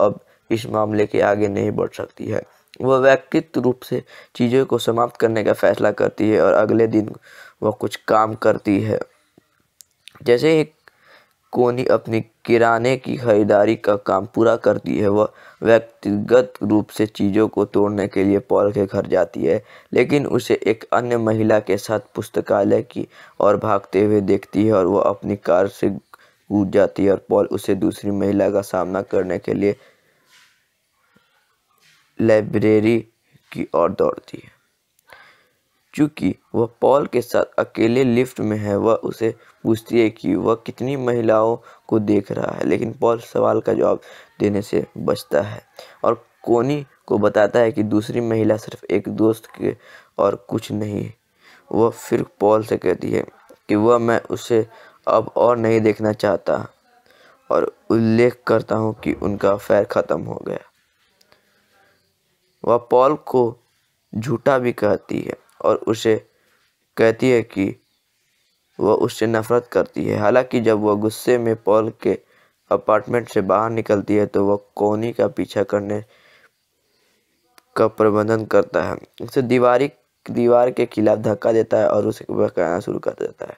अब इस मामले के आगे नहीं बढ़ सकती है वह व्यक्तित्व रूप से चीज़ों को समाप्त करने का फैसला करती है और अगले दिन वह कुछ काम करती है जैसे एक कोनी अपनी किराने की खरीदारी का काम पूरा करती है वह व्यक्तिगत रूप से चीज़ों को तोड़ने के लिए पॉल के घर जाती है लेकिन उसे एक अन्य महिला के साथ पुस्तकालय की ओर भागते हुए देखती है और वह अपनी कार से कूद जाती है और पॉल उसे दूसरी महिला का सामना करने के लिए लाइब्रेरी की ओर दौड़ती है क्योंकि वह पॉल के साथ अकेले लिफ्ट में है वह उसे पूछती है कि वह कितनी महिलाओं को देख रहा है लेकिन पॉल सवाल का जवाब देने से बचता है और कोनी को बताता है कि दूसरी महिला सिर्फ एक दोस्त के और कुछ नहीं वह फिर पॉल से कहती है कि वह मैं उसे अब और नहीं देखना चाहता और उल्लेख करता हूँ कि उनका अफेयर ख़त्म हो गया वह पॉल को झूठा भी कहती है और उसे कहती है कि वह उससे नफ़रत करती है हालांकि जब वह गुस्से में पॉल के अपार्टमेंट से बाहर निकलती है तो वह कोनी का पीछा करने का प्रबंधन करता है उसे दीवारी दीवार के खिलाफ धक्का देता है और उसे बहकाना शुरू कर देता है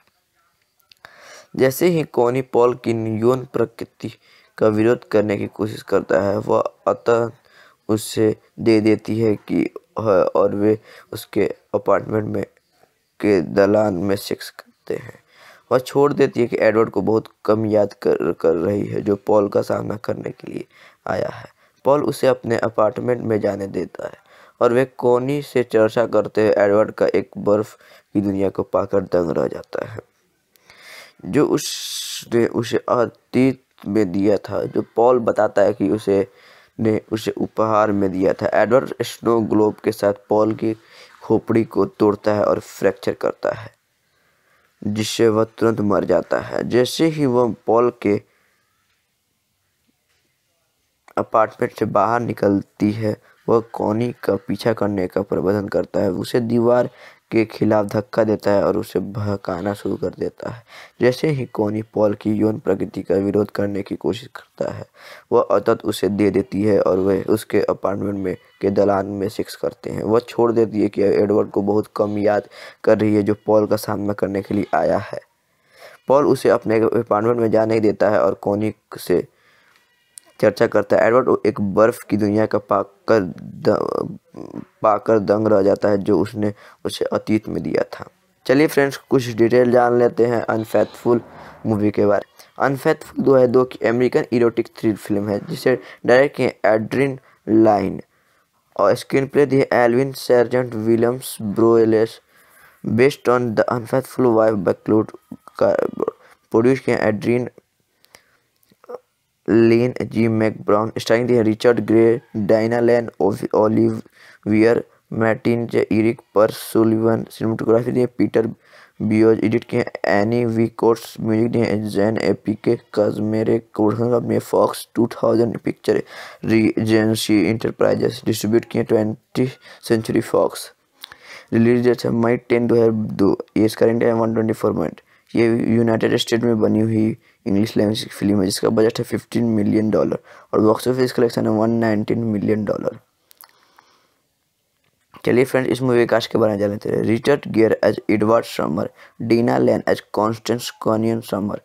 जैसे ही कोनी पॉल की यौन प्रकृति का विरोध करने की कोशिश करता है वह अतः उससे दे देती है कि है और वे उसके अपार्टमेंट में के दलान में सेक्स करते हैं वह छोड़ देती है कि एडवर्ड को बहुत कम याद कर कर रही है जो पॉल का सामना करने के लिए आया है पॉल उसे अपने अपार्टमेंट में जाने देता है और वे कोनी से चर्चा करते हुए एडवर्ड का एक बर्फ की दुनिया को पाकर दंग रह जाता है जो उसने उसे अतीत में दिया था जो पॉल बताता है कि उसे ने उसे उपहार में दिया था एडवर्ड स्नो ग्लोब के साथ पॉल की खोपड़ी को तोड़ता है और फ्रैक्चर करता है जिससे वह तुरंत मर जाता है जैसे ही वह पॉल के अपार्टमेंट से बाहर निकलती है वह कॉनी का पीछा करने का प्रबंधन करता है उसे दीवार के खिलाफ धक्का देता है और उसे बहकाना शुरू कर देता है जैसे ही कोनी पॉल की यौन प्रकृति का विरोध करने की कोशिश करता है वह अतत उसे दे देती है और वह उसके अपार्टमेंट में के दलान में सिक्स करते हैं वह छोड़ देती है कि एडवर्ड को बहुत कम याद कर रही है जो पॉल का सामना करने के लिए आया है पॉल उसे अपने अपार्टमेंट में जाने देता है और कोनी से चर्चा करता है एडवर्ड एक बर्फ की दुनिया का पाकर द, पाकर दंग रह जाता है जो उसने उसे अतीत में दिया था चलिए फ्रेंड्स कुछ डिटेल जान लेते हैं अनफेथफुल मूवी के बारे अनफेथफुल दो है दो की अमेरिकन इरोटिक थ्रिल फिल्म है जिसे डायरेक्ट किए एड्रिन लाइन और स्क्रीन प्ले दिए Alvin Sargent Williams Broyles based on the unfaithful wife बैक्लूड का प्रोड्यूस किए Adrian Lyne Lane, G. Stein दिया Richard grey डाइना Lane Lane, wear मैटिन इरिक पर सुलिवन सिनेमाटोग्राफी दिए पीटर बियोज एडिट किए Anne V Coates music दिए Jan AP के Kaczmarek production Fox two thousand picture Regency enterprises distribute किए twenty century Fox release date है May ten दो हज़ार दो ये इसका इंडिया है वन ट्वेंटी फोर मिनट ये यूनाइटेड स्टेट में बनी हुई इंग्लिश लैंग्वेज की फिल्म है जिसका बजट है फिफ्टीन मिलियन डॉलर और बॉक्स ऑफिस कलेक्शन है वन नाइनटीन मिलियन डॉलर चलिए फ्रेंड्स इस मूवी कास्ट के बारे में जान लेते हैं Richard Gere as Edward Sumner डीना Lane as Constance कॉनियन Sumner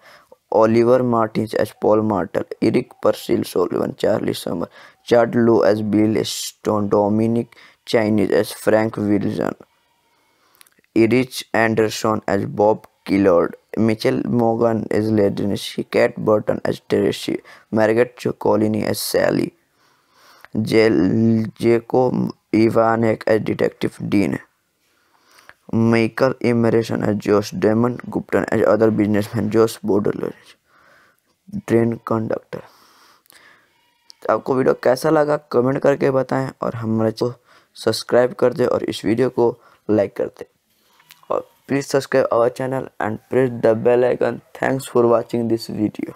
Oliver Martin as Paul Martel Erik Per Sullivan Charlie Sumner Chad Lowe as Bill Stone Dominic Chianese as Frank Wilson Erich Anderson as Bob Gaylord Michelle Morgan as Ladinishi, Kate Burton as Tereshi, Margaret Chocolini as Sally, Jacob Ivanek as Detective Dean, Michael Emerson as Josh Damon, Gupton as other businessman Josh Borderless, train conductor आपको video कैसा लगा comment करके बताएं और हमारे को subscribe कर दें और इस वीडियो को लाइक कर दें Please subscribe our channel and press the bell icon. Thanks for watching this video.